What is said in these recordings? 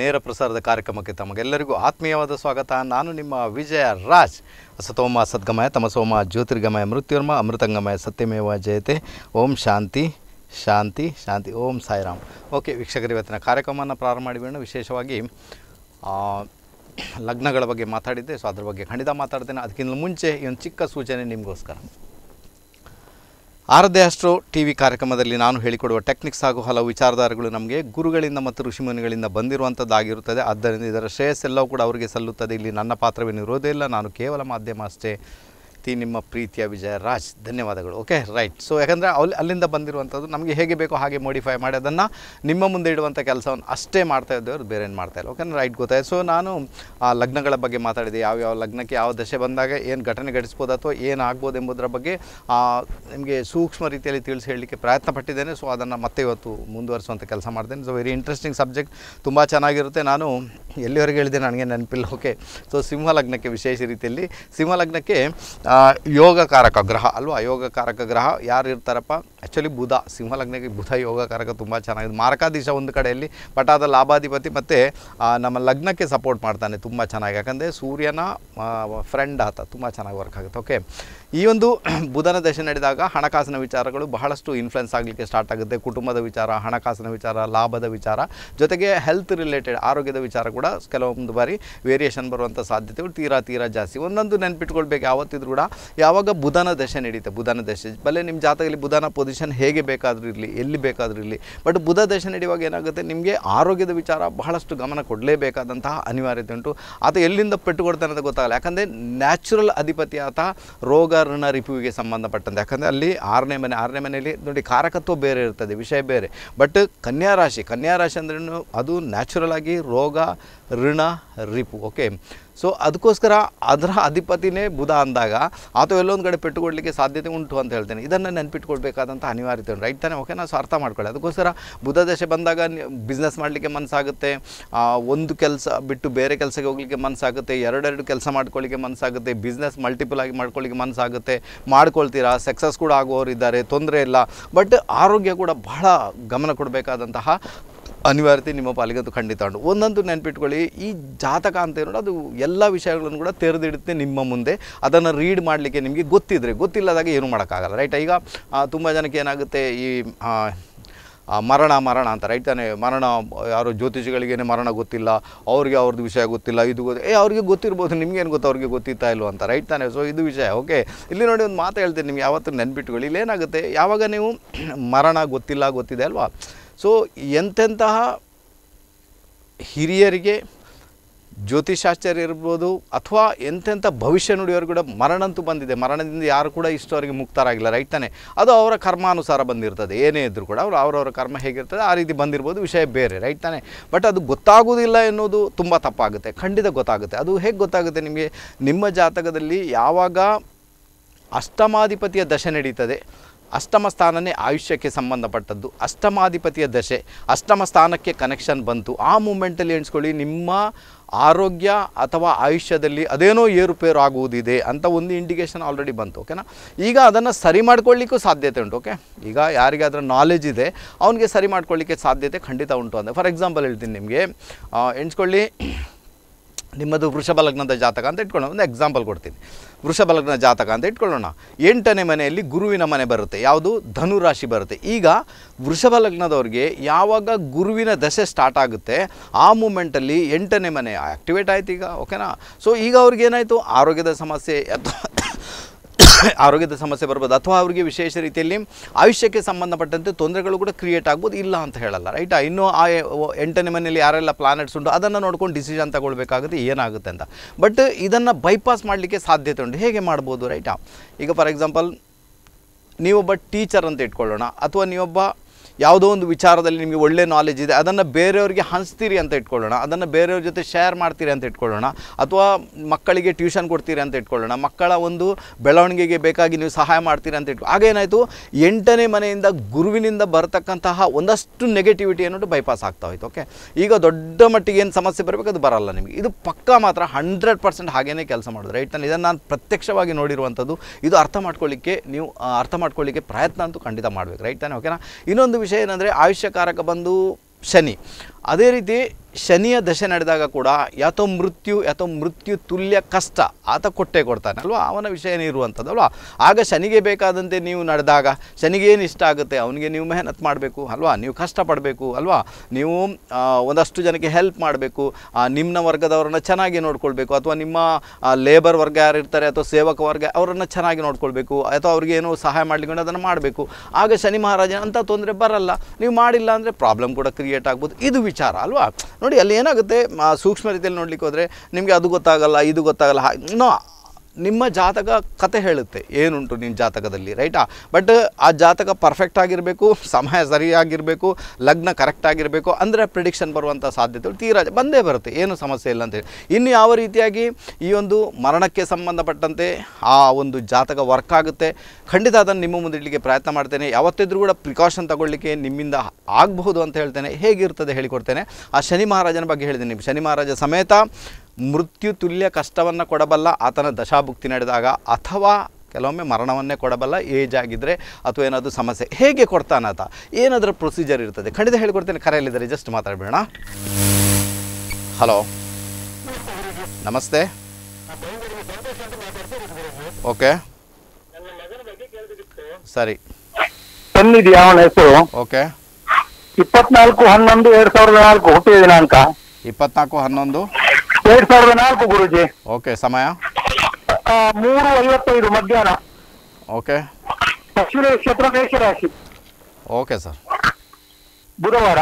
ನೇರ ಪ್ರಸಾರದ ಕಾರ್ಯಕ್ರಮಕ್ಕೆ ತಮಗೆಲ್ಲರಿಗೂ ಆತ್ಮೀಯವಾದ ಸ್ವಾಗತ ನಾನು ನಿಮ್ಮ ವಿಜಯ ರಾಜ್ ಸತೋಮ ಸದ್ಗಮಯ ತಮಸೋಮ ಜ್ಯೋತಿರ್ಗಮಯ ಮೃತ್ಯುರ್ಮ ಅಮೃತಂಗಮಯ ಸತ್ಯಮೇವ ಜಯತೆ ಓಂ ಶಾಂತಿ ಶಾಂತಿ ಶಾಂತಿ ಓಂ ಸಾಯಿರಾಮ್ ಓಕೆ ವೀಕ್ಷಕರು ಇವತ್ತಿನ ಕಾರ್ಯಕ್ರಮವನ್ನು ಪ್ರಾರಂಭ ಮಾಡಿಬಿಡೋಣ ವಿಶೇಷವಾಗಿ ಲಗ್ನಗಳ ಬಗ್ಗೆ ಮಾತಾಡಿದ್ದೆ ಸೊ ಅದ್ರ ಬಗ್ಗೆ ಖಂಡಿತ ಮಾತಾಡ್ತೇನೆ ಅದಕ್ಕಿಂತ ಮುಂಚೆ ಈ ಒಂದು ಚಿಕ್ಕ ಸೂಚನೆ ನಿಮಗೋಸ್ಕರ ಆರದೆ ಅಷ್ಟು ಟಿ ವಿ ಕಾರ್ಯಕ್ರಮದಲ್ಲಿ ನಾನು ಹೇಳಿಕೊಡುವ ಟೆಕ್ನಿಕ್ಸ್ ಹಾಗೂ ಹಲವು ವಿಚಾರಧಾರಗಳು ನಮಗೆ ಗುರುಗಳಿಂದ ಮತ್ತು ಋಷಿಮುನಿಗಳಿಂದ ಬಂದಿರುವಂಥದ್ದಾಗಿರುತ್ತದೆ ಆದ್ದರಿಂದ ಇದರ ಶ್ರೇಯಸ್ಸೆಲ್ಲವೂ ಕೂಡ ಅವರಿಗೆ ಸಲ್ಲುತ್ತದೆ ಇಲ್ಲಿ ನನ್ನ ಪಾತ್ರವೇನಿರೋದೇ ಇಲ್ಲ ನಾನು ಕೇವಲ ಮಾಧ್ಯಮ ಅಷ್ಟೇ ತಿ ನಿಮ್ಮ ಪ್ರೀತಿಯ ವಿಜಯ ರಾಜ್ ಧನ್ಯವಾದಗಳು ಓಕೆ ರೈಟ್ ಸೊ ಯಾಕಂದರೆ ಅಲ್ಲಿ ಅಲ್ಲಿಂದ ಬಂದಿರುವಂಥದ್ದು ನಮಗೆ ಹೇಗೆ ಬೇಕೋ ಹಾಗೆ ಮೋಡಿಫೈ ಮಾಡಿ ಅದನ್ನು ನಿಮ್ಮ ಮುಂದೆ ಇಡುವಂಥ ಕೆಲಸವನ್ನು ಅಷ್ಟೇ ಮಾಡ್ತಾ ಇದ್ದವರು ಬೇರೆ ಏನು ಇಲ್ಲ ಓಕೆ ರೈಟ್ ಗೊತ್ತಾಯ್ತು ಸೊ ನಾನು ಆ ಲಗ್ನಗಳ ಬಗ್ಗೆ ಮಾತಾಡಿದೆ ಯಾವ ಯಾವ ಲಗ್ನಕ್ಕೆ ಯಾವ ದಶೆ ಬಂದಾಗ ಏನು ಘಟನೆ ಘಟಿಸ್ಬೋದು ಅಥವಾ ಏನಾಗ್ಬೋದು ಎಂಬುದರ ಬಗ್ಗೆ ನಿಮಗೆ ಸೂಕ್ಷ್ಮ ರೀತಿಯಲ್ಲಿ ತಿಳಿಸಿ ಹೇಳಲಿಕ್ಕೆ ಪ್ರಯತ್ನ ಪಟ್ಟಿದ್ದೇನೆ ಸೊ ಅದನ್ನು ಮತ್ತೆ ಇವತ್ತು ಮುಂದುವರಿಸುವಂಥ ಕೆಲಸ ಮಾಡ್ತೇನೆ ಸೊ ವೆರಿ ಇಂಟ್ರೆಸ್ಟಿಂಗ್ ಸಬ್ಜೆಕ್ಟ್ ತುಂಬ ಚೆನ್ನಾಗಿರುತ್ತೆ ನಾನು ಎಲ್ಲಿವರೆಗೆ ಹೇಳಿದೆ ನನಗೆ ನೆನಪಿಲ್ಲ ಓಕೆ ಸೊ ಸಿಂಹ ಲಗ್ನಕ್ಕೆ ವಿಶೇಷ ರೀತಿಯಲ್ಲಿ ಸಿಂಹ ಲಗ್ನಕ್ಕೆ ಯೋಗಕಾರಕ ಗ್ರಹ ಅಲ್ವಾ ಯೋಗಕಾರಕ ಗ್ರಹ ಯಾರು ಇರ್ತಾರಪ್ಪ ಆ್ಯಕ್ಚುಲಿ ಬುಧ ಸಿಂಹಲಗ್ನಕ್ಕೆ ಬುಧ ಯೋಗಕಾರಕ ತುಂಬ ಚೆನ್ನಾಗಿದೆ ಮಾರಕಾಧೀಶ ಒಂದು ಕಡೆಯಲ್ಲಿ ಬಟ್ ಆದ ಲಾಭಾಧಿಪತಿ ಮತ್ತು ನಮ್ಮ ಲಗ್ನಕ್ಕೆ ಸಪೋರ್ಟ್ ಮಾಡ್ತಾನೆ ತುಂಬ ಚೆನ್ನಾಗಿ ಯಾಕಂದರೆ ಸೂರ್ಯನ ಫ್ರೆಂಡ್ ಆತ ತುಂಬ ಚೆನ್ನಾಗಿ ವರ್ಕ್ ಆಗುತ್ತೆ ಓಕೆ ಈ ಒಂದು ಬುಧನ ದಶೆ ನಡೆದಾಗ ಹಣಕಾಸಿನ ವಿಚಾರಗಳು ಬಹಳಷ್ಟು ಇನ್ಫ್ಲುಯೆನ್ಸ್ ಆಗಲಿಕ್ಕೆ ಸ್ಟಾರ್ಟ್ ಆಗುತ್ತೆ ಕುಟುಂಬದ ವಿಚಾರ ಹಣಕಾಸಿನ ವಿಚಾರ ಲಾಭದ ವಿಚಾರ ಜೊತೆಗೆ ಹೆಲ್ತ್ ರಿಲೇಟೆಡ್ ಆರೋಗ್ಯದ ವಿಚಾರ ಕೂಡ ಕೆಲವೊಂದು ಬಾರಿ ವೇರಿಯೇಷನ್ ಬರುವಂಥ ಸಾಧ್ಯತೆಗಳು ತೀರಾ ತೀರಾ ಜಾಸ್ತಿ ಒಂದೊಂದು ನೆನ್ಪಿಟ್ಕೊಳ್ಬೇಕು ಯಾವತ್ತಿದ್ರು ಕೂಡ ಯಾವಾಗ ಬುಧನ ದಶೆ ನಡೀತೆ ಬುಧನ ದಶೆ ಬಲ್ಲೆ ನಿಮ್ಮ ಜಾತಕದಲ್ಲಿ ಬುಧನ ಪೊಸಿಷನ್ ಹೇಗೆ ಬೇಕಾದರೂ ಇರಲಿ ಎಲ್ಲಿ ಬೇಕಾದರೂ ಇರಲಿ ಬಟ್ ಬುಧ ದಶೆ ನಡೆಯುವಾಗ ಏನಾಗುತ್ತೆ ನಿಮಗೆ ಆರೋಗ್ಯದ ವಿಚಾರ ಬಹಳಷ್ಟು ಗಮನ ಕೊಡಲೇಬೇಕಾದಂತಹ ಅನಿವಾರ್ಯತೆ ಉಂಟು ಆತ ಎಲ್ಲಿಂದ ಪೆಟ್ಟು ಕೊಡ್ತಾನೆ ಅಂತ ಗೊತ್ತಾಗಲ್ಲ ಯಾಕಂದರೆ ನ್ಯಾಚುರಲ್ ಅಧಿಪತಿ ಆತ ರೋಗ ಸಾಧಾರಣ ರಿಪುವಿಗೆ ಸಂಬಂಧಪಟ್ಟಂತೆ ಯಾಕಂದರೆ ಅಲ್ಲಿ ಆರನೇ ಮನೆ ಆರನೇ ಮನೆಯಲ್ಲಿ ನೋಡಿ ಕಾರಕತ್ವ ಬೇರೆ ಇರ್ತದೆ ವಿಷಯ ಬೇರೆ ಬಟ್ ಕನ್ಯಾ ರಾಶಿ ಕನ್ಯಾ ರಾಶಿ ಅಂದ್ರೂ ಅದು ನ್ಯಾಚುರಲ್ ಆಗಿ ರೋಗ ಋಣ ರಿಪು ಓಕೆ ಸೊ ಅದಕ್ಕೋಸ್ಕರ ಅದರ ಅಧಿಪತಿನೇ ಬುಧ ಅಂದಾಗ ಆತ ಎಲ್ಲೊಂದು ಕಡೆ ಪೆಟ್ಟುಕೊಡ್ಲಿಕ್ಕೆ ಸಾಧ್ಯತೆ ಉಂಟು ಅಂತ ಹೇಳ್ತೇನೆ ಇದನ್ನು ನೆನ್ಪಿಟ್ಕೊಳ್ಬೇಕಾದಂಥ ಅನಿವಾರ್ಯತೆ ರೈಟ್ ತಾನೇ ಓಕೆ ನಾವು ಅರ್ಥ ಮಾಡ್ಕೊಳ್ಳಿ ಅದಕ್ಕೋಸ್ಕರ ಬುಧ ದಶೆ ಬಂದಾಗ ಬಿಸ್ನೆಸ್ ಮಾಡಲಿಕ್ಕೆ ಮನಸ್ಸಾಗುತ್ತೆ ಒಂದು ಕೆಲಸ ಬಿಟ್ಟು ಬೇರೆ ಕೆಲಸಕ್ಕೆ ಹೋಗ್ಲಿಕ್ಕೆ ಮನಸ್ಸಾಗುತ್ತೆ ಎರಡೆರಡು ಕೆಲಸ ಮಾಡ್ಕೊಳ್ಳಿಕ್ಕೆ ಮನಸ್ಸಾಗುತ್ತೆ ಬಿಸ್ನೆಸ್ ಮಲ್ಟಿಪಲ್ ಆಗಿ ಮಾಡ್ಕೊಳ್ಳಿಕ್ಕೆ ಮನಸ್ಸಾಗುತ್ತೆ ಮಾಡ್ಕೊಳ್ತೀರಾ ಸಕ್ಸಸ್ ಕೂಡ ಆಗುವವರು ಇದ್ದಾರೆ ತೊಂದರೆ ಇಲ್ಲ ಬಟ್ ಆರೋಗ್ಯ ಕೂಡ ಬಹಳ ಗಮನ ಕೊಡಬೇಕಾದಂತಹ ಅನಿವಾರ್ಯತೆ ನಿಮ್ಮ ಪಾಲಿಗೆ ಖಂಡಿತ ಉಂಟು ಒಂದಂತೂ ನೆನಪಿಟ್ಕೊಳ್ಳಿ ಈ ಜಾತಕ ಅಂತ ಏನೋ ಅದು ಎಲ್ಲ ವಿಷಯಗಳನ್ನು ಕೂಡ ತೆರೆದಿಡುತ್ತೆ ನಿಮ್ಮ ಮುಂದೆ ಅದನ್ನು ರೀಡ್ ಮಾಡಲಿಕ್ಕೆ ನಿಮಗೆ ಗೊತ್ತಿದ್ದರೆ ಗೊತ್ತಿಲ್ಲದಾಗ ಏನು ಮಾಡೋಕ್ಕಾಗಲ್ಲ ರೈಟ್ ಈಗ ತುಂಬ ಜನಕ್ಕೆ ಏನಾಗುತ್ತೆ ಈ ಮರಣ ಮರಣ ಅಂತ ರೈಟ್ ತಾನೇ ಮರಣ ಯಾರು ಜ್ಯೋತಿಷಿಗಳಿಗೇನೆ ಮರಣ ಗೊತ್ತಿಲ್ಲ ಅವ್ರಿಗೆ ಅವ್ರದ್ದು ವಿಷಯ ಗೊತ್ತಿಲ್ಲ ಇದು ಗೊತ್ತ ಏ ಅವ್ರಿಗೆ ಗೊತ್ತಿರ್ಬೋದು ನಿಮ್ಗೇನು ಗೊತ್ತು ಅವ್ರಿಗೆ ಗೊತ್ತಿತ್ತಾ ಇಲ್ಲ ಅಂತ ರೈಟ್ ತಾನೇ ಸೊ ಇದು ವಿಷಯ ಓಕೆ ಇಲ್ಲಿ ನೋಡಿ ಒಂದು ಮಾತು ಹೇಳ್ತೀನಿ ನಿಮ್ಗೆ ಯಾವತ್ತೂ ನೆನ್ಪಿಟ್ಕೊಳ್ಳಿ ಇಲ್ಲೇನಾಗುತ್ತೆ ಯಾವಾಗ ನೀವು ಮರಣ ಗೊತ್ತಿಲ್ಲ ಗೊತ್ತಿದೆ ಅಲ್ವಾ ಸೊ ಎಂತೆಂತಹ ಹಿರಿಯರಿಗೆ ಜ್ಯೋತಿಷಾಸ್ತ್ರ ಇರ್ಬೋದು ಅಥವಾ ಎಂತೆಂಥ ಭವಿಷ್ಯ ನುಡಿಯವರು ಕೂಡ ಮರಣಂತೂ ಬಂದಿದೆ ಮರಣದಿಂದ ಯಾರು ಕೂಡ ಇಷ್ಟವರೆಗೆ ಮುಕ್ತರಾಗಿಲ್ಲ ರೈಟ್ ತಾನೆ ಅದು ಅವರ ಕರ್ಮಾನುಸಾರ ಬಂದಿರ್ತದೆ ಏನೇ ಇದ್ದರೂ ಕೂಡ ಅವರು ಅವರವರ ಕರ್ಮ ಹೇಗಿರ್ತದೆ ಆ ರೀತಿ ಬಂದಿರ್ಬೋದು ವಿಷಯ ಬೇರೆ ರೈಟ್ ತಾನೆ ಬಟ್ ಅದು ಗೊತ್ತಾಗೋದಿಲ್ಲ ಎನ್ನುವುದು ತುಂಬ ತಪ್ಪಾಗುತ್ತೆ ಖಂಡಿತ ಗೊತ್ತಾಗುತ್ತೆ ಅದು ಹೇಗೆ ಗೊತ್ತಾಗುತ್ತೆ ನಿಮಗೆ ನಿಮ್ಮ ಜಾತಕದಲ್ಲಿ ಯಾವಾಗ ಅಷ್ಟಮಾಧಿಪತಿಯ ದಶೆ ನಡೀತದೆ ಅಷ್ಟಮ ಸ್ಥಾನನೇ ಆಯುಷ್ಯಕ್ಕೆ ಸಂಬಂಧಪಟ್ಟದ್ದು ಅಷ್ಟಮಾಧಿಪತಿಯ ದಶೆ ಅಷ್ಟಮ ಸ್ಥಾನಕ್ಕೆ ಕನೆಕ್ಷನ್ ಬಂತು ಆ ಮೂಮೆಂಟಲ್ಲಿ ಎಣಿಸ್ಕೊಳ್ಳಿ ನಿಮ್ಮ ಆರೋಗ್ಯ ಅಥವಾ ಆಯುಷ್ಯದಲ್ಲಿ ಅದೇನೋ ಏರುಪೇರು ಆಗುವುದಿದೆ ಅಂತ ಒಂದು ಇಂಡಿಕೇಷನ್ ಆಲ್ರೆಡಿ ಬಂತು ಓಕೆನಾ ಈಗ ಅದನ್ನು ಸರಿ ಮಾಡ್ಕೊಳ್ಳಿಕ್ಕೂ ಸಾಧ್ಯತೆ ಉಂಟು ಓಕೆ ಈಗ ಯಾರಿಗೆ ಅದರ ನಾಲೆಜ್ ಇದೆ ಅವನಿಗೆ ಸರಿ ಮಾಡ್ಕೊಳ್ಳಿಕ್ಕೆ ಸಾಧ್ಯತೆ ಖಂಡಿತ ಉಂಟು ಅಂದರೆ ಫಾರ್ ಎಕ್ಸಾಂಪಲ್ ಹೇಳ್ತೀನಿ ನಿಮಗೆ ಎಣಿಸ್ಕೊಳ್ಳಿ ನಿಮ್ಮದು ವೃಷಭ ಜಾತಕ ಅಂತ ಇಟ್ಕೊಳ್ಳೋಣ ಒಂದು ಎಕ್ಸಾಂಪಲ್ ಕೊಡ್ತೀನಿ ವೃಷಭ ಲಗ್ನ ಜಾತಕ ಅಂತ ಇಟ್ಕೊಳ್ಳೋಣ ಎಂಟನೇ ಮನೆಯಲ್ಲಿ ಗುರುವಿನ ಮನೆ ಬರುತ್ತೆ ಯಾವುದು ಧನು ರಾಶಿ ಬರುತ್ತೆ ಈಗ ವೃಷಭ ಯಾವಾಗ ಗುರುವಿನ ದಶೆ ಸ್ಟಾರ್ಟ್ ಆಗುತ್ತೆ ಆ ಮೂಮೆಂಟಲ್ಲಿ ಎಂಟನೇ ಮನೆ ಆ್ಯಕ್ಟಿವೇಟ್ ಆಯ್ತು ಈಗ ಓಕೆನಾ ಸೊ ಈಗ ಅವ್ರಿಗೇನಾಯಿತು ಆರೋಗ್ಯದ ಸಮಸ್ಯೆ ಅಥವಾ ಆರೋಗ್ಯದ ಸಮಸ್ಯೆ ಬರ್ಬೋದು ಅಥವಾ ಅವರಿಗೆ ವಿಶೇಷ ರೀತಿಯಲ್ಲಿ ಆಯುಷ್ಯಕ್ಕೆ ಸಂಬಂಧಪಟ್ಟಂತೆ ತೊಂದರೆಗಳು ಕೂಡ ಕ್ರಿಯೇಟ್ ಆಗ್ಬೋದು ಇಲ್ಲ ಅಂತ ಹೇಳಲ್ಲ ರೈಟಾ ಇನ್ನೂ ಆ ಎಂಟನೇ ಮನೆಯಲ್ಲಿ ಯಾರೆಲ್ಲ ಪ್ಲಾನೆಟ್ಸ್ ಉಂಟು ಅದನ್ನು ನೋಡ್ಕೊಂಡು ಡಿಸಿಷನ್ ತಗೊಳ್ಬೇಕಾಗುತ್ತೆ ಏನಾಗುತ್ತೆ ಅಂತ ಬಟ್ ಇದನ್ನು ಬೈಪಾಸ್ ಮಾಡಲಿಕ್ಕೆ ಸಾಧ್ಯತೆ ಉಂಟು ಹೇಗೆ ಮಾಡ್ಬೋದು ರೈಟಾ ಈಗ ಫಾರ್ ಎಕ್ಸಾಂಪಲ್ ನೀವೊಬ್ಬ ಟೀಚರ್ ಅಂತ ಇಟ್ಕೊಳ್ಳೋಣ ಅಥವಾ ನೀವೊಬ್ಬ ಯಾವುದೋ ಒಂದು ವಿಚಾರದಲ್ಲಿ ನಿಮಗೆ ಒಳ್ಳೆ ನಾಲೆಜ್ ಇದೆ ಅದನ್ನು ಬೇರೆಯವರಿಗೆ ಹಂಚ್ತೀರಿ ಅಂತ ಇಟ್ಕೊಳ್ಳೋಣ ಅದನ್ನು ಬೇರೆಯವ್ರ ಜೊತೆ ಶೇರ್ ಮಾಡ್ತೀರಿ ಅಂತ ಇಟ್ಕೊಳ್ಳೋಣ ಅಥವಾ ಮಕ್ಕಳಿಗೆ ಟ್ಯೂಷನ್ ಕೊಡ್ತೀರಿ ಅಂತ ಇಟ್ಕೊಳ್ಳೋಣ ಮಕ್ಕಳ ಒಂದು ಬೆಳವಣಿಗೆಗೆ ಬೇಕಾಗಿ ನೀವು ಸಹಾಯ ಮಾಡ್ತೀರಿ ಅಂತ ಇಟ್ಕೊ ಹಾಗೇನಾಯಿತು ಎಂಟನೇ ಮನೆಯಿಂದ ಗುರುವಿನಿಂದ ಬರತಕ್ಕಂತಹ ಒಂದಷ್ಟು ನೆಗೆಟಿವಿಟಿ ಅನ್ನೋದು ಬೈಪಾಸ್ ಆಗ್ತಾ ಹೋಯ್ತು ಓಕೆ ಈಗ ದೊಡ್ಡ ಮಟ್ಟಿಗೆ ಏನು ಸಮಸ್ಯೆ ಬರಬೇಕು ಅದು ಬರಲ್ಲ ನಿಮಗೆ ಇದು ಪಕ್ಕಾ ಮಾತ್ರ ಹಂಡ್ರೆಡ್ ಪರ್ಸೆಂಟ್ ಹಾಗೇ ಕೆಲಸ ಮಾಡೋದು ರೈಟ್ ನಾನು ಇದನ್ನು ನಾನು ಪ್ರತ್ಯಕ್ಷವಾಗಿ ನೋಡಿರುವಂಥದ್ದು ಇದು ಅರ್ಥ ಮಾಡ್ಕೊಳ್ಳಿಕ್ಕೆ ನೀವು ಅರ್ಥ ಮಾಡ್ಕೊಳ್ಳಿಕ್ಕೆ ಪ್ರಯತ್ನ ಅಂತೂ ಖಂಡಿತ ಮಾಡಬೇಕು ರೈಟ್ ತಾನೆ ಓಕೆನಾ ಇನ್ನೊಂದು ವಿಷಯ ಏನಂದರೆ ಆಯುಷ್ಯಕಾರಕ ಬಂದು ಶನಿ ಅದೇ ರೀತಿ ಶನಿಯ ದಶೆ ನಡೆದಾಗ ಕೂಡ ಯಾತೋ ಮೃತ್ಯು ಯಾತೋ ಮೃತ್ಯು ತುಲ್ಯ ಕಷ್ಟ ಆತ ಕೊಟ್ಟೆ ಕೊಡ್ತಾನೆ ಅಲ್ವಾ ಅವನ ವಿಷಯ ಇರುವಂಥದ್ದಲ್ವಾ ಆಗ ಶನಿಗೆ ಬೇಕಾದಂತೆ ನೀವು ನಡೆದಾಗ ಶನಿಗೆ ಏನು ಇಷ್ಟ ಆಗುತ್ತೆ ಅವನಿಗೆ ನೀವು ಮೆಹನತ್ ಮಾಡಬೇಕು ಅಲ್ವಾ ನೀವು ಕಷ್ಟಪಡಬೇಕು ಅಲ್ವಾ ನೀವು ಒಂದಷ್ಟು ಜನಕ್ಕೆ ಹೆಲ್ಪ್ ಮಾಡಬೇಕು ನಿಮ್ಮ ವರ್ಗದವರನ್ನ ಚೆನ್ನಾಗಿ ನೋಡ್ಕೊಳ್ಬೇಕು ಅಥವಾ ನಿಮ್ಮ ಲೇಬರ್ ವರ್ಗ ಯಾರು ಇರ್ತಾರೆ ಅಥವಾ ಸೇವಕ ವರ್ಗ ಅವರನ್ನು ಚೆನ್ನಾಗಿ ನೋಡ್ಕೊಳ್ಬೇಕು ಅಥವಾ ಅವ್ರಿಗೆ ಏನೋ ಸಹಾಯ ಮಾಡಲಿಕ್ಕೆ ಅದನ್ನು ಮಾಡಬೇಕು ಆಗ ಶನಿ ಮಹಾರಾಜನ ಅಂಥ ತೊಂದರೆ ಬರಲ್ಲ ನೀವು ಮಾಡಿಲ್ಲ ಅಂದರೆ ಪ್ರಾಬ್ಲಮ್ ಕೂಡ ಕ್ರಿಯೇಟ್ ಆಗ್ಬೋದು ಇದು ವಿಚಾರ ಅಲ್ವಾ ನೋಡಿ ಅಲ್ಲಿ ಏನಾಗುತ್ತೆ ಸೂಕ್ಷ್ಮ ರೀತಿಯಲ್ಲಿ ನೋಡ್ಲಿಕ್ಕೆ ಹೋದರೆ ನಿಮಗೆ ಅದು ಗೊತ್ತಾಗಲ್ಲ ಇದು ಗೊತ್ತಾಗಲ್ಲ ನೋ ನಿಮ್ಮ ಜಾತಕ ಕತೆ ಹೇಳುತ್ತೆ ಏನುಂಟು ನಿಮ್ಮ ಜಾತಕದಲ್ಲಿ ರೈಟಾ ಬಟ್ ಆ ಜಾತಕ ಪರ್ಫೆಕ್ಟ್ ಆಗಿರಬೇಕು ಸಮಯ ಸರಿಯಾಗಿರಬೇಕು ಲಗ್ನ ಕರೆಕ್ಟ್ ಆಗಿರಬೇಕು ಅಂದರೆ ಪ್ರಿಡಿಕ್ಷನ್ ಬರುವಂಥ ಸಾಧ್ಯತೆಗಳು ತೀರಾ ಬಂದೇ ಬರುತ್ತೆ ಏನು ಸಮಸ್ಯೆ ಇಲ್ಲ ಅಂತೇಳಿ ಇನ್ನು ಯಾವ ರೀತಿಯಾಗಿ ಈ ಒಂದು ಮರಣಕ್ಕೆ ಸಂಬಂಧಪಟ್ಟಂತೆ ಆ ಒಂದು ಜಾತಕ ವರ್ಕ್ ಆಗುತ್ತೆ ಖಂಡಿತ ಅದನ್ನು ನಿಮ್ಮ ಮುಂದಿಡಲಿಕ್ಕೆ ಪ್ರಯತ್ನ ಮಾಡ್ತೇನೆ ಯಾವತ್ತಿದ್ರೂ ಕೂಡ ಪ್ರಿಕಾಷನ್ ತಗೊಳ್ಳಿಕ್ಕೆ ನಿಮ್ಮಿಂದ ಆಗಬಹುದು ಅಂತ ಹೇಳ್ತೇನೆ ಹೇಗಿರ್ತದೆ ಹೇಳಿಕೊಡ್ತೇನೆ ಆ ಶನಿ ಮಹಾರಾಜನ ಬಗ್ಗೆ ಹೇಳಿದ್ದೀನಿ ಶನಿ ಮಹಾರಾಜ ಸಮೇತ ಮೃತ್ಯು ತುಲ್ಯ ಕಷ್ಟವನ್ನು ಕೊಡಬಲ್ಲ ಆತನ ದಶಾಭುಕ್ತಿ ನಡೆದಾಗ ಅಥವಾ ಕೆಲವೊಮ್ಮೆ ಮರಣವನ್ನೇ ಕೊಡಬಲ್ಲ ಏಜ್ ಆಗಿದ್ದರೆ ಅಥವಾ ಏನಾದರೂ ಸಮಸ್ಯೆ ಹೇಗೆ ಕೊಡ್ತಾನಾತ ಏನಾದರೂ ಪ್ರೊಸೀಜರ್ ಇರ್ತದೆ ಖಂಡಿತ ಹೇಳ್ಕೊಡ್ತೇನೆ ಕರೆಯಲ್ಲಿದ್ದಾರೆ ಜಸ್ಟ್ ಮಾತಾಡಬೇಡ ಹಲೋ ನಮಸ್ತೆ ಓಕೆ ಸರಿ ಅವನ ಹೆಸರು ಓಕೆ ಇಪ್ಪತ್ನಾಲ್ಕು ಹನ್ನೊಂದು ಎರಡು ಸಾವಿರದ ನಾಲ್ಕು ಹುಟ್ಟಿದ ದಿನಾಂಕ ಇಪ್ಪತ್ನಾಲ್ಕು ಹನ್ನೊಂದು ಎರಡ್ ಸಾವಿರದ ನಾಲ್ಕು ಗುರುಜಿ ಓಕೆ ಸಮಯ ಮೂರು ಐವತ್ತೈದು ಮಧ್ಯಾಹ್ನ ಓಕೆ ಅಶ್ವಿನಿ ನಕ್ಷತ್ರ ಮೇಷರಾಶಿ ಓಕೆ ಸರ್ ಬುಧವಾರ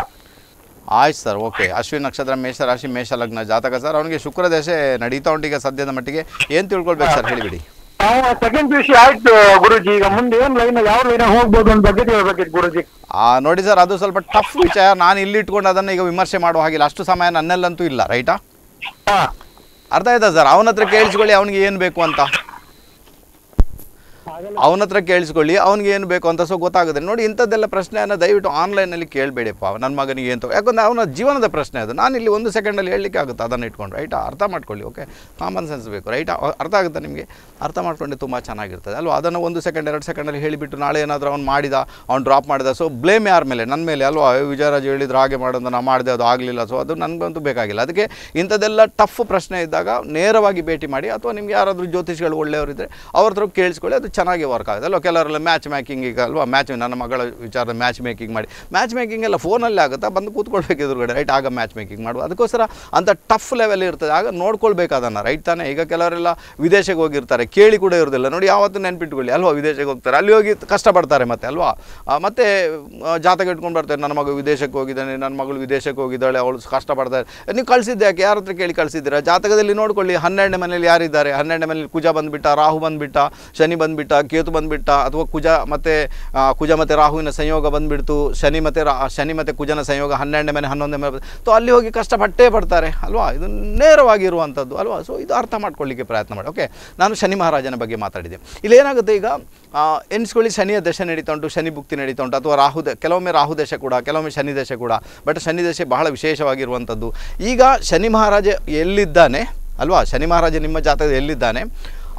ಆಯ್ತು ಸರ್ ಓಕೆ ಅಶ್ವಿನಿ ನಕ್ಷತ್ರ ಮೇಷರಾಶಿ ಮೇಷ ಲಗ್ನ ಜಾತಕ ಸರ್ ಅವನಿಗೆ ಶುಕ್ರ ದೇಶ ನಡೀತಾ ಈಗ ಸದ್ಯದ ಮಟ್ಟಿಗೆ ಏನು ತಿಳ್ಕೊಳ್ಬೇಕು ಸರ್ ಹೇಳಿಬಿಡಿ ಸೆಕೆಂಡ್ ಪಿ ಆಯ್ತು ಗುರುಜಿ ಈಗ ಮುಂದೆ ಏನ್ ಲೈನ್ ಯಾವ ಲೈನ್ ಹೋಗ್ಬೋದು ಅಂತ ಬಗ್ಗೆ ತಿಳ್ಬೇಕಿತ್ತು ಗುರುಜಿ ನೋಡಿ ಸರ್ ಅದು ಸ್ವಲ್ಪ ಟಫ್ ವಿಷಯ ನಾನು ಇಲ್ಲಿ ಇಟ್ಕೊಂಡು ಅದನ್ನ ಈಗ ವಿಮರ್ಶೆ ಮಾಡುವ ಹಾಗಿಲ್ಲ ಅಷ್ಟು ಸಮಯ ನನ್ನಲ್ಲಂತೂ ಇಲ್ಲ ರೈಟಾ ಅರ್ಥ ಆಯ್ತಾ ಸರ್ ಅವನ ಹತ್ರ ಕೇಳಿಸ್ಕೊಳ್ಳಿ ಅವನಿಗೆ ಏನು ಬೇಕು ಅಂತ ಅವನ ಹತ್ರ ಕೇಳಿಸ್ಕೊಳ್ಳಿ ಅವ್ನಿಗೆ ಏನು ಬೇಕು ಅಂತ ಸೊ ಗೊತ್ತಾಗುತ್ತೆ ನೋಡಿ ಇಂಥದ್ದೆಲ್ಲ ಪ್ರಶ್ನೆಯನ್ನು ದಯವಿಟ್ಟು ಆನ್ಲೈನಲ್ಲಿ ಕೇಳಬೇಡಿಪ್ಪ ನನ್ನ ಮಗನಿಗೆ ಏನು ಯಾಕಂದ್ರೆ ಅವನ ಜೀವನದ ಪ್ರಶ್ನೆ ಅದು ನಾನು ಇಲ್ಲಿ ಒಂದು ಸೆಕೆಂಡಲ್ಲಿ ಹೇಳಲಿಕ್ಕೆ ಆಗುತ್ತೆ ಅದನ್ನು ಇಟ್ಕೊಂಡು ರೈಟ್ ಅರ್ಥ ಮಾಡ್ಕೊಳ್ಳಿ ಓಕೆ ಕಾಮನ್ ಸೆನ್ಸ್ ಬೇಕು ರೈಟ್ ಅರ್ಥ ಆಗುತ್ತೆ ನಿಮಗೆ ಅರ್ಥ ಮಾಡ್ಕೊಂಡು ತುಂಬ ಚೆನ್ನಾಗಿರ್ತದೆ ಅಲ್ವಾ ಅದನ್ನು ಒಂದು ಸೆಕೆಂಡ್ ಎರಡು ಸೆಕೆಂಡಲ್ಲಿ ಹೇಳಿಬಿಟ್ಟು ನಾಳೆ ಏನಾದರೂ ಅವ್ನು ಮಾಡಿದ ಅವ್ನು ಡ್ರಾಪ್ ಮಾಡಿದ ಸೊ ಬ್ಲೇಮ್ ಯಾರ ಮೇಲೆ ನನ್ನ ಮೇಲೆ ಅಲ್ವಾ ವಿಜಯರಾಜ್ ಹೇಳಿದ್ರು ಹಾಗೆ ಮಾಡೋದು ನಾನು ಮಾಡಿದೆ ಅದು ಆಗಲಿಲ್ಲ ಸೊ ಅದು ನನಗಂತೂ ಬೇಕಾಗಿಲ್ಲ ಅದಕ್ಕೆ ಇಂಥದ್ದೆಲ್ಲ ಟಫ್ ಪ್ರಶ್ನೆ ಇದ್ದಾಗ ನೇರವಾಗಿ ಭೇಟಿ ಮಾಡಿ ಅಥವಾ ನಿಮ್ಗೆ ಯಾರಾದರೂ ಜ್ಯೋತಿಷಿಗಳು ಒಳ್ಳೆಯವರಿದ್ದರೆ ಅವ್ರ ಹತ್ರ ಕೇಳಿಸ್ಕೊಳ್ಳಿ ಅದು ಚೆನ್ನಾಗಿ ವರ್ಕ್ ಆಗುತ್ತೆ ಅಲ್ವ ಕೆಲವರೆಲ್ಲ ಮ್ಯಾಚ್ ಮೇಕಿಂಗ್ ಈಗ ಅಲ್ವಾ ಮ್ಯಾಚ್ ನನ್ನ ಮಗಳ ವಿಚಾರದ ಮ್ಯಾಚ್ ಮೇಕಿಂಗ್ ಮಾಡಿ ಮ್ಯಾಚ್ ಮೇಕಿಂಗ್ ಎಲ್ಲ ಫೋನಲ್ಲಿ ಆಗುತ್ತಾ ಬಂದು ಕೂತ್ಕೊಳ್ಬೇಕು ಎದುರುಗಡೆ ರೈಟ್ ಆಗ ಮ್ಯಾಚ್ ಮೇಕಿಂಗ್ ಮಾಡುವ ಅದಕ್ಕೋಸ್ಕರ ಅಂತ ಟಫ್ ಲೆವೆಲ್ ಇರ್ತದೆ ಆಗ ನೋಡ್ಕೊಳ್ಬೇಕು ರೈಟ್ ತಾನೇ ಈಗ ಕೆಲವರೆಲ್ಲ ವಿದೇಶಕ್ಕೆ ಹೋಗಿರ್ತಾರೆ ಕೇಳಿ ಕೂಡ ಇರೋದಿಲ್ಲ ನೋಡಿ ಯಾವತ್ತು ನೆನ್ಪಿಟ್ಕೊಳ್ಳಿ ಅಲ್ವಾ ವಿದೇಶಕ್ಕೆ ಹೋಗ್ತಾರೆ ಅಲ್ಲಿ ಹೋಗಿ ಕಷ್ಟಪಡ್ತಾರೆ ಮತ್ತೆ ಅಲ್ವಾ ಮತ್ತೆ ಜಾತಕ ಇಟ್ಕೊಂಡು ಬರ್ತಾರೆ ನನ್ನ ಮಗು ವಿದೇಶಕ್ಕೆ ಹೋಗಿದ್ದಾನೆ ನನ್ನ ಮಗಳು ವಿದೇಶಕ್ಕೆ ಹೋಗಿದ್ದಾಳೆ ಅವಳು ಕಷ್ಟಪಡ್ತಾರೆ ನೀವು ಕಳಿಸಿದ್ದೆ ಯಾಕೆ ಯಾರ ಹತ್ರ ಕೇಳಿ ಕಳಿಸಿದ್ದೀರಾ ಜಾತಕದಲ್ಲಿ ನೋಡ್ಕೊಳ್ಳಿ ಹನ್ನೆರಡನೇ ಮನೇಲಿ ಯಾರಿದ್ದಾರೆ ಹನ್ನೆರಡನೇ ಮನೇಲಿ ಕುಜ ಬಂದುಬಿಟ್ಟ ರಾಹು ಬಂದುಬಿಟ್ಟ ಶನಿ ಬಂದುಬಿಟ್ಟ ಬಂದುಬಿಟ್ಟ ಕೇತು ಬಂದುಬಿಟ್ಟ ಅಥವಾ ಕುಜ ಮತ್ತು ಕುಜ ಮತ್ತು ರಾಹುವಿನ ಸಂಯೋಗ ಬಂದುಬಿಡ್ತು ಶನಿ ಮತ್ತು ಶನಿ ಮತ್ತು ಕುಜನ ಸಂಯೋಗ ಹನ್ನೆರಡನೇ ಮನೆ ಹನ್ನೊಂದನೇ ಮನೆ ಸೊ ಅಲ್ಲಿ ಹೋಗಿ ಕಷ್ಟಪಟ್ಟೇ ಬರ್ತಾರೆ ಪಡ್ತಾರೆ ಅಲ್ವಾ ಇದು ನೇರವಾಗಿರುವಂಥದ್ದು ಅಲ್ವಾ ಸೊ ಇದು ಅರ್ಥ ಮಾಡ್ಕೊಳ್ಳಿಕ್ಕೆ ಪ್ರಯತ್ನ ಮಾಡಿ ಓಕೆ ನಾನು ಶನಿ ಮಹಾರಾಜನ ಬಗ್ಗೆ ಮಾತಾಡಿದೆ ಇಲ್ಲಿ ಏನಾಗುತ್ತೆ ಈಗ ಎಣಿಸ್ಕೊಳ್ಳಿ ಶನಿಯ ದಶೆ ನಡೀತಾ ಉಂಟು ಶನಿ ಭುಕ್ತಿ ನಡೀತಾ ಉಂಟು ಅಥವಾ ರಾಹು ಕೆಲವೊಮ್ಮೆ ರಾಹು ದಶೆ ಕೂಡ ಕೆಲವೊಮ್ಮೆ ಶನಿ ದಶೆ ಕೂಡ ಬಟ್ ಶನಿ ದಶೆ ಬಹಳ ವಿಶೇಷವಾಗಿರುವಂಥದ್ದು ಈಗ ಶನಿ ಮಹಾರಾಜ ಎಲ್ಲಿದ್ದಾನೆ ಅಲ್ವಾ ಶನಿ ಮಹಾರಾಜ ನಿಮ್ಮ ಜಾತಕದಲ್ಲಿ ಎಲ್ಲಿದ್ದಾನೆ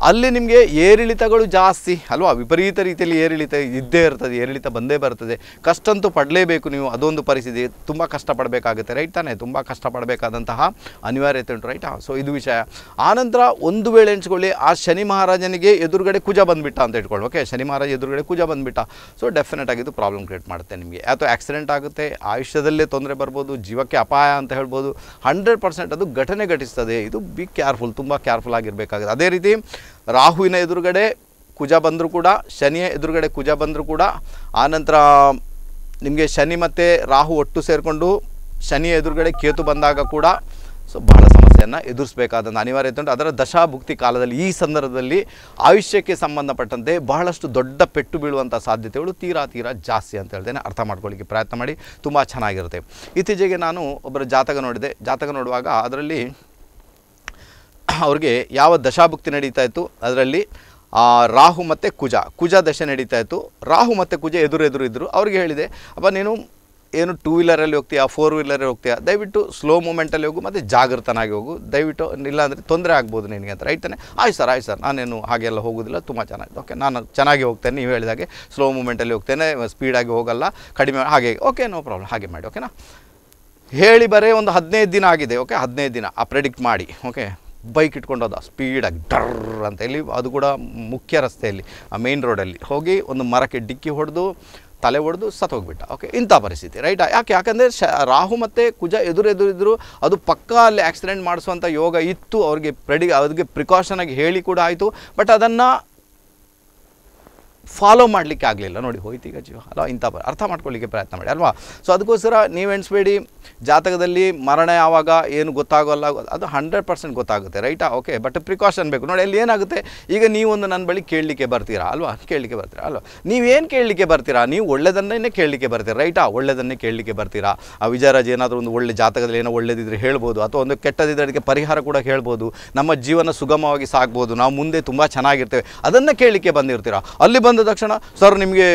ಅಲ್ಲಿ ನಿಮಗೆ ಏರಿಳಿತಗಳು ಜಾಸ್ತಿ ಅಲ್ವಾ ವಿಪರೀತ ರೀತಿಯಲ್ಲಿ ಏರಿಳಿತ ಇದ್ದೇ ಇರ್ತದೆ ಏರಿಳಿತ ಬಂದೇ ಬರ್ತದೆ ಅಂತೂ ಪಡಲೇಬೇಕು ನೀವು ಅದೊಂದು ಪರಿಸ್ಥಿತಿ ತುಂಬ ಕಷ್ಟಪಡಬೇಕಾಗುತ್ತೆ ರೈಟ್ ತಾನೇ ತುಂಬ ಕಷ್ಟಪಡಬೇಕಾದಂತಹ ಅನಿವಾರ್ಯತೆ ಉಂಟು ರೈಟಾ ಸೊ ಇದು ವಿಷಯ ಆನಂತರ ಒಂದು ವೇಳೆ ಎಣಿಸ್ಕೊಳ್ಳಿ ಆ ಶನಿ ಮಹಾರಾಜನಿಗೆ ಎದುರುಗಡೆ ಕುಜ ಬಂದುಬಿಟ್ಟ ಅಂತ ಇಟ್ಕೊಳ್ಳಿ ಓಕೆ ಶನಿ ಮಹಾರಾಜ ಎದುರುಗಡೆ ಕುಜ ಬಂದುಬಿಟ್ಟ ಸೊ ಡೆಫಿನೆಟ್ ಆಗಿದ್ದು ಪ್ರಾಬ್ಲಮ್ ಕ್ರಿಯೇಟ್ ಮಾಡುತ್ತೆ ನಿಮಗೆ ಅಥವಾ ಆಕ್ಸಿಡೆಂಟ್ ಆಗುತ್ತೆ ಆಯುಷ್ಯದಲ್ಲೇ ತೊಂದರೆ ಬರ್ಬೋದು ಜೀವಕ್ಕೆ ಅಪಾಯ ಅಂತ ಹೇಳ್ಬೋದು ಹಂಡ್ರೆಡ್ ಪರ್ಸೆಂಟ್ ಅದು ಘಟನೆ ಘಟಿಸ್ತದೆ ಇದು ಬಿ ಕೇರ್ಫುಲ್ ತುಂಬ ಕೇರ್ಫುಲ್ ಆಗಿರಬೇಕಾಗುತ್ತೆ ಅದೇ ರೀತಿ ರಾಹುವಿನ ಎದುರುಗಡೆ ಕುಜ ಬಂದರೂ ಕೂಡ ಶನಿಯ ಎದುರುಗಡೆ ಕುಜ ಬಂದರೂ ಕೂಡ ಆನಂತರ ನಿಮಗೆ ಶನಿ ಮತ್ತು ರಾಹು ಒಟ್ಟು ಸೇರಿಕೊಂಡು ಶನಿಯ ಎದುರುಗಡೆ ಕೇತು ಬಂದಾಗ ಕೂಡ ಸೊ ಬಹಳ ಸಮಸ್ಯೆಯನ್ನು ಎದುರಿಸಬೇಕಾದಂಥ ಅನಿವಾರ್ಯತೆ ಉಂಟು ಅದರ ದಶಾಭುಕ್ತಿ ಕಾಲದಲ್ಲಿ ಈ ಸಂದರ್ಭದಲ್ಲಿ ಆಯುಷ್ಯಕ್ಕೆ ಸಂಬಂಧಪಟ್ಟಂತೆ ಬಹಳಷ್ಟು ದೊಡ್ಡ ಪೆಟ್ಟು ಬೀಳುವಂಥ ಸಾಧ್ಯತೆಗಳು ತೀರಾ ತೀರಾ ಜಾಸ್ತಿ ಅಂತ ಹೇಳ್ತೇನೆ ಅರ್ಥ ಮಾಡ್ಕೊಳ್ಳಿಕ್ಕೆ ಪ್ರಯತ್ನ ಮಾಡಿ ತುಂಬ ಚೆನ್ನಾಗಿರುತ್ತೆ ಇತ್ತೀಚೆಗೆ ನಾನು ಒಬ್ಬರ ಜಾತಕ ನೋಡಿದೆ ಜಾತಕ ನೋಡುವಾಗ ಅದರಲ್ಲಿ ಅವ್ರಿಗೆ ಯಾವ ದಶಾಭುಕ್ತಿ ನಡೀತಾ ಇತ್ತು ಅದರಲ್ಲಿ ರಾಹು ಮತ್ತು ಕುಜ ಕುಜ ದಶೆ ನಡೀತಾ ಇತ್ತು ರಾಹು ಮತ್ತು ಕುಜ ಎದುರು ಎದುರು ಇದ್ದರು ಅವ್ರಿಗೆ ಹೇಳಿದೆ ಅಪ್ಪ ನೀನು ಏನು ಟೂ ವೀಲರಲ್ಲಿ ಹೋಗ್ತೀಯಾ ಫೋರ್ ವೀಲರಲ್ಲಿ ಹೋಗ್ತೀಯಾ ದಯವಿಟ್ಟು ಸ್ಲೋ ಮೂಮೆಂಟಲ್ಲಿ ಹೋಗು ಮತ್ತು ಜಾಗೃತನಾಗಿ ಹೋಗು ದಯವಿಟ್ಟು ಇಲ್ಲಾಂದರೆ ತೊಂದರೆ ಆಗ್ಬೋದು ನಿನಗೆ ಅಂತ ರೈಟ್ ಆಯ್ತು ಸರ್ ಆಯ್ತು ಸರ್ ನಾನೇನು ಹಾಗೆಲ್ಲ ಹೋಗೋದಿಲ್ಲ ತುಂಬ ಚೆನ್ನಾಗಿದೆ ಓಕೆ ನಾನು ಚೆನ್ನಾಗಿ ಹೋಗ್ತೇನೆ ನೀವು ಹೇಳಿದಾಗೆ ಸ್ಲೋ ಮೂಮೆಂಟಲ್ಲಿ ಹೋಗ್ತೇನೆ ಸ್ಪೀಡಾಗಿ ಹೋಗಲ್ಲ ಕಡಿಮೆ ಹಾಗೆ ಓಕೆ ನೋ ಪ್ರಾಬ್ಲಮ್ ಹಾಗೆ ಮಾಡಿ ಓಕೆನಾ ಹೇಳಿ ಬರೀ ಒಂದು ಹದಿನೈದು ದಿನ ಆಗಿದೆ ಓಕೆ ಹದಿನೈದು ದಿನ ಆ ಪ್ರೆಡಿಕ್ಟ್ ಮಾಡಿ ಓಕೆ ಬೈಕ್ ಇಟ್ಕೊಂಡು ಹೋದ ಸ್ಪೀಡಾಗಿ ಡರ್ ಅಂತ ಹೇಳಿ ಅದು ಕೂಡ ಮುಖ್ಯ ರಸ್ತೆಯಲ್ಲಿ ಆ ಮೇನ್ ರೋಡಲ್ಲಿ ಹೋಗಿ ಒಂದು ಮರಕ್ಕೆ ಡಿಕ್ಕಿ ಹೊಡೆದು ತಲೆ ಹೊಡೆದು ಸತ್ತೋಗ್ಬಿಟ್ಟ ಓಕೆ ಇಂಥ ಪರಿಸ್ಥಿತಿ ರೈಟ್ ಯಾಕೆ ಯಾಕಂದರೆ ಶ ರಾಹು ಮತ್ತು ಕುಜ ಎದುರೆದುರಿದ್ರು ಅದು ಪಕ್ಕ ಅಲ್ಲಿ ಆಕ್ಸಿಡೆಂಟ್ ಮಾಡಿಸುವಂಥ ಯೋಗ ಇತ್ತು ಅವ್ರಿಗೆ ಪ್ರೆಡಿ ಅವ್ರಿಗೆ ಪ್ರಿಕಾಷನಾಗಿ ಹೇಳಿ ಕೂಡ ಆಯಿತು ಬಟ್ ಅದನ್ನು ಫಾಲೋ ಮಾಡಲಿಕ್ಕೆ ಆಗಲಿಲ್ಲ ನೋಡಿ ಹೋಯ್ತು ಈಗ ಜೀವ ಅಲ್ವಾ ಇಂಥ ಅರ್ಥ ಮಾಡ್ಕೊಳ್ಳಿಕ್ಕೆ ಪ್ರಯತ್ನ ಮಾಡಿ ಅಲ್ವಾ ಸೊ ಅದಕ್ಕೋಸ್ಕರ ನೀವು ಜಾತಕದಲ್ಲಿ ಮರಣ ಯಾವಾಗ ಏನು ಗೊತ್ತಾಗೋಲ್ಲ ಅದು ಹಂಡ್ರೆಡ್ ಪರ್ಸೆಂಟ್ ಗೊತ್ತಾಗುತ್ತೆ ರೈಟಾ ಓಕೆ ಬಟ್ ಪ್ರಿಕಾಷನ್ ಬೇಕು ನೋಡಿ ಅಲ್ಲಿ ಏನಾಗುತ್ತೆ ಈಗ ನೀವೊಂದು ನನ್ನ ಬಳಿ ಕೇಳಲಿಕ್ಕೆ ಬರ್ತೀರಾ ಅಲ್ವಾ ಕೇಳಲಿಕ್ಕೆ ಬರ್ತೀರಾ ಅಲ್ವಾ ನೀವೇನು ಕೇಳಲಿಕ್ಕೆ ಬರ್ತೀರಾ ನೀವು ಒಳ್ಳೆಯದನ್ನೇ ಕೇಳಲಿಕ್ಕೆ ಬರ್ತೀರಾ ರೈಟಾ ಒಳ್ಳೆಯದನ್ನೇ ಕೇಳಲಿಕ್ಕೆ ಬರ್ತೀರಾ ಆ ವಿಜಯರಾಜ್ ಏನಾದರೂ ಒಂದು ಒಳ್ಳೆ ಜಾತಕದಲ್ಲಿ ಏನೋ ಒಳ್ಳೆಯದಿದ್ರೆ ಹೇಳ್ಬೋದು ಅಥವಾ ಒಂದು ಕೆಟ್ಟದಿದ್ದರೆ ಅದಕ್ಕೆ ಪರಿಹಾರ ಕೂಡ ಹೇಳ್ಬೋದು ನಮ್ಮ ಜೀವನ ಸುಗಮವಾಗಿ ಸಾಗ್ಬೋದು ನಾವು ಮುಂದೆ ತುಂಬ ಚೆನ್ನಾಗಿರ್ತೇವೆ ಅದನ್ನು ಕೇಳಲಿಕ್ಕೆ ಬಂದಿರ್ತೀರಾ ಅಲ್ಲಿ ಬಂದು ಬಂದ ತಕ್ಷಣ ಸರ್ ನಿಮಗೆ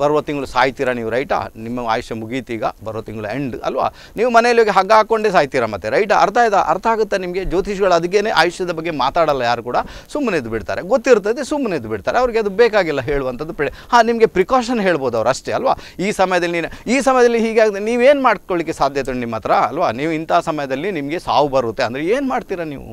ಬರುವ ತಿಂಗಳು ಸಾಯ್ತೀರಾ ನೀವು ರೈಟಾ ನಿಮ್ಮ ಆಯುಷ್ಯ ಈಗ ಬರೋ ತಿಂಗಳು ಎಂಡ್ ಅಲ್ವಾ ನೀವು ಮನೆಯಲ್ಲಿ ಹೋಗಿ ಹಗ್ಗ ಹಾಕ್ಕೊಂಡೇ ಸಾಯ್ತೀರಾ ಮತ್ತೆ ರೈಟಾ ಅರ್ಥ ಆಯ್ತಾ ಅರ್ಥ ಆಗುತ್ತೆ ನಿಮಗೆ ಜ್ಯೋತಿಷಿಗಳು ಅದಕ್ಕೇನೆ ಆಯುಷ್ಯದ ಬಗ್ಗೆ ಮಾತಾಡಲ್ಲ ಯಾರು ಕೂಡ ಸುಮ್ಮನೆ ಇದ್ದು ಬಿಡ್ತಾರೆ ಗೊತ್ತಿರ್ತದೆ ಸುಮ್ಮನೆ ಇದ್ದು ಬಿಡ್ತಾರೆ ಅವ್ರಿಗೆ ಅದು ಬೇಕಾಗಿಲ್ಲ ಹೇಳುವಂಥದ್ದು ಪ್ರೇ ಹಾಂ ನಿಮಗೆ ಪ್ರಿಕಾಷನ್ ಹೇಳ್ಬೋದು ಅವ್ರು ಅಷ್ಟೇ ಅಲ್ವಾ ಈ ಸಮಯದಲ್ಲಿ ನೀನು ಈ ಸಮಯದಲ್ಲಿ ಹೀಗಾಗಿದೆ ನೀವೇನು ಮಾಡ್ಕೊಳ್ಳಿಕ್ಕೆ ಸಾಧ್ಯತೆ ನಿಮ್ಮ ಹತ್ರ ಅಲ್ವಾ ನೀವು ಇಂಥ ಸಮಯದಲ್ಲಿ ನಿಮಗೆ ಸಾವು ಬರುತ್ತೆ ಅಂದರೆ ಏನು ಮಾಡ್ತೀರಾ ನೀವು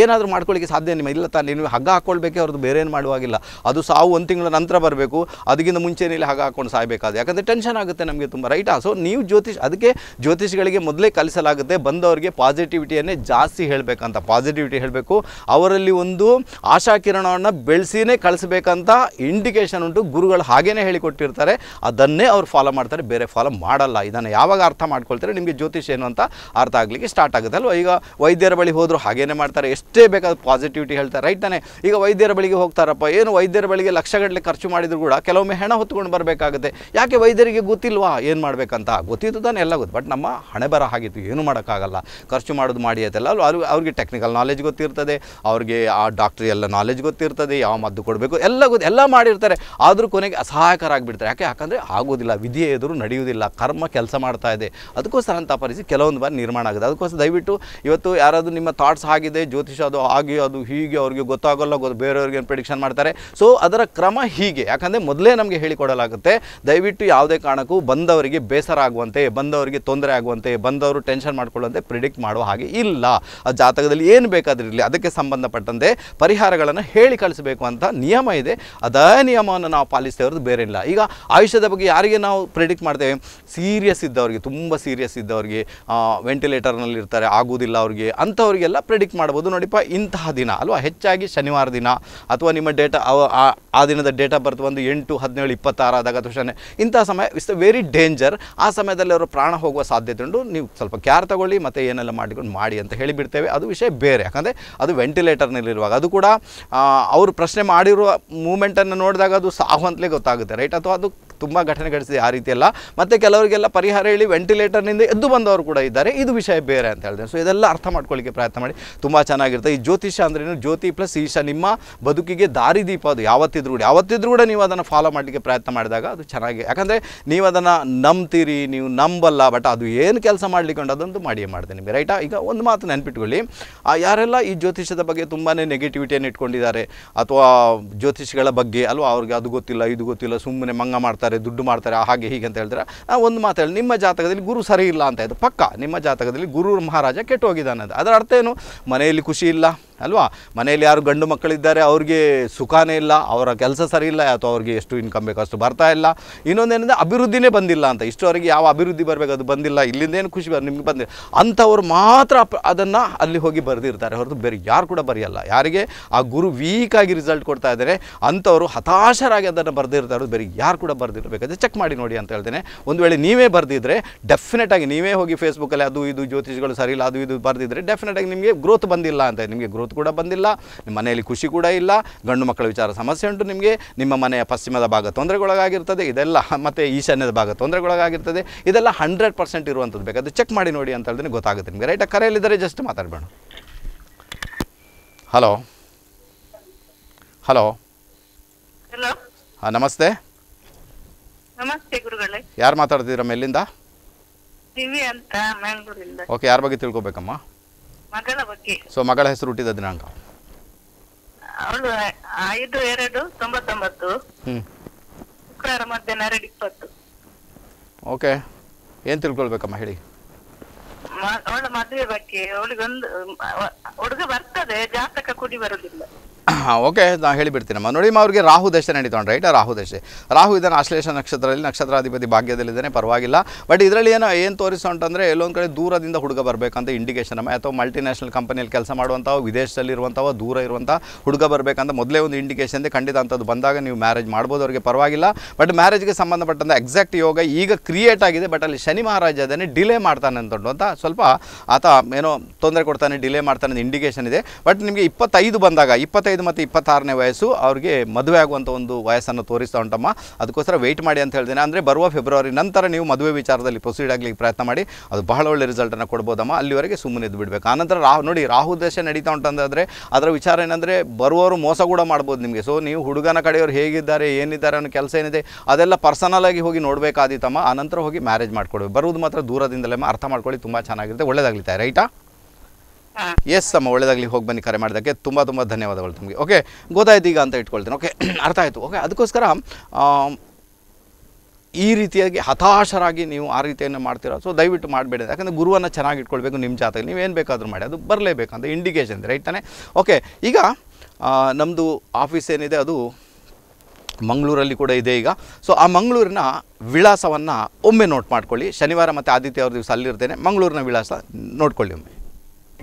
ಏನಾದರೂ ಮಾಡ್ಕೊಳ್ಳಿಕ್ಕೆ ಸಾಧ್ಯ ನಿಮ್ಮ ಇಲ್ಲ ತಾನೇ ನೀವು ಹಗ್ಗ ಹಾಕ್ಕೊಳ್ಬೇಕೆ ಅವ್ರದ್ದು ಬೇರೆ ಏನು ಮಾಡುವಾಗಿಲ್ಲ ಅದು ಸಾವು ಒಂದು ತಿಂಗಳ ನಂತರ ಬರಬೇಕು ಅದಕ್ಕಿಂತ ಮುಂಚೆನೇ ಇಲ್ಲಿ ಹಗ್ಗ ಹಾಕ್ಕೊಂಡು ಸಾಯಬೇಕಾದ ಯಾಕಂದರೆ ಟೆನ್ಷನ್ ಆಗುತ್ತೆ ನಮಗೆ ತುಂಬ ರೈಟಾ ಸೊ ನೀವು ಜ್ಯೋತಿಷ್ ಅದಕ್ಕೆ ಜ್ಯೋತಿಷ್ಗಳಿಗೆ ಮೊದಲೇ ಕಲಿಸಲಾಗುತ್ತೆ ಬಂದವರಿಗೆ ಪಾಸಿಟಿವಿಟಿಯನ್ನೇ ಜಾಸ್ತಿ ಹೇಳಬೇಕಂತ ಪಾಸಿಟಿವಿಟಿ ಹೇಳಬೇಕು ಅವರಲ್ಲಿ ಒಂದು ಆಶಾಕಿರಣವನ್ನು ಬೆಳೆಸಿನೇ ಕಳಿಸ್ಬೇಕಂತ ಇಂಡಿಕೇಶನ್ ಉಂಟು ಗುರುಗಳು ಹಾಗೇ ಹೇಳಿಕೊಟ್ಟಿರ್ತಾರೆ ಅದನ್ನೇ ಅವ್ರು ಫಾಲೋ ಮಾಡ್ತಾರೆ ಬೇರೆ ಫಾಲೋ ಮಾಡಲ್ಲ ಇದನ್ನು ಯಾವಾಗ ಅರ್ಥ ಮಾಡ್ಕೊಳ್ತಾರೆ ನಿಮಗೆ ಜ್ಯೋತಿಷ್ ಏನು ಅಂತ ಅರ್ಥ ಆಗಲಿಕ್ಕೆ ಸ್ಟಾರ್ಟ್ ಆಗುತ್ತೆ ಅಲ್ವ ಈಗ ವೈದ್ಯರ ಬಳಿ ಹೋದರೂ ಹಾಗೇನೇ ಮಾಡ್ತಾರೆ ಎಷ್ಟೇ ಬೇಕಾದ ಪಾಸಿಟಿವಿಟಿ ಹೇಳ್ತಾರೆ ರೈಟ್ ತಾನೆ ಈಗ ವೈದ್ಯರ ಬಳಿಗೆ ಹೋಗ್ತಾರಪ್ಪ ಏನು ವೈದ್ಯರ ಬಳಿಗೆ ಲಕ್ಷಗಟ್ಟಲೆ ಖರ್ಚು ಮಾಡಿದ್ರು ಕೂಡ ಕೆಲವೊಮ್ಮೆ ಹೆಣ ಹೊತ್ಕೊಂಡು ಬರಬೇಕಾಗುತ್ತೆ ಯಾಕೆ ವೈದ್ಯರಿಗೆ ಗೊತ್ತಿಲ್ವಾ ಏನು ಮಾಡಬೇಕಂತ ಗೊತ್ತಿದ್ದು ತಾನೆ ಎಲ್ಲ ಗೊತ್ತು ಬಟ್ ನಮ್ಮ ಹಣೆ ಬರ ಆಗಿತ್ತು ಏನು ಮಾಡೋಕ್ಕಾಗಲ್ಲ ಖರ್ಚು ಮಾಡೋದು ಮಾಡಿ ಅದೆಲ್ಲ ಅಲ್ಲಿ ಅವ್ರಿಗೆ ಟೆಕ್ನಿಕಲ್ ನಾಲೆಜ್ ಗೊತ್ತಿರ್ತದೆ ಅವ್ರಿಗೆ ಆ ಡಾಕ್ಟ್ರ್ ಎಲ್ಲ ನಾಲೆಜ್ ಗೊತ್ತಿರ್ತದೆ ಯಾವ ಮದ್ದು ಕೊಡಬೇಕು ಎಲ್ಲ ಗೊತ್ತು ಎಲ್ಲ ಮಾಡಿರ್ತಾರೆ ಆದರೂ ಕೊನೆಗೆ ಅಸಹಾಯಕರಾಗಿಬಿಡ್ತಾರೆ ಯಾಕೆ ಯಾಕಂದರೆ ಆಗೋದಿಲ್ಲ ವಿಧಿಯ ಎದುರು ನಡೆಯುವುದಿಲ್ಲ ಕರ್ಮ ಕೆಲಸ ಮಾಡ್ತಾ ಇದೆ ಅದಕ್ಕೋಸ್ಕರ ಅಂತ ಪರಿಸ್ಥಿತಿ ಕೆಲವೊಂದು ಬಾರಿ ನಿರ್ಮಾಣ ಆಗುತ್ತೆ ಅದಕ್ಕೋಸ್ಕರ ದಯವಿಟ್ಟು ಇವತ್ತು ಯಾರಾದರೂ ನಿಮ್ಮ ಥಾಟ್ಸ್ ಆಗಿದೆ ಜ್ಯೋತಿ ಜ್ಯೋತಿಷ ಅದು ಹಾಗೆ ಅದು ಹೀಗೆ ಅವ್ರಿಗೆ ಗೊತ್ತಾಗೋಲ್ಲ ಗೊತ್ತು ಬೇರೆಯವ್ರಿಗೆ ಪ್ರಿಡಿಕ್ಷನ್ ಮಾಡ್ತಾರೆ ಸೊ ಅದರ ಕ್ರಮ ಹೀಗೆ ಯಾಕಂದರೆ ಮೊದಲೇ ನಮಗೆ ಹೇಳಿಕೊಡಲಾಗುತ್ತೆ ದಯವಿಟ್ಟು ಯಾವುದೇ ಕಾರಣಕ್ಕೂ ಬಂದವರಿಗೆ ಬೇಸರ ಆಗುವಂತೆ ಬಂದವರಿಗೆ ತೊಂದರೆ ಆಗುವಂತೆ ಬಂದವರು ಟೆನ್ಷನ್ ಮಾಡ್ಕೊಳ್ಳುವಂತೆ ಪ್ರಿಡಿಕ್ಟ್ ಮಾಡುವ ಹಾಗೆ ಇಲ್ಲ ಆ ಜಾತಕದಲ್ಲಿ ಏನು ಬೇಕಾದಿರಲಿ ಅದಕ್ಕೆ ಸಂಬಂಧಪಟ್ಟಂತೆ ಪರಿಹಾರಗಳನ್ನು ಹೇಳಿ ಕಳಿಸಬೇಕು ಅಂತ ನಿಯಮ ಇದೆ ಅದೇ ನಿಯಮವನ್ನು ನಾವು ಪಾಲಿಸ್ತೇವೆ ಅವ್ರದ್ದು ಬೇರೆ ಇಲ್ಲ ಈಗ ಆಯುಷ್ಯದ ಬಗ್ಗೆ ಯಾರಿಗೆ ನಾವು ಪ್ರಿಡಿಕ್ಟ್ ಮಾಡ್ತೇವೆ ಸೀರಿಯಸ್ ಇದ್ದವ್ರಿಗೆ ತುಂಬ ಸೀರಿಯಸ್ ಇದ್ದವ್ರಿಗೆ ವೆಂಟಿಲೇಟರ್ನಲ್ಲಿ ಇರ್ತಾರೆ ಆಗೋದಿಲ್ಲ ಅವ್ರಿಗೆ ಅಂಥವರಿಗೆಲ್ಲ ಪ್ರಿಡಿಕ್ಟ್ ಮಾಡ್ಬೋದು ನೋಡಿಪ್ಪ ಇಂತಹ ದಿನ ಅಲ್ವಾ ಹೆಚ್ಚಾಗಿ ಶನಿವಾರ ದಿನ ಅಥವಾ ನಿಮ್ಮ ಡೇಟಾ ಆ ದಿನದ ಆಫ್ ಬರ್ತು ಒಂದು ಎಂಟು ಹದಿನೇಳು ಆದಾಗ ಅಥವಾ ಶನಿ ಇಂತಹ ಸಮಯ ಇಸ್ ವೆರಿ ಡೇಂಜರ್ ಆ ಸಮಯದಲ್ಲಿ ಅವರು ಪ್ರಾಣ ಹೋಗುವ ಸಾಧ್ಯತೆ ಉಂಟು ನೀವು ಸ್ವಲ್ಪ ಕ್ಯಾರ್ ತಗೊಳ್ಳಿ ಮತ್ತು ಏನೆಲ್ಲ ಮಾಡಿಕೊಂಡು ಮಾಡಿ ಅಂತ ಹೇಳಿಬಿಡ್ತೇವೆ ಅದು ವಿಷಯ ಬೇರೆ ಯಾಕಂದರೆ ಅದು ವೆಂಟಿಲೇಟರ್ನಲ್ಲಿರುವಾಗ ಅದು ಕೂಡ ಅವರು ಪ್ರಶ್ನೆ ಮಾಡಿರುವ ಮೂಮೆಂಟನ್ನು ನೋಡಿದಾಗ ಅದು ಸಾಹು ಅಂತಲೇ ಗೊತ್ತಾಗುತ್ತೆ ರೈಟ್ ಅಥವಾ ಅದು ತುಂಬ ಘಟನೆ ಘಟಿಸಿದೆ ಆ ರೀತಿ ಮತ್ತು ಕೆಲವರಿಗೆಲ್ಲ ಪರಿಹಾರ ಹೇಳಿ ವೆಂಟಿಲೇಟರ್ನಿಂದ ಎದ್ದು ಬಂದವರು ಕೂಡ ಇದ್ದಾರೆ ಇದು ವಿಷಯ ಬೇರೆ ಅಂತ ಹೇಳಿದೆ ಸೊ ಇದೆಲ್ಲ ಅರ್ಥ ಮಾಡ್ಕೊಳ್ಳಿಕ್ಕೆ ಪ್ರಯತ್ನ ಮಾಡಿ ತುಂಬ ಚೆನ್ನಾಗಿರುತ್ತೆ ಈ ಜ್ಯೋತಿಷ ಅಂದ್ರೇನು ಜ್ಯೋತಿ ಪ್ಲಸ್ ಈಶ ನಿಮ್ಮ ಬದುಕಿಗೆ ದಾರಿದೀಪ ಅದು ಯಾವತ್ತಿದ್ರೂ ಕೂಡ ಯಾವತ್ತಿದ್ರೂ ಕೂಡ ನೀವು ಅದನ್ನು ಫಾಲೋ ಮಾಡಲಿಕ್ಕೆ ಪ್ರಯತ್ನ ಮಾಡಿದಾಗ ಅದು ಚೆನ್ನಾಗಿ ಯಾಕಂದರೆ ನೀವು ಅದನ್ನು ನಂಬ್ತೀರಿ ನೀವು ನಂಬಲ್ಲ ಬಟ್ ಅದು ಏನು ಕೆಲಸ ಮಾಡಲಿಕ್ಕೆ ಅದೊಂದು ಅದಂತೂ ಮಾಡಿಯೇ ನಿಮಗೆ ರೈಟಾ ಈಗ ಒಂದು ಮಾತು ಆ ಯಾರೆಲ್ಲ ಈ ಜ್ಯೋತಿಷದ ಬಗ್ಗೆ ತುಂಬಾ ನೆಗೆಟಿವಿಟಿಯನ್ನು ಇಟ್ಕೊಂಡಿದ್ದಾರೆ ಅಥವಾ ಜ್ಯೋತಿಷಗಳ ಬಗ್ಗೆ ಅಲ್ವಾ ಅವ್ರಿಗೆ ಅದು ಗೊತ್ತಿಲ್ಲ ಇದು ಗೊತ್ತಿಲ್ಲ ಸುಮ್ಮನೆ ಮಂಗ ಮಾಡ್ತಾರೆ ಮಾಡ್ತಾರೆ ದುಡ್ಡು ಮಾಡ್ತಾರೆ ಹಾಗೆ ಹೀಗೆ ಅಂತ ಹೇಳಿದ್ರೆ ಒಂದು ಮಾತು ಹೇಳಿ ನಿಮ್ಮ ಜಾತಕದಲ್ಲಿ ಗುರು ಸರಿ ಇಲ್ಲ ಅಂತ ಇದು ಪಕ್ಕ ನಿಮ್ಮ ಜಾತಕದಲ್ಲಿ ಗುರು ಮಹಾರಾಜ ಕೆಟ್ಟು ಹೋಗಿದ್ದಾನೆ ಅದರ ಅರ್ಥ ಏನು ಮನೆಯಲ್ಲಿ ಖುಷಿ ಇಲ್ಲ ಅಲ್ವಾ ಮನೆಯಲ್ಲಿ ಯಾರು ಗಂಡು ಮಕ್ಕಳಿದ್ದಾರೆ ಅವ್ರಿಗೆ ಸುಖಾನೇ ಇಲ್ಲ ಅವರ ಕೆಲಸ ಸರಿ ಇಲ್ಲ ಅಥವಾ ಅವ್ರಿಗೆ ಎಷ್ಟು ಇನ್ಕಮ್ ಬೇಕು ಅಷ್ಟು ಬರ್ತಾ ಇಲ್ಲ ಇನ್ನೊಂದೇನಂದರೆ ಅಭಿವೃದ್ಧಿನೇ ಬಂದಿಲ್ಲ ಅಂತ ಇಷ್ಟೋವರೆಗೆ ಯಾವ ಅಭಿವೃದ್ಧಿ ಬರಬೇಕು ಅದು ಬಂದಿಲ್ಲ ಇಲ್ಲಿಂದೇನು ಖುಷಿ ಬರ್ ನಿಮ್ಗೆ ಬಂದಿಲ್ಲ ಅಂಥವ್ರು ಮಾತ್ರ ಅದನ್ನು ಅಲ್ಲಿ ಹೋಗಿ ಬರೆದಿರ್ತಾರೆ ಹೊರತು ಬೇರೆ ಯಾರು ಕೂಡ ಬರೆಯಲ್ಲ ಯಾರಿಗೆ ಆ ಗುರು ವೀಕಾಗಿ ರಿಸಲ್ಟ್ ಕೊಡ್ತಾ ಇದ್ದಾರೆ ಅಂಥವ್ರು ಹತಾಶರಾಗಿ ಅದನ್ನು ಬರೆದಿರ್ತಾರೆ ಬೇರೆ ಯಾರು ಕೂಡ ಬರೆದಿರಬೇಕಾದ್ರೆ ಚೆಕ್ ಮಾಡಿ ನೋಡಿ ಅಂತ ಹೇಳ್ತೇನೆ ಒಂದು ವೇಳೆ ನೀವೇ ಬರೆದಿದ್ರೆ ಡೆಫಿನೆಟಾಗಿ ನೀವೇ ಹೋಗಿ ಫೇಸ್ಬುಕ್ಕಲ್ಲಿ ಅದು ಇದು ಜ್ಯೋತಿಷ್ಗಳು ಸರಿ ಇಲ್ಲ ಅದು ಇದು ಬರೆದಿದ್ರೆ ಡೆಫಿನೆಟಾಗಿ ನಿಮಗೆ ಗ್ರೋತ್ ಬಂದಿಲ್ಲ ಅಂತ ನಿಮಗೆ ಗ್ರೋತ್ ಕೂಡ ಬಂದಿಲ್ಲ ನಿಮ್ಮ ಮನೆಯಲ್ಲಿ ಖುಷಿ ಕೂಡ ಇಲ್ಲ ಗಂಡು ಮಕ್ಕಳ ವಿಚಾರ ಸಮಸ್ಯೆ ಉಂಟು ನಿಮಗೆ ನಿಮ್ಮ ಮನೆಯ ಪಶ್ಚಿಮದ ಭಾಗ ತೊಂದರೆಗೊಳಗಾಗಿರ್ತದೆ ಇದೆಲ್ಲ ಮತ್ತು ಈಶಾನ್ಯದ ಭಾಗ ತೊಂದರೆಗೊಳಗಾಗಿರ್ತದೆ ಇದೆಲ್ಲ ಹಂಡ್ರೆಡ್ ಪರ್ಸೆಂಟ್ ಇರುವಂಥದ್ದು ಬೇಕಾದ್ರೆ ಚೆಕ್ ಮಾಡಿ ನೋಡಿ ಅಂತ ಹೇಳಿದ್ರೆ ಗೊತ್ತಾಗುತ್ತೆ ನಿಮಗೆ ರೈಟ್ ಕರೆಯಲ್ಲಿದ್ದರೆ ಜಸ್ಟ್ ಮಾತಾಡಬೇಡ ಹಲೋ ಹಲೋ ಹಾಂ ನಮಸ್ತೆ ನಮಸ್ತೆ ಗುರುಗಳೇ ಯಾರು ಮಾತಾಡ್ತಿದ್ದೀರಮ್ಮ ಎಲ್ಲಿಂದ ಓಕೆ ಯಾರ ಬಗ್ಗೆ ತಿಳ್ಕೊಬೇಕಮ್ಮ ಮಗಳ ಬಗ್ಗೆ ಸೊ ಮಗಳ ಹೆಸರು ಹುಟ್ಟಿದ ದಿನಾಂಕ ಅವಳು ಐದು ಎರಡು ತೊಂಬತ್ತೊಂಬತ್ತು ಶುಕ್ರವಾರ ಮಧ್ಯಾಹ್ನ ಎರಡು ಇಪ್ಪತ್ತು ಓಕೆ ಏನ್ ತಿಳ್ಕೊಳ್ಬೇಕಮ್ಮ ಹೇಳಿ ಅವಳ ಮದುವೆ ಬಗ್ಗೆ ಅವಳಿಗೊಂದು ಹುಡುಗ ಬರ್ತದೆ ಜಾತಕ ಕುಡಿ ಬರುದಿಲ್ಲ ಓಕೆ ನಾನು ಹೇಳಿಬಿಡ್ತೀನಮ್ಮ ನೋಡಿ ಅವ್ರಿಗೆ ರಾಹು ದಶೆ ಉಂಟು ರೈಟ್ ರಾಹು ದಶೆ ರಾಹು ಇದನ್ನು ಆಶ್ಲೇಷ ನಕ್ಷತ್ರದಲ್ಲಿ ನಕ್ಷತ್ರಾಧಿಪತಿ ಭಾಗ್ಯದಲ್ಲಿದ್ದಾನೆ ಪರವಾಗಿಲ್ಲ ಬಟ್ ಇದರಲ್ಲಿ ಏನೋ ಏನು ತೋರಿಸೋ ಅಂತಂದರೆ ಎಲ್ಲೊಂದು ಕಡೆ ದೂರದಿಂದ ಹುಡುಗ ಬರಬೇಕಂತ ಇಂಡಿಕೇಶನ್ ಅಮ್ಮ ಅಥವಾ ಮಲ್ಟಿನ್ಯಾಷನಲ್ ಕಂಪನಿಯಲ್ಲಿ ಕೆಲಸ ಮಾಡುವಂಥ ವಿದೇಶದಲ್ಲಿರುವಂಥವ ದೂರ ಇರುವಂಥ ಹುಡುಗ ಬರಬೇಕಂತ ಮೊದಲೇ ಒಂದು ಇಂಡಿಕೇಶನ್ ಇದೆ ಖಂಡಿತ ಅಂಥದ್ದು ಬಂದಾಗ ನೀವು ಮ್ಯಾರೇಜ್ ಮಾಡ್ಬೋದು ಅವರಿಗೆ ಪರವಾಗಿಲ್ಲ ಬಟ್ ಮ್ಯಾರೇಜ್ಗೆ ಸಂಬಂಧಪಟ್ಟಂಥ ಎಕ್ಸಾಕ್ಟ್ ಯೋಗ ಈಗ ಕ್ರಿಯೇಟ್ ಆಗಿದೆ ಬಟ್ ಅಲ್ಲಿ ಶನಿ ಮಹಾರಾಜ ಅದನ್ನೇ ಡಿಲೇ ಮಾಡ್ತಾನೆ ಉಂಟು ಅಂತ ಸ್ವಲ್ಪ ಆತ ಏನೋ ತೊಂದರೆ ಕೊಡ್ತಾನೆ ಡಿಲೇ ಮಾಡ್ತಾನೆ ಇಂಡಿಕೇಶನ್ ಇದೆ ಬಟ್ ನಿಮಗೆ ಇಪ್ಪತ್ತೈದು ಬಂದಾಗ ಇಪ್ಪತ್ತೈದು ಮತ್ತು ಮತ್ತು ಇಪ್ಪತ್ತಾರನೇ ವಯಸ್ಸು ಅವ್ರಿಗೆ ಮದುವೆ ಆಗುವಂಥ ಒಂದು ವಯಸ್ಸನ್ನು ತೋರಿಸ್ತಾ ಉಂಟಮ್ಮ ಅದಕ್ಕೋಸ್ಕರ ವೆಯ್ಟ್ ಮಾಡಿ ಅಂತ ಹೇಳ್ತೀನಿ ಅಂದರೆ ಬರುವ ಫೆಬ್ರವರಿ ನಂತರ ನೀವು ಮದುವೆ ವಿಚಾರದಲ್ಲಿ ಪ್ರೊಸೀಡ್ ಆಗಲಿಕ್ಕೆ ಪ್ರಯತ್ನ ಮಾಡಿ ಅದು ಬಹಳ ಒಳ್ಳೆ ರಿಸಲ್ಟನ್ನು ಕೊಡ್ಬೋದಮ್ಮ ಅಲ್ಲಿವರೆಗೆ ಸುಮ್ಮನೆ ಇದ್ದು ಬಿಡಬೇಕು ಆನಂತರ ರಾಹು ನೋಡಿ ರಾಹು ದೇಶ ನಡೀತಾ ಉಂಟಂತಂದರೆ ಅದರ ವಿಚಾರ ಏನಂದರೆ ಬರುವವರು ಮೋಸ ಕೂಡ ಮಾಡ್ಬೋದು ನಿಮಗೆ ಸೊ ನೀವು ಹುಡುಗನ ಕಡೆಯವರು ಹೇಗಿದ್ದಾರೆ ಏನಿದ್ದಾರೆ ಅನ್ನೋ ಕೆಲಸ ಏನಿದೆ ಅದೆಲ್ಲ ಆಗಿ ಹೋಗಿ ನೋಡಬೇಕಾದಿತ್ತಮ್ಮ ಆನಂತರ ಹೋಗಿ ಮ್ಯಾರೇಜ್ ಮಾಡ್ಕೊಡ್ಬೇಕು ಬರುವುದು ಮಾತ್ರ ದೂರದಿಂದಲೇ ಅರ್ಥ ಮಾಡ್ಕೊಳ್ಳಿ ತುಂಬ ಚೆನ್ನಾಗಿರುತ್ತೆ ಒಳ್ಳೆಯದಾಗಲಿತ್ತೆ ರೈಟಾ ಎಸ್ ಅಮ್ಮ ಒಳ್ಳೇದಾಗಲಿ ಹೋಗಿ ಬನ್ನಿ ಕರೆ ಮಾಡಿದಕ್ಕೆ ತುಂಬ ತುಂಬ ಧನ್ಯವಾದಗಳು ತಮಗೆ ಓಕೆ ಗೊತ್ತಾಯ್ತು ಅಂತ ಇಟ್ಕೊಳ್ತೇನೆ ಓಕೆ ಅರ್ಥ ಆಯಿತು ಓಕೆ ಅದಕ್ಕೋಸ್ಕರ ಈ ರೀತಿಯಾಗಿ ಹತಾಶರಾಗಿ ನೀವು ಆ ರೀತಿಯನ್ನು ಮಾಡ್ತೀರ ಸೊ ದಯವಿಟ್ಟು ಮಾಡಬೇಡಿ ಯಾಕಂದರೆ ಗುರುವನ್ನು ಚೆನ್ನಾಗಿ ಇಟ್ಕೊಳ್ಬೇಕು ನಿಮ್ಮ ನೀವು ನೀವೇನು ಬೇಕಾದರೂ ಮಾಡಿ ಅದು ಬರಲೇಬೇಕು ಅಂತ ಇಂಡಿಕೇಶನ್ ರೈಟ್ ತಾನೆ ಓಕೆ ಈಗ ನಮ್ಮದು ಆಫೀಸ್ ಏನಿದೆ ಅದು ಮಂಗಳೂರಲ್ಲಿ ಕೂಡ ಇದೆ ಈಗ ಸೊ ಆ ಮಂಗಳೂರಿನ ವಿಳಾಸವನ್ನು ಒಮ್ಮೆ ನೋಟ್ ಮಾಡ್ಕೊಳ್ಳಿ ಶನಿವಾರ ಮತ್ತು ಆದಿತ್ಯವಾರ ದಿವಸ ಅಲ್ಲಿರ್ತೇನೆ ಮಂಗಳೂರಿನ ವಿಳಾಸ ನೋಡ್ಕೊಳ್ಳಿ ಒಮ್ಮೆ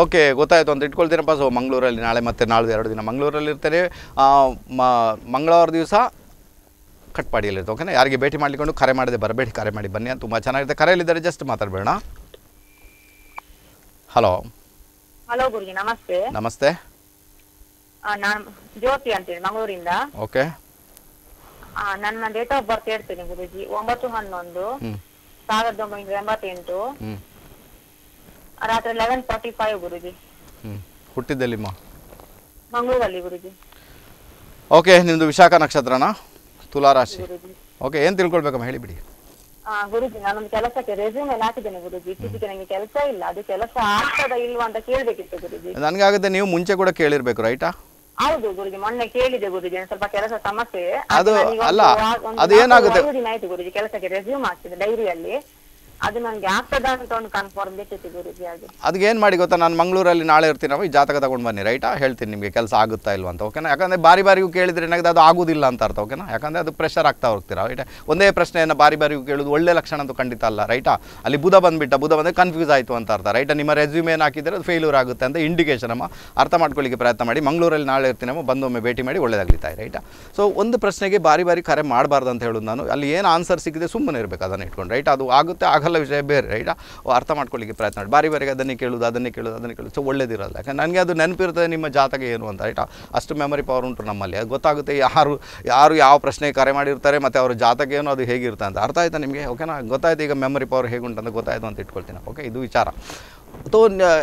ಓಕೆ ಗೊತ್ತಾಯಿತು ಅಂತ ಇಟ್ಕೊಳ್ತೀನಪ್ಪ ಸೊ ಮಂಗಳೂರಲ್ಲಿ ನಾಳೆ ಮತ್ತೆ ನಾಳೆ ಎರಡು ದಿನ ಮಂಗಳೂರಲ್ಲಿ ಇರ್ತೇನೆ ಮಂಗಳವಾರ ದಿವಸ ಕಟ್ಪಾಡಿಯಲ್ಲಿರುತ್ತೆ ಓಕೆನಾ ಯಾರಿಗೆ ಭೇಟಿ ಮಾಡಿಕೊಂಡು ಕರೆ ಮಾಡದೆ ಬರಬೇಡಿ ಕರೆ ಮಾಡಿ ಬನ್ನಿ ಅಂತ ತುಂಬ ಚೆನ್ನಾಗಿದೆ ಕರೆಯಲ್ಲಿದ್ದಾರೆ ಜಸ್ಟ್ ಮಾತಾಡಬೇಡ ಹಲೋ ಹಲೋ ಗುರುಗಿ ನಮಸ್ತೆ ನಮಸ್ತೆ ಜ್ಯೋತಿ ಅಂತೇಳಿ ಮಂಗಳೂರಿಂದ ಓಕೆ ನನ್ನ ಡೇಟ್ ಆಫ್ ಬರ್ತ್ ಹೇಳ್ತೀನಿ ಗುರುಜಿ ಒಂಬತ್ತು ಹನ್ನೊಂದು ಸಾವಿರದ ಒಂಬೈನೂರ ಎಂಬತ್ತೆಂಟು ರಾತ್ರಿ ಲೆವೆನ್ ಫಾರ್ಟಿ ಫೈವ್ ಗುರುಜಿ ಹ್ಞೂ ಮಂಗಳೂರಲ್ಲಿ ಗುರುಜಿ ಓಕೆ ನಿಮ್ಮದು ವಿಶಾಖ ನಕ್ಷತ್ರನಾ ತುಲಾ ಗುರುಜಿ ಓಕೆ ಏನು ತಿಳ್ಕೊಳ್ಬೇಕಮ್ಮ ಹೇಳಿಬಿಡಿ ಆ, ಗುರುಜಿ ನಾನೊಂದು ಕೆಲಸಕ್ಕೆ ರೆಸ್ಯೂಮ್ ಎಲ್ಲ ಹಾಕಿದ್ದೇನೆ ಗುರುಜಿ ಇತ್ತೀಚೆಗೆ ನಂಗೆ ಕೆಲಸ ಇಲ್ಲ ಅದು ಕೆಲಸ ಆಗ್ತದ ಇಲ್ವಾ ಅಂತ ಕೇಳ್ಬೇಕಿತ್ತು ಗುರುಜಿ ನನಗಾಗುತ್ತೆ ನೀವು ಮುಂಚೆ ಕೂಡ ಕೇಳಿರ್ಬೇಕು ರೈಟಾ ಹೌದು ಗುರುಜಿ ಮೊನ್ನೆ ಕೇಳಿದೆ ಗುರುಜಿ ಸ್ವಲ್ಪ ಕೆಲಸ ಸಮಸ್ಯೆ ಅದು ಅಲ್ಲ, ಅದು ಏನಾಗುತ್ತೆ? ಐದು ದಿನ ಗುರುಜಿ ಕೆಲಸಕ್ಕೆ ರೆಸ್ಯೂಮ್ ಆಗ್ತಿದೆ ಡೈರಿಯಲ್ಲಿ ಅದು ನನಗೆ ಅಂತ ಒಂದು ಅದು ಅದಕ್ಕೇನು ಮಾಡಿ ಗೊತ್ತಾ ನಾನು ಮಂಗಳೂರಲ್ಲಿ ನಾಳೆ ಇರ್ತೀನೋ ಈ ಜಾತಕ ತಗೊಂಡು ಬನ್ನಿ ರೈಟಾ ಹೇಳ್ತೀನಿ ನಿಮಗೆ ಕೆಲಸ ಆಗುತ್ತಾ ಇಲ್ವಾ ಅಂತ ಓಕೆನಾ ಯಾಕಂದ್ರೆ ಬಾರಿ ಬಾರಿಗೂ ಕೇಳಿದ್ರೆ ಏನಾಗಿದೆ ಅದು ಆಗೋದಿಲ್ಲ ಅಂತ ಅರ್ಥ ಓಕೆನಾ ಯಾಕಂದ್ರೆ ಅದು ಪ್ರೆಷರ್ ಆಗ್ತಾ ಹೋಗ್ತೀರಾ ರೈಟ್ ಒಂದೇ ಪ್ರಶ್ನೆಯನ್ನು ಬಾರಿ ಬಾರಿಗೂ ಕೇಳೋದು ಒಳ್ಳೆ ಲಕ್ಷಣ ಅಂತೂ ಖಂಡಿತ ಅಲ್ಲ ರೈಟಾ ಅಲ್ಲಿ ಬುಧ ಬಂದ್ಬಿಟ್ಟ ಬುಧ ಬಂದ್ರೆ ಕನ್ಫ್ಯೂಸ್ ಆಯಿತು ಅಂತ ಅರ್ಥ ರೈಟ್ ನಿಮ್ಮ ರೆಸ್ಯೂಮ್ ಏನು ಹಾಕಿದ್ರೆ ಅದು ಫೇಲ್ಯೂರ್ ಆಗುತ್ತೆ ಅಂತ ಇಂಡಿಕೇಶನ್ ಅಮ್ಮ ಅರ್ಥ ಮಾಡ್ಕೊಳ್ಳಿಕ್ಕೆ ಪ್ರಯತ್ನ ಮಾಡಿ ಮಂಗಳೂರಲ್ಲಿ ನಾಳೆ ಬಂದು ಬಂದೊಮ್ಮೆ ಭೇಟಿ ಮಾಡಿ ಒಳ್ಳೆದಾಗ್ಲಿತಾಯಿ ರೈಟಾ ಸೊ ಒಂದು ಪ್ರಶ್ನೆಗೆ ಬಾರಿ ಬಾರಿ ಕರೆ ಮಾಡಬಾರ್ದು ಅಂತ ಹೇಳುದು ನಾನು ಅಲ್ಲಿ ಏನು ಆನ್ಸರ್ ಸಿಗಿದೆ ಸುಮ್ಮನೆ ಇರಬೇಕು ಅದನ್ನು ಇಟ್ಕೊಂಡು ರೈಟ್ ಅದು ಆಗುತ್ತೆ ಆಗಲ್ಲ ವಿಷಯ ಬೇರೆ ರೈಟ್ ಅರ್ಥ ಮಾಡ್ಕೊಳ್ಳಿಕ್ಕೆ ಪ್ರಯತ್ನ ಮಾಡಿ ಬಾರಿ ಬಾರಿಗೆ ಅದನ್ನೇ ಕೇಳೋದು ಅದನ್ನೇ ಕೇಳೋದು ಅದನ್ನೇ ಕೇಳೋದು ಸೊ ಒಳ್ಳೇದಿರಲ್ಲ ಯಾಕಂದ್ರೆ ನನಗೆ ಅದು ನೆನಪಿರ್ತದೆ ನಿಮ್ಮ ಜಾತಕ ಏನು ಅಂತ ರೈಟಾ ಅಷ್ಟು ಮೆಮೊರಿ ಪವರ್ ಉಂಟು ನಮ್ಮಲ್ಲಿ ಅದು ಗೊತ್ತಾಗುತ್ತೆ ಯಾರು ಯಾರು ಯಾವ ಪ್ರಶ್ನೆ ಕರೆ ಮಾಡಿರ್ತಾರೆ ಮತ್ತು ಅವರ ಜಾತಕ ಏನು ಅದು ಹೇಗಿರುತ್ತೆ ಅಂತ ಅರ್ಥ ಆಯಿತಾ ನಿಮಗೆ ಓಕೆನಾ ಗೊತ್ತಾಯ್ತು ಈಗ ಮೆಮೊರಿ ಪವರ್ ಹೇಗುಂಟು ಅಂತ ಗೊತ್ತಾಯಿತು ಅಂತ ಇಟ್ಕೊಳ್ತೀನಿ ಓಕೆ ಇದು ವಿಚಾರ ಸೊ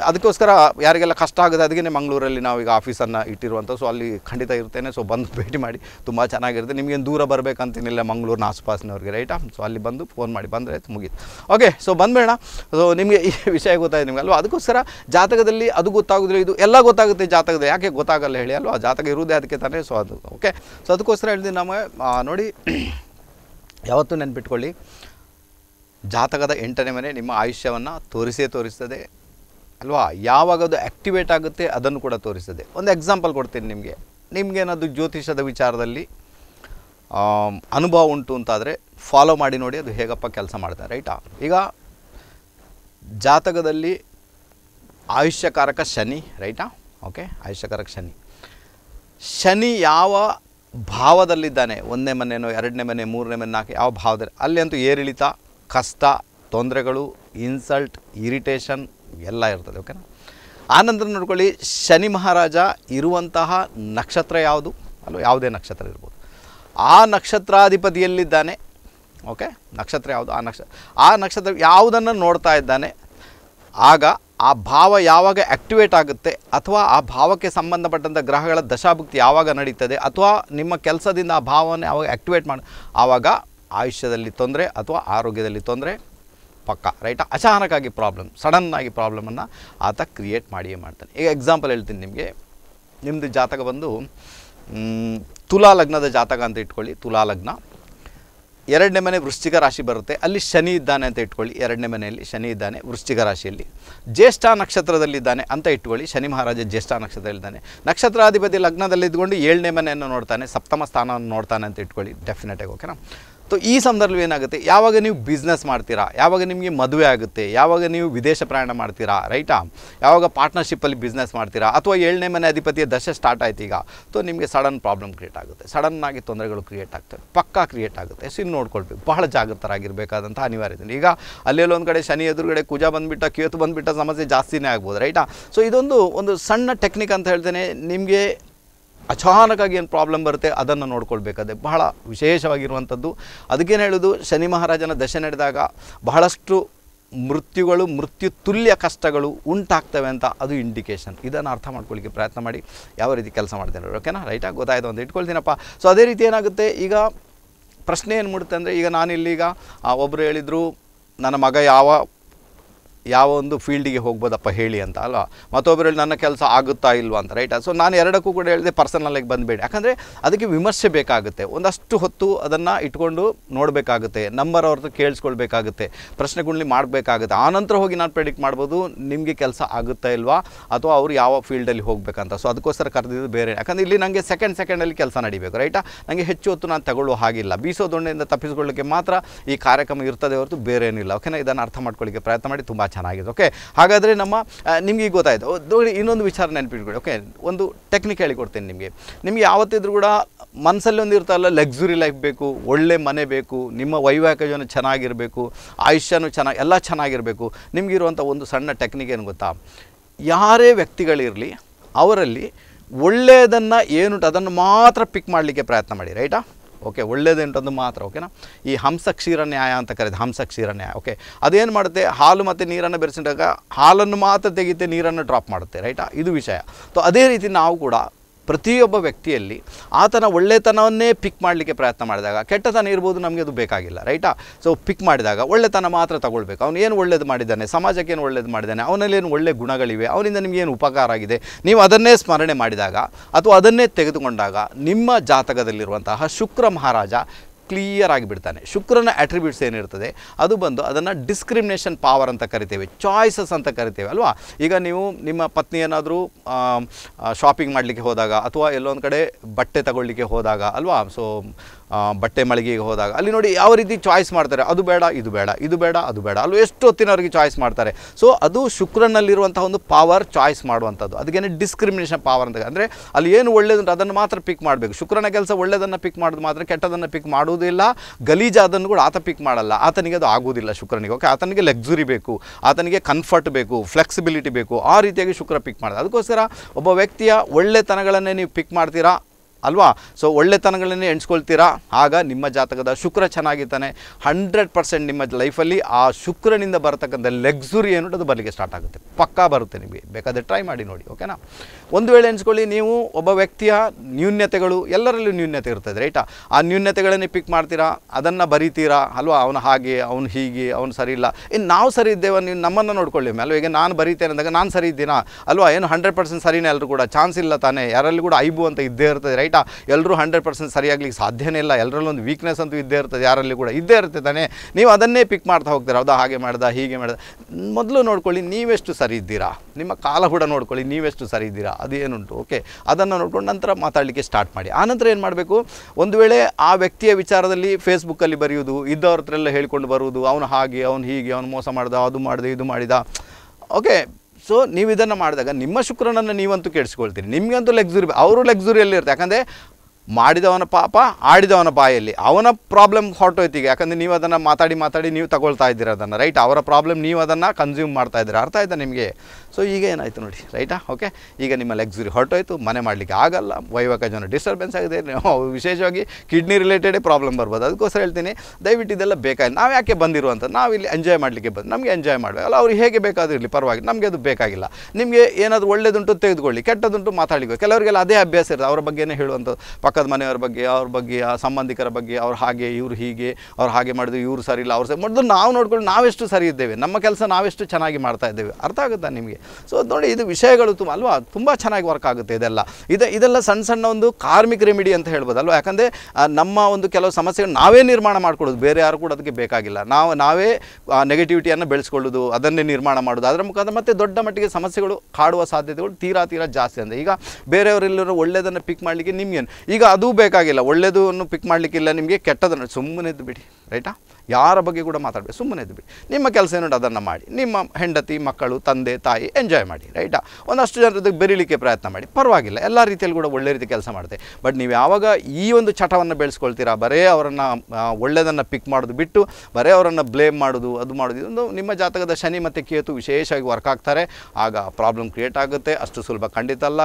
ಅದಕ್ಕೋಸ್ಕರ ಯಾರಿಗೆಲ್ಲ ಕಷ್ಟ ಆಗುತ್ತೆ ಅದಕ್ಕೆ ಮಂಗಳೂರಲ್ಲಿ ನಾವು ಈಗ ಆಫೀಸನ್ನು ಇಟ್ಟಿರುವಂಥ ಸೊ ಅಲ್ಲಿ ಖಂಡಿತ ಇರ್ತೇನೆ ಸೊ ಬಂದು ಭೇಟಿ ಮಾಡಿ ತುಂಬ ಚೆನ್ನಾಗಿರುತ್ತೆ ನಿಮಗೇನು ದೂರ ಬರಬೇಕಂತೇನಿಲ್ಲ ಮಂಗಳೂರಿನ ಆಸ್ಪಾಸಿನವ್ರಿಗೆ ರೈಟಾ ಸೊ ಅಲ್ಲಿ ಬಂದು ಫೋನ್ ಮಾಡಿ ಬಂದರೆ ಮುಗೀತು ಓಕೆ ಸೊ ಬಂದ್ಬೇಡ ಸೊ ನಿಮಗೆ ಈ ವಿಷಯ ಗೊತ್ತಾಯ್ತು ನಿಮಗೆ ಅಲ್ವಾ ಅದಕ್ಕೋಸ್ಕರ ಜಾತಕದಲ್ಲಿ ಅದು ಗೊತ್ತಾಗೋದಿಲ್ಲ ಇದು ಎಲ್ಲ ಗೊತ್ತಾಗುತ್ತೆ ಜಾತಕದ ಯಾಕೆ ಗೊತ್ತಾಗಲ್ಲ ಹೇಳಿ ಅಲ್ವಾ ಜಾತಕ ಇರುವುದೇ ಅದಕ್ಕೆ ತಾನೇ ಸೊ ಅದು ಓಕೆ ಸೊ ಅದಕ್ಕೋಸ್ಕರ ಹೇಳ್ತೀನಿ ನಮಗೆ ನೋಡಿ ಯಾವತ್ತೂ ನೆನ್ಪಿಟ್ಕೊಳ್ಳಿ ಜಾತಕದ ಎಂಟನೇ ಮನೆ ನಿಮ್ಮ ಆಯುಷ್ಯವನ್ನು ತೋರಿಸೇ ತೋರಿಸ್ತದೆ ಅಲ್ವಾ ಯಾವಾಗ ಅದು ಆಕ್ಟಿವೇಟ್ ಆಗುತ್ತೆ ಅದನ್ನು ಕೂಡ ತೋರಿಸಿದೆ ಒಂದು ಎಕ್ಸಾಂಪಲ್ ಕೊಡ್ತೀನಿ ನಿಮಗೆ ನಿಮಗೇನದು ಜ್ಯೋತಿಷದ ವಿಚಾರದಲ್ಲಿ ಅನುಭವ ಉಂಟು ಅಂತಾದರೆ ಫಾಲೋ ಮಾಡಿ ನೋಡಿ ಅದು ಹೇಗಪ್ಪ ಕೆಲಸ ಮಾಡ್ತಾರೆ ರೈಟಾ ಈಗ ಜಾತಕದಲ್ಲಿ ಆಯುಷ್ಯಕಾರಕ ಶನಿ ರೈಟಾ ಓಕೆ ಆಯುಷ್ಯಕಾರಕ ಶನಿ ಶನಿ ಯಾವ ಭಾವದಲ್ಲಿದ್ದಾನೆ ಒಂದನೇ ಮನೆಯೋ ಎರಡನೇ ಮನೆ ಮೂರನೇ ಮನೆ ನಾಲ್ಕು ಯಾವ ಭಾವದಲ್ಲಿ ಅಲ್ಲಿ ಅಂತೂ ಏರಿಳಿತ ಕಷ್ಟ ತೊಂದರೆಗಳು ಇನ್ಸಲ್ಟ್ ಇರಿಟೇಷನ್ ಎಲ್ಲ ಇರ್ತದೆ ಓಕೆನಾ ಆನಂತರ ನೋಡ್ಕೊಳ್ಳಿ ಶನಿ ಮಹಾರಾಜ ಇರುವಂತಹ ನಕ್ಷತ್ರ ಯಾವುದು ಅಲ್ವ ಯಾವುದೇ ನಕ್ಷತ್ರ ಇರ್ಬೋದು ಆ ನಕ್ಷತ್ರಾಧಿಪತಿಯಲ್ಲಿದ್ದಾನೆ ಓಕೆ ನಕ್ಷತ್ರ ಯಾವುದು ಆ ನಕ್ಷತ್ರ ಆ ನಕ್ಷತ್ರ ಯಾವುದನ್ನು ನೋಡ್ತಾ ಇದ್ದಾನೆ ಆಗ ಆ ಭಾವ ಯಾವಾಗ ಆ್ಯಕ್ಟಿವೇಟ್ ಆಗುತ್ತೆ ಅಥವಾ ಆ ಭಾವಕ್ಕೆ ಸಂಬಂಧಪಟ್ಟಂಥ ಗ್ರಹಗಳ ದಶಾಭುಕ್ತಿ ಯಾವಾಗ ನಡೀತದೆ ಅಥವಾ ನಿಮ್ಮ ಕೆಲಸದಿಂದ ಆ ಭಾವವನ್ನು ಯಾವಾಗ ಆ್ಯಕ್ಟಿವೇಟ್ ಮಾಡಿ ಆವಾಗ ಆಯುಷ್ಯದಲ್ಲಿ ತೊಂದರೆ ಅಥವಾ ಆರೋಗ್ಯದಲ್ಲಿ ತೊಂದರೆ ಪಕ್ಕ ರೈಟಾ ಅಚಾನಕ್ಕಾಗಿ ಪ್ರಾಬ್ಲಮ್ ಸಡನ್ನಾಗಿ ಪ್ರಾಬ್ಲಮನ್ನು ಆತ ಕ್ರಿಯೇಟ್ ಮಾಡಿಯೇ ಮಾಡ್ತಾನೆ ಈಗ ಎಕ್ಸಾಂಪಲ್ ಹೇಳ್ತೀನಿ ನಿಮಗೆ ನಿಮ್ಮದು ಜಾತಕ ಬಂದು ತುಲಾ ಲಗ್ನದ ಜಾತಕ ಅಂತ ಇಟ್ಕೊಳ್ಳಿ ತುಲಾ ಲಗ್ನ ಎರಡನೇ ಮನೆ ವೃಶ್ಚಿಕ ರಾಶಿ ಬರುತ್ತೆ ಅಲ್ಲಿ ಶನಿ ಇದ್ದಾನೆ ಅಂತ ಇಟ್ಕೊಳ್ಳಿ ಎರಡನೇ ಮನೆಯಲ್ಲಿ ಶನಿ ಇದ್ದಾನೆ ವೃಶ್ಚಿಕ ರಾಶಿಯಲ್ಲಿ ಜ್ಯೇಷ್ಠ ನಕ್ಷತ್ರದಲ್ಲಿದ್ದಾನೆ ಅಂತ ಇಟ್ಕೊಳ್ಳಿ ಶನಿ ಮಹಾರಾಜ ಜ್ಯೇಷ್ಠ ನಕ್ಷತ್ರದಲ್ಲಿದ್ದಾನೆ ನಕ್ಷತ್ರಾಧಿಪತಿ ಲಗ್ನದಲ್ಲಿ ಇದ್ಕೊಂಡು ಏಳನೇ ಮನೆಯನ್ನು ನೋಡ್ತಾನೆ ಸಪ್ತಮ ಸ್ಥಾನವನ್ನು ನೋಡ್ತಾನೆ ಅಂತ ಇಟ್ಕೊಳ್ಳಿ ಡೆಫಿನೆಟಾಗಿ ಓಕೆನಾ ಸೊ ಈ ಸಂದರ್ಭ ಏನಾಗುತ್ತೆ ಯಾವಾಗ ನೀವು ಬಿಸ್ನೆಸ್ ಮಾಡ್ತೀರಾ ಯಾವಾಗ ನಿಮಗೆ ಮದುವೆ ಆಗುತ್ತೆ ಯಾವಾಗ ನೀವು ವಿದೇಶ ಪ್ರಯಾಣ ಮಾಡ್ತೀರಾ ರೈಟಾ ಯಾವಾಗ ಪಾರ್ಟ್ನರ್ಶಿಪ್ಪಲ್ಲಿ ಬಿಸ್ನೆಸ್ ಮಾಡ್ತೀರಾ ಅಥವಾ ಏಳನೇ ಮನೆ ಅಧಿಪತಿಯ ದಶ ಸ್ಟಾರ್ಟ್ ಆಯ್ತು ಈಗ ಸೊ ನಿಮಗೆ ಸಡನ್ ಪ್ರಾಬ್ಲಮ್ ಕ್ರಿಯೇಟ್ ಆಗುತ್ತೆ ಸಡನ್ನಾಗಿ ತೊಂದರೆಗಳು ಕ್ರಿಯೇಟ್ ಆಗ್ತವೆ ಪಕ್ಕಾ ಕ್ರಿಯೇಟ್ ಆಗುತ್ತೆ ಸೊ ಇನ್ನು ನೋಡ್ಕೊಳ್ಬೇಕು ಬಹಳ ಜಾಗೃತರಾಗಿರಬೇಕಾದಂಥ ಅನಿವಾರ್ಯತೆ ಈಗ ಅಲ್ಲೆಲ್ಲೊಂದು ಕಡೆ ಶನಿ ಎದುರುಗಡೆ ಕುಜ ಬಂದುಬಿಟ್ಟ ಕೇತು ಬಂದುಬಿಟ್ಟ ಸಮಸ್ಯೆ ಜಾಸ್ತಿನೇ ಆಗ್ಬೋದು ರೈಟಾ ಸೊ ಇದೊಂದು ಒಂದು ಸಣ್ಣ ಟೆಕ್ನಿಕ್ ಅಂತ ಹೇಳ್ತೇನೆ ನಿಮಗೆ ಅಚಾನಕ್ಕಾಗಿ ಏನು ಪ್ರಾಬ್ಲಮ್ ಬರುತ್ತೆ ಅದನ್ನು ನೋಡ್ಕೊಳ್ಬೇಕಾದ್ರೆ ಬಹಳ ವಿಶೇಷವಾಗಿರುವಂಥದ್ದು ಅದಕ್ಕೇನು ಹೇಳೋದು ಶನಿ ಮಹಾರಾಜನ ದಶೆ ನಡೆದಾಗ ಬಹಳಷ್ಟು ಮೃತ್ಯುಗಳು ಮೃತ್ಯು ತುಲ್ಯ ಕಷ್ಟಗಳು ಉಂಟಾಗ್ತವೆ ಅಂತ ಅದು ಇಂಡಿಕೇಷನ್ ಇದನ್ನು ಅರ್ಥ ಮಾಡ್ಕೊಳ್ಳಿಕ್ಕೆ ಪ್ರಯತ್ನ ಮಾಡಿ ಯಾವ ರೀತಿ ಕೆಲಸ ಮಾಡ್ತೇನೆ ಓಕೆನಾ ರೈಟಾಗಿ ಗೊತ್ತಾಯಿತು ಅಂತ ಇಟ್ಕೊಳ್ತೀನಪ್ಪ ಸೊ ಅದೇ ರೀತಿ ಏನಾಗುತ್ತೆ ಈಗ ಪ್ರಶ್ನೆ ಏನು ಮೂಡುತ್ತೆ ಅಂದರೆ ಈಗ ನಾನಿಲ್ಲಿ ಈಗ ಒಬ್ಬರು ಹೇಳಿದರು ನನ್ನ ಮಗ ಯಾವ ಯಾವ ಒಂದು ಫೀಲ್ಡಿಗೆ ಹೋಗ್ಬೋದಪ್ಪ ಹೇಳಿ ಅಂತ ಅಲ್ವಾ ಮತ್ತೊಬ್ಬರಲ್ಲಿ ನನ್ನ ಕೆಲಸ ಆಗುತ್ತಾ ಇಲ್ವಾ ಅಂತ ರೈಟ್ ಸೊ ನಾನು ಎರಡಕ್ಕೂ ಕೂಡ ಹೇಳಿದೆ ಪರ್ಸನಲ್ಲಾಗಿ ಬಂದ್ಬೇಡಿ ಯಾಕಂದರೆ ಅದಕ್ಕೆ ವಿಮರ್ಶೆ ಬೇಕಾಗುತ್ತೆ ಒಂದಷ್ಟು ಹೊತ್ತು ಅದನ್ನು ಇಟ್ಕೊಂಡು ನೋಡಬೇಕಾಗುತ್ತೆ ನಂಬರ್ ಅವ್ರದ್ದು ಕೇಳಿಸ್ಕೊಳ್ಬೇಕಾಗುತ್ತೆ ಪ್ರಶ್ನೆಗಳನ್ನ ಮಾಡಬೇಕಾಗುತ್ತೆ ಆನಂತರ ಹೋಗಿ ನಾನು ಪ್ರೆಡಿಕ್ಟ್ ಮಾಡ್ಬೋದು ನಿಮಗೆ ಕೆಲಸ ಆಗುತ್ತಾ ಇಲ್ವಾ ಅಥವಾ ಅವರು ಯಾವ ಫೀಲ್ಡಲ್ಲಿ ಹೋಗಬೇಕಂತ ಸೊ ಅದಕ್ಕೋಸ್ಕರ ಕರೆದಿದ್ದು ಬೇರೆ ಯಾಕಂದರೆ ಇಲ್ಲಿ ನನಗೆ ಸೆಕೆಂಡ್ ಸೆಕೆಂಡಲ್ಲಿ ಕೆಲಸ ನಡಿಬೇಕು ರೈಟಾ ನನಗೆ ಹೆಚ್ಚು ಹೊತ್ತು ನಾನು ತಗೊಳ್ಳೋ ಹಾಗಿಲ್ಲ ಬೀಸೋ ದೊಣ್ಣೆಯಿಂದ ತಪ್ಪಿಸ್ಕೊಳ್ಳೋಕ್ಕೆ ಮಾತ್ರ ಈ ಕಾರ್ಯಕ್ರಮ ಇರ್ತದೆ ಹೊರತು ಬೇರೆ ಏನಿಲ್ಲ ಓಕೆನಾ ಇದನ್ನು ಅರ್ಥ ಮಾಡ್ಕೊಳ್ಳಿಕ್ಕೆ ಪ್ರಯತ್ನ ಮಾಡಿ ತುಂಬ ಚೆನ್ನಾಗಿದೆ ಓಕೆ ಹಾಗಾದರೆ ನಮ್ಮ ನಿಮಗೆ ಗೊತ್ತಾಯಿತು ನೋಡಿ ಇನ್ನೊಂದು ವಿಚಾರ ನೆನಪಿಟ್ಕೊಳ್ಳಿ ಓಕೆ ಒಂದು ಟೆಕ್ನಿಕ್ ಹೇಳಿಕೊಡ್ತೀನಿ ನಿಮಗೆ ನಿಮಗೆ ಯಾವತ್ತಿದ್ರೂ ಕೂಡ ಮನಸ್ಸಲ್ಲಿ ಒಂದು ಇರ್ತಲ್ಲ ಲಕ್ಸುರಿ ಲೈಫ್ ಬೇಕು ಒಳ್ಳೆ ಮನೆ ಬೇಕು ನಿಮ್ಮ ವೈವಾಹಿಕ ಜೀವನ ಚೆನ್ನಾಗಿರಬೇಕು ಆಯುಷ್ಯನೂ ಚೆನ್ನಾಗಿ ಎಲ್ಲ ಚೆನ್ನಾಗಿರಬೇಕು ನಿಮಗಿರುವಂಥ ಒಂದು ಸಣ್ಣ ಟೆಕ್ನಿಕ್ ಏನು ಗೊತ್ತಾ ಯಾರೇ ವ್ಯಕ್ತಿಗಳಿರಲಿ ಅವರಲ್ಲಿ ಒಳ್ಳೆಯದನ್ನು ಏನುಂಟು ಅದನ್ನು ಮಾತ್ರ ಪಿಕ್ ಮಾಡಲಿಕ್ಕೆ ಪ್ರಯತ್ನ ಮಾಡಿ ರೈಟಾ ಓಕೆ ಒಳ್ಳೆಯದೇಂಟೊಂದು ಮಾತ್ರ ಓಕೆನಾ ಈ ಹಂಸ ಕ್ಷೀರ ನ್ಯಾಯ ಅಂತ ಕರೆದು ಹಂಸ ಕ್ಷೀರ ನ್ಯಾಯ ಓಕೆ ಅದೇನು ಮಾಡುತ್ತೆ ಹಾಲು ಮತ್ತು ನೀರನ್ನು ಬೆರೆಸಿದಾಗ ಹಾಲನ್ನು ಮಾತ್ರ ತೆಗೀತೆ ನೀರನ್ನು ಡ್ರಾಪ್ ಮಾಡುತ್ತೆ ರೈಟಾ ಇದು ವಿಷಯ ಸೊ ಅದೇ ರೀತಿ ನಾವು ಕೂಡ ಪ್ರತಿಯೊಬ್ಬ ವ್ಯಕ್ತಿಯಲ್ಲಿ ಆತನ ಒಳ್ಳೆತನವನ್ನೇ ಪಿಕ್ ಮಾಡಲಿಕ್ಕೆ ಪ್ರಯತ್ನ ಮಾಡಿದಾಗ ಕೆಟ್ಟತನ ಇರ್ಬೋದು ನಮಗೆ ಅದು ಬೇಕಾಗಿಲ್ಲ ರೈಟಾ ಸೊ ಪಿಕ್ ಮಾಡಿದಾಗ ಒಳ್ಳೆತನ ಮಾತ್ರ ತಗೊಳ್ಬೇಕು ಅವನು ಏನು ಒಳ್ಳೇದು ಮಾಡಿದ್ದಾನೆ ಸಮಾಜಕ್ಕೆ ಏನು ಒಳ್ಳೇದು ಮಾಡಿದ್ದಾನೆ ಅವನಲ್ಲಿ ಏನು ಒಳ್ಳೆ ಗುಣಗಳಿವೆ ಅವನಿಂದ ನಿಮಗೇನು ಉಪಕಾರ ಆಗಿದೆ ನೀವು ಅದನ್ನೇ ಸ್ಮರಣೆ ಮಾಡಿದಾಗ ಅಥವಾ ಅದನ್ನೇ ತೆಗೆದುಕೊಂಡಾಗ ನಿಮ್ಮ ಜಾತಕದಲ್ಲಿರುವಂತಹ ಶುಕ್ರ ಮಹಾರಾಜ ಕ್ಲಿಯರ್ ಆಗಿಬಿಡ್ತಾನೆ ಶುಕ್ರನ ಅಟ್ರಿಬ್ಯೂಟ್ಸ್ ಏನಿರ್ತದೆ ಅದು ಬಂದು ಅದನ್ನು ಡಿಸ್ಕ್ರಿಮಿನೇಷನ್ ಪವರ್ ಅಂತ ಕರಿತೇವೆ ಚಾಯ್ಸಸ್ ಅಂತ ಕರಿತೇವೆ ಅಲ್ವಾ ಈಗ ನೀವು ನಿಮ್ಮ ಪತ್ನಿ ಏನಾದರೂ ಶಾಪಿಂಗ್ ಮಾಡಲಿಕ್ಕೆ ಹೋದಾಗ ಅಥವಾ ಎಲ್ಲೊಂದು ಕಡೆ ಬಟ್ಟೆ ತಗೊಳ್ಳಿಕ್ಕೆ ಹೋದಾಗ ಅಲ್ವಾ ಸೊ ಬಟ್ಟೆ ಮಳಿಗೆಗೆ ಹೋದಾಗ ಅಲ್ಲಿ ನೋಡಿ ಯಾವ ರೀತಿ ಚಾಯ್ಸ್ ಮಾಡ್ತಾರೆ ಅದು ಬೇಡ ಇದು ಬೇಡ ಇದು ಬೇಡ ಅದು ಬೇಡ ಅಲ್ಲೂ ಎಷ್ಟು ಹೊತ್ತಿನವರಿಗೆ ಚಾಯ್ಸ್ ಮಾಡ್ತಾರೆ ಸೊ ಅದು ಶುಕ್ರನಲ್ಲಿರುವಂಥ ಒಂದು ಪವರ್ ಚಾಯ್ಸ್ ಮಾಡುವಂಥದ್ದು ಅದಕ್ಕೇನೆ ಡಿಸ್ಕ್ರಿಮಿನೇಷನ್ ಪವರ್ ಅಂತ ಅಂದರೆ ಅಲ್ಲಿ ಏನು ಒಳ್ಳೇದು ಅದನ್ನು ಮಾತ್ರ ಪಿಕ್ ಮಾಡಬೇಕು ಶುಕ್ರನ ಕೆಲಸ ಒಳ್ಳೆಯದನ್ನು ಪಿಕ್ ಮಾಡೋದು ಮಾತ್ರ ಕೆಟ್ಟದನ್ನು ಪಿಕ್ ಮಾಡುವುದಿಲ್ಲ ಗಲೀಜಾದನ್ನು ಕೂಡ ಆತ ಪಿಕ್ ಮಾಡಲ್ಲ ಆತನಿಗೆ ಅದು ಆಗೋದಿಲ್ಲ ಶುಕ್ರನಿಗೆ ಓಕೆ ಆತನಿಗೆ ಲಕ್ಸುರಿ ಬೇಕು ಆತನಿಗೆ ಕನ್ಫರ್ಟ್ ಬೇಕು ಫ್ಲೆಕ್ಸಿಬಿಲಿಟಿ ಬೇಕು ಆ ರೀತಿಯಾಗಿ ಶುಕ್ರ ಪಿಕ್ ಮಾಡಿದೆ ಅದಕ್ಕೋಸ್ಕರ ಒಬ್ಬ ವ್ಯಕ್ತಿಯ ಒಳ್ಳೆತನಗಳನ್ನೇ ನೀವು ಪಿಕ್ ಮಾಡ್ತೀರಾ ಅಲ್ವಾ ಸೊ ಒಳ್ಳೆತನಗಳನ್ನೇ ಎಣಿಸ್ಕೊಳ್ತೀರಾ ಆಗ ನಿಮ್ಮ ಜಾತಕದ ಶುಕ್ರ ಚೆನ್ನಾಗಿರ್ತಾನೆ ಹಂಡ್ರೆಡ್ ಪರ್ಸೆಂಟ್ ನಿಮ್ಮ ಲೈಫಲ್ಲಿ ಆ ಶುಕ್ರನಿಂದ ಬರತಕ್ಕಂಥ ಲೆಗ್ಸುರಿ ಏನು ಅದು ಬರಲಿಕ್ಕೆ ಸ್ಟಾರ್ಟ್ ಆಗುತ್ತೆ ಪಕ್ಕಾ ಬರುತ್ತೆ ನಿಮಗೆ ಬೇಕಾದರೆ ಟ್ರೈ ಮಾಡಿ ನೋಡಿ ಓಕೆನಾ ಒಂದು ವೇಳೆ ಎಣಿಸ್ಕೊಳ್ಳಿ ನೀವು ಒಬ್ಬ ವ್ಯಕ್ತಿಯ ನ್ಯೂನ್ಯತೆಗಳು ಎಲ್ಲರಲ್ಲೂ ನ್ಯೂನ್ಯತೆ ಇರ್ತದೆ ರೈಟಾ ಆ ನ್ಯೂನ್ಯತೆಗಳನ್ನೇ ಪಿಕ್ ಮಾಡ್ತೀರಾ ಅದನ್ನು ಬರಿತೀರಾ ಅಲ್ವಾ ಅವನು ಹಾಗೆ ಅವನು ಹೀಗೆ ಅವನು ಸರಿ ಇಲ್ಲ ಇನ್ನು ನಾವು ಸರಿ ಇದ್ದೇವೆ ನೀವು ನಮ್ಮನ್ನು ನೋಡ್ಕೊಳ್ಳಿ ಮೇಲೆ ಈಗ ನಾನು ಬರೀತೇನೆ ಅಂದಾಗ ನಾನು ಸರಿ ಇದ್ದೀನಾ ಅಲ್ವಾ ಏನು ಹಂಡ್ರೆಡ್ ಪರ್ಸೆಂಟ್ ಸರಿನೇ ಎಲ್ಲರೂ ಕೂಡ ಚಾನ್ಸ್ ಇಲ್ಲ ತಾನೇ ಯಾರಲ್ಲಿ ಕೂಡ ಐಬು ಅಂತ ಇದ್ದೇ ಇರ್ತದೆ ರೈಟ್ ರೈಟಾ ಎಲ್ಲರೂ ಹಂಡ್ರೆಡ್ ಪರ್ಸೆಂಟ್ ಸರಿಯಾಗಲಿಕ್ಕೆ ಸಾಧ್ಯನೇ ಇಲ್ಲ ಎಲ್ಲರಲ್ಲೂ ಒಂದು ವೀಕ್ನೆಸ್ ಅಂತೂ ಇದ್ದೇ ಇರ್ತದೆ ಯಾರಲ್ಲಿ ಕೂಡ ಇದ್ದೇ ಇರ್ತದೆ ತಾನೇ ನೀವು ಅದನ್ನೇ ಪಿಕ್ ಮಾಡ್ತಾ ಹೋಗ್ತೀರ ಹೌದಾ ಹಾಗೆ ಮಾಡ್ದ ಹೀಗೆ ಮಾಡ್ದ ಮೊದಲು ನೋಡ್ಕೊಳ್ಳಿ ನೀವೆಷ್ಟು ಸರಿ ಇದ್ದೀರಾ ನಿಮ್ಮ ಕಾಲ ಕೂಡ ನೋಡ್ಕೊಳ್ಳಿ ನೀವೆಷ್ಟು ಸರಿ ಇದ್ದೀರಾ ಏನುಂಟು ಓಕೆ ಅದನ್ನು ನೋಡ್ಕೊಂಡು ನಂತರ ಮಾತಾಡಲಿಕ್ಕೆ ಸ್ಟಾರ್ಟ್ ಮಾಡಿ ಆನಂತರ ಏನು ಮಾಡಬೇಕು ಒಂದು ವೇಳೆ ಆ ವ್ಯಕ್ತಿಯ ವಿಚಾರದಲ್ಲಿ ಫೇಸ್ಬುಕ್ಕಲ್ಲಿ ಬರೆಯುವುದು ಇದ್ದವ್ರ ಹತ್ರ ಎಲ್ಲ ಹೇಳ್ಕೊಂಡು ಬರುವುದು ಅವನು ಹಾಗೆ ಅವನು ಹೀಗೆ ಅವನು ಮೋಸ ಮಾಡ್ದ ಅದು ಮಾಡಿದೆ ಇದು ಮಾಡಿದ ಓಕೆ ಸೊ ನೀವು ಇದನ್ನು ಮಾಡಿದಾಗ ನಿಮ್ಮ ಶುಕ್ರನನ್ನು ನೀವಂತೂ ಕೆಡಿಸ್ಕೊಳ್ತೀರಿ ನಿಮಗಂತೂ ಲಕ್ಸುರಿ ಅವರು ಲಕ್ಸುರಿಯಲ್ಲಿ ಇರುತ್ತೆ ಯಾಕಂದರೆ ಮಾಡಿದವನ ಪಾಪ ಆಡಿದವನ ಬಾಯಲ್ಲಿ ಅವನ ಪ್ರಾಬ್ಲಮ್ ಹೊರಟೋಯ್ತೀಗ ಯಾಕಂದರೆ ನೀವು ಅದನ್ನು ಮಾತಾಡಿ ಮಾತಾಡಿ ನೀವು ತಗೊಳ್ತಾ ಇದ್ದೀರ ಅದನ್ನು ರೈಟ್ ಅವರ ಪ್ರಾಬ್ಲಮ್ ನೀವು ಅದನ್ನು ಕನ್ಸ್ಯೂಮ್ ಮಾಡ್ತಾ ಇದ್ದೀರ ಅರ್ಥ ಆಯ್ತಾ ನಿಮಗೆ ಸೊ ಈಗ ಏನಾಯಿತು ನೋಡಿ ರೈಟಾ ಓಕೆ ಈಗ ನಿಮ್ಮ ಲೆಗ್ಸುರಿ ಹೊರಟೋಯ್ತು ಮನೆ ಮಾಡಲಿಕ್ಕೆ ಆಗಲ್ಲ ವೈವಾಹಿಕ ಜನ ಡಿಸ್ಟರ್ಬೆನ್ಸ್ ಆಗಿದೆ ವಿಶೇಷವಾಗಿ ಕಿಡ್ನಿ ರಿಲೇಟೆಡೇ ಪ್ರಾಬ್ಲಮ್ ಬರ್ಬೋದು ಅದಕ್ಕೋಸ್ಕರ ಹೇಳ್ತೀನಿ ದಯವಿಟ್ಟು ಇದೆಲ್ಲ ಬೇಕಾಗಿ ನಾವು ಯಾಕೆ ಬಂದಿರುವಂಥ ನಾವು ಇಲ್ಲಿ ಎಂಜಾಯ್ ಮಾಡಲಿಕ್ಕೆ ಬಂದು ನಮಗೆ ಎಂಜಾಯ್ ಮಾಡಬೇಕಲ್ಲ ಅವ್ರು ಹೇಗೆ ಬೇಕಾದರೂ ಪರವಾಗಿ ನಮಗೆ ಅದು ಬೇಕಾಗಿಲ್ಲ ನಿಮಗೆ ಏನಾದರೂ ಒಳ್ಳೆಯದುಂಟು ತೆಗೆದುಕೊಳ್ಳಿ ಕೆಟ್ಟದುಂಟು ಮಾತಾಡಲಿಕ್ಕೆ ಕೆಲವರಿಗೆಲ್ಲ ಅದೇ ಅಭ್ಯಾಸ ಇರುತ್ತೆ ಅವರ ಬಗ್ಗೆನೇ ಹೇಳುವಂಥ ಪಕ್ಕ ಪಕ್ಕದ ಮನೆಯವ್ರ ಬಗ್ಗೆ ಅವ್ರ ಬಗ್ಗೆ ಆ ಸಂಬಂಧಿಕರ ಬಗ್ಗೆ ಅವ್ರು ಹಾಗೆ ಇವ್ರು ಹೀಗೆ ಅವ್ರು ಹಾಗೆ ಮಾಡಿದ್ರು ಇವ್ರು ಸರಿ ಇಲ್ಲ ಅವ್ರು ಸರಿ ಮೊದಲು ನಾವು ನೋಡ್ಕೊಂಡು ನಾವೆಷ್ಟು ಸರಿ ಇದ್ದೇವೆ ನಮ್ಮ ಕೆಲಸ ನಾವೆಷ್ಟು ಚೆನ್ನಾಗಿ ಮಾಡ್ತಾ ಇದ್ದೇವೆ ಅರ್ಥ ಆಗುತ್ತಾ ನಿಮಗೆ ಸೊ ನೋಡಿ ಇದು ವಿಷಯಗಳು ತುಂಬ ಅಲ್ವಾ ತುಂಬ ಚೆನ್ನಾಗಿ ವರ್ಕ್ ಆಗುತ್ತೆ ಇದೆಲ್ಲ ಇದೆ ಇದೆಲ್ಲ ಸಣ್ಣ ಸಣ್ಣ ಒಂದು ಕಾರ್ಮಿಕ ರೆಮಿಡಿ ಅಂತ ಹೇಳ್ಬೋದು ಅಲ್ವಾ ಯಾಕಂದರೆ ನಮ್ಮ ಒಂದು ಕೆಲವು ಸಮಸ್ಯೆಗಳು ನಾವೇ ನಿರ್ಮಾಣ ಮಾಡ್ಕೊಳ್ಳೋದು ಬೇರೆ ಯಾರು ಕೂಡ ಅದಕ್ಕೆ ಬೇಕಾಗಿಲ್ಲ ನಾವು ನಾವೇ ನೆಗೆಟಿವಿಟಿಯನ್ನು ಬೆಳೆಸ್ಕೊಳ್ಳೋದು ಅದನ್ನೇ ನಿರ್ಮಾಣ ಮಾಡೋದು ಅದರ ಮುಖಾಂತರ ಮತ್ತೆ ದೊಡ್ಡ ಮಟ್ಟಿಗೆ ಸಮಸ್ಯೆಗಳು ಕಾಡುವ ಸಾಧ್ಯತೆಗಳು ತೀರಾ ತೀರಾ ಜಾಸ್ತಿ ಅಂದರೆ ಈಗ ಬೇರೆಯವರೆಲ್ಲರೂ ಒಳ್ಳೆಯದನ್ನು ಪಿಕ್ ಮಾಡಲಿಕ್ಕೆ ನಿಮ್ಗೇನು ಈಗ ಅದು ಬೇಕಾಗಿಲ್ಲ ಒಳ್ಳೆಯದನ್ನು ಪಿಕ್ ಮಾಡಲಿಕ್ಕಿಲ್ಲ ನಿಮಗೆ ಕೆಟ್ಟದನ್ನು ಸುಮ್ಮನೆ ಎದ್ದು ಬಿಡಿ ರೈಟಾ ಯಾರ ಬಗ್ಗೆ ಕೂಡ ಮಾತಾಡಬೇಕು ಸುಮ್ಮನೆ ಎದ್ದು ಬಿಡಿ ನಿಮ್ಮ ಕೆಲಸ ಏನು ಅದನ್ನು ಮಾಡಿ ನಿಮ್ಮ ಹೆಂಡತಿ ಮಕ್ಕಳು ತಂದೆ ತಾಯಿ ಎಂಜಾಯ್ ಮಾಡಿ ರೈಟಾ ಒಂದಷ್ಟು ಜನರದ್ದು ಬೆರೀಲಿಕ್ಕೆ ಪ್ರಯತ್ನ ಮಾಡಿ ಪರವಾಗಿಲ್ಲ ಎಲ್ಲ ರೀತಿಯಲ್ಲಿ ಕೂಡ ಒಳ್ಳೆ ರೀತಿ ಕೆಲಸ ಮಾಡುತ್ತೆ ಬಟ್ ನೀವು ಯಾವಾಗ ಈ ಒಂದು ಚಟವನ್ನು ಬೆಳೆಸ್ಕೊಳ್ತೀರಾ ಬರೇ ಅವರನ್ನು ಒಳ್ಳೆಯದನ್ನು ಪಿಕ್ ಮಾಡೋದು ಬಿಟ್ಟು ಬರೇ ಅವರನ್ನು ಬ್ಲೇಮ್ ಮಾಡೋದು ಅದು ಮಾಡೋದು ಇದೊಂದು ನಿಮ್ಮ ಜಾತಕದ ಶನಿ ಮತ್ತು ಕೇತು ವಿಶೇಷವಾಗಿ ವರ್ಕ್ ಆಗ್ತಾರೆ ಆಗ ಪ್ರಾಬ್ಲಮ್ ಕ್ರಿಯೇಟ್ ಆಗುತ್ತೆ ಅಷ್ಟು ಸುಲಭ ಖಂಡಿತ ಅಲ್ಲ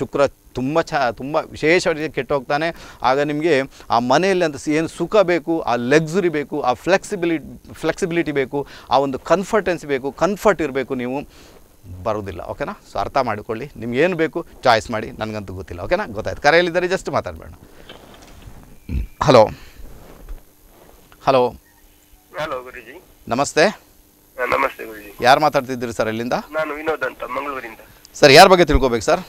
ಶುಕ್ರ ತುಂಬ ಚ ತುಂಬ ವಿಶೇಷ ಕೆಟ್ಟೋಗ್ತಾನೆ ಆಗ ನಿಮಗೆ ಆ ಮನೆಯಲ್ಲಿ ಅಂತ ಏನು ಸುಖ ಬೇಕು ಆ ಲೆಗ್ಸುರಿ ಬೇಕು ಆ ಫ್ಲೆಕ್ಸಿಬಿಲಿಟಿ ಫ್ಲೆಕ್ಸಿಬಿಲಿಟಿ ಬೇಕು ಆ ಒಂದು ಕನ್ಫರ್ಟೆನ್ಸ್ ಬೇಕು ಕನ್ಫರ್ಟ್ ಇರಬೇಕು ನೀವು ಬರೋದಿಲ್ಲ ಓಕೆನಾ ಸೊ ಅರ್ಥ ಮಾಡಿಕೊಳ್ಳಿ ನಿಮ್ಗೆ ಏನು ಬೇಕು ಚಾಯ್ಸ್ ಮಾಡಿ ನನಗಂತೂ ಗೊತ್ತಿಲ್ಲ ಓಕೆನಾ ಗೊತ್ತಾಯ್ತು ಕರೆಯಲ್ಲಿದ್ದಾರೆ ಜಸ್ಟ್ ಮಾತಾಡಬೇಡ ಹಲೋ ಹಲೋ ಹಲೋ ಗುರುಜಿ ನಮಸ್ತೆ ನಮಸ್ತೆ ಗುರುಜಿ ಯಾರು ಮಾತಾಡ್ತಿದ್ದೀರಿ ಸರ್ ಅಲ್ಲಿಂದ ನಾನು ವಿನೋದ್ ಅಂತ ಮಂಗಳೂರಿಂದ ಸರ್ ಯಾರ ಬಗ್ಗೆ ತಿಳ್ಕೊಬೇಕು ಸರ್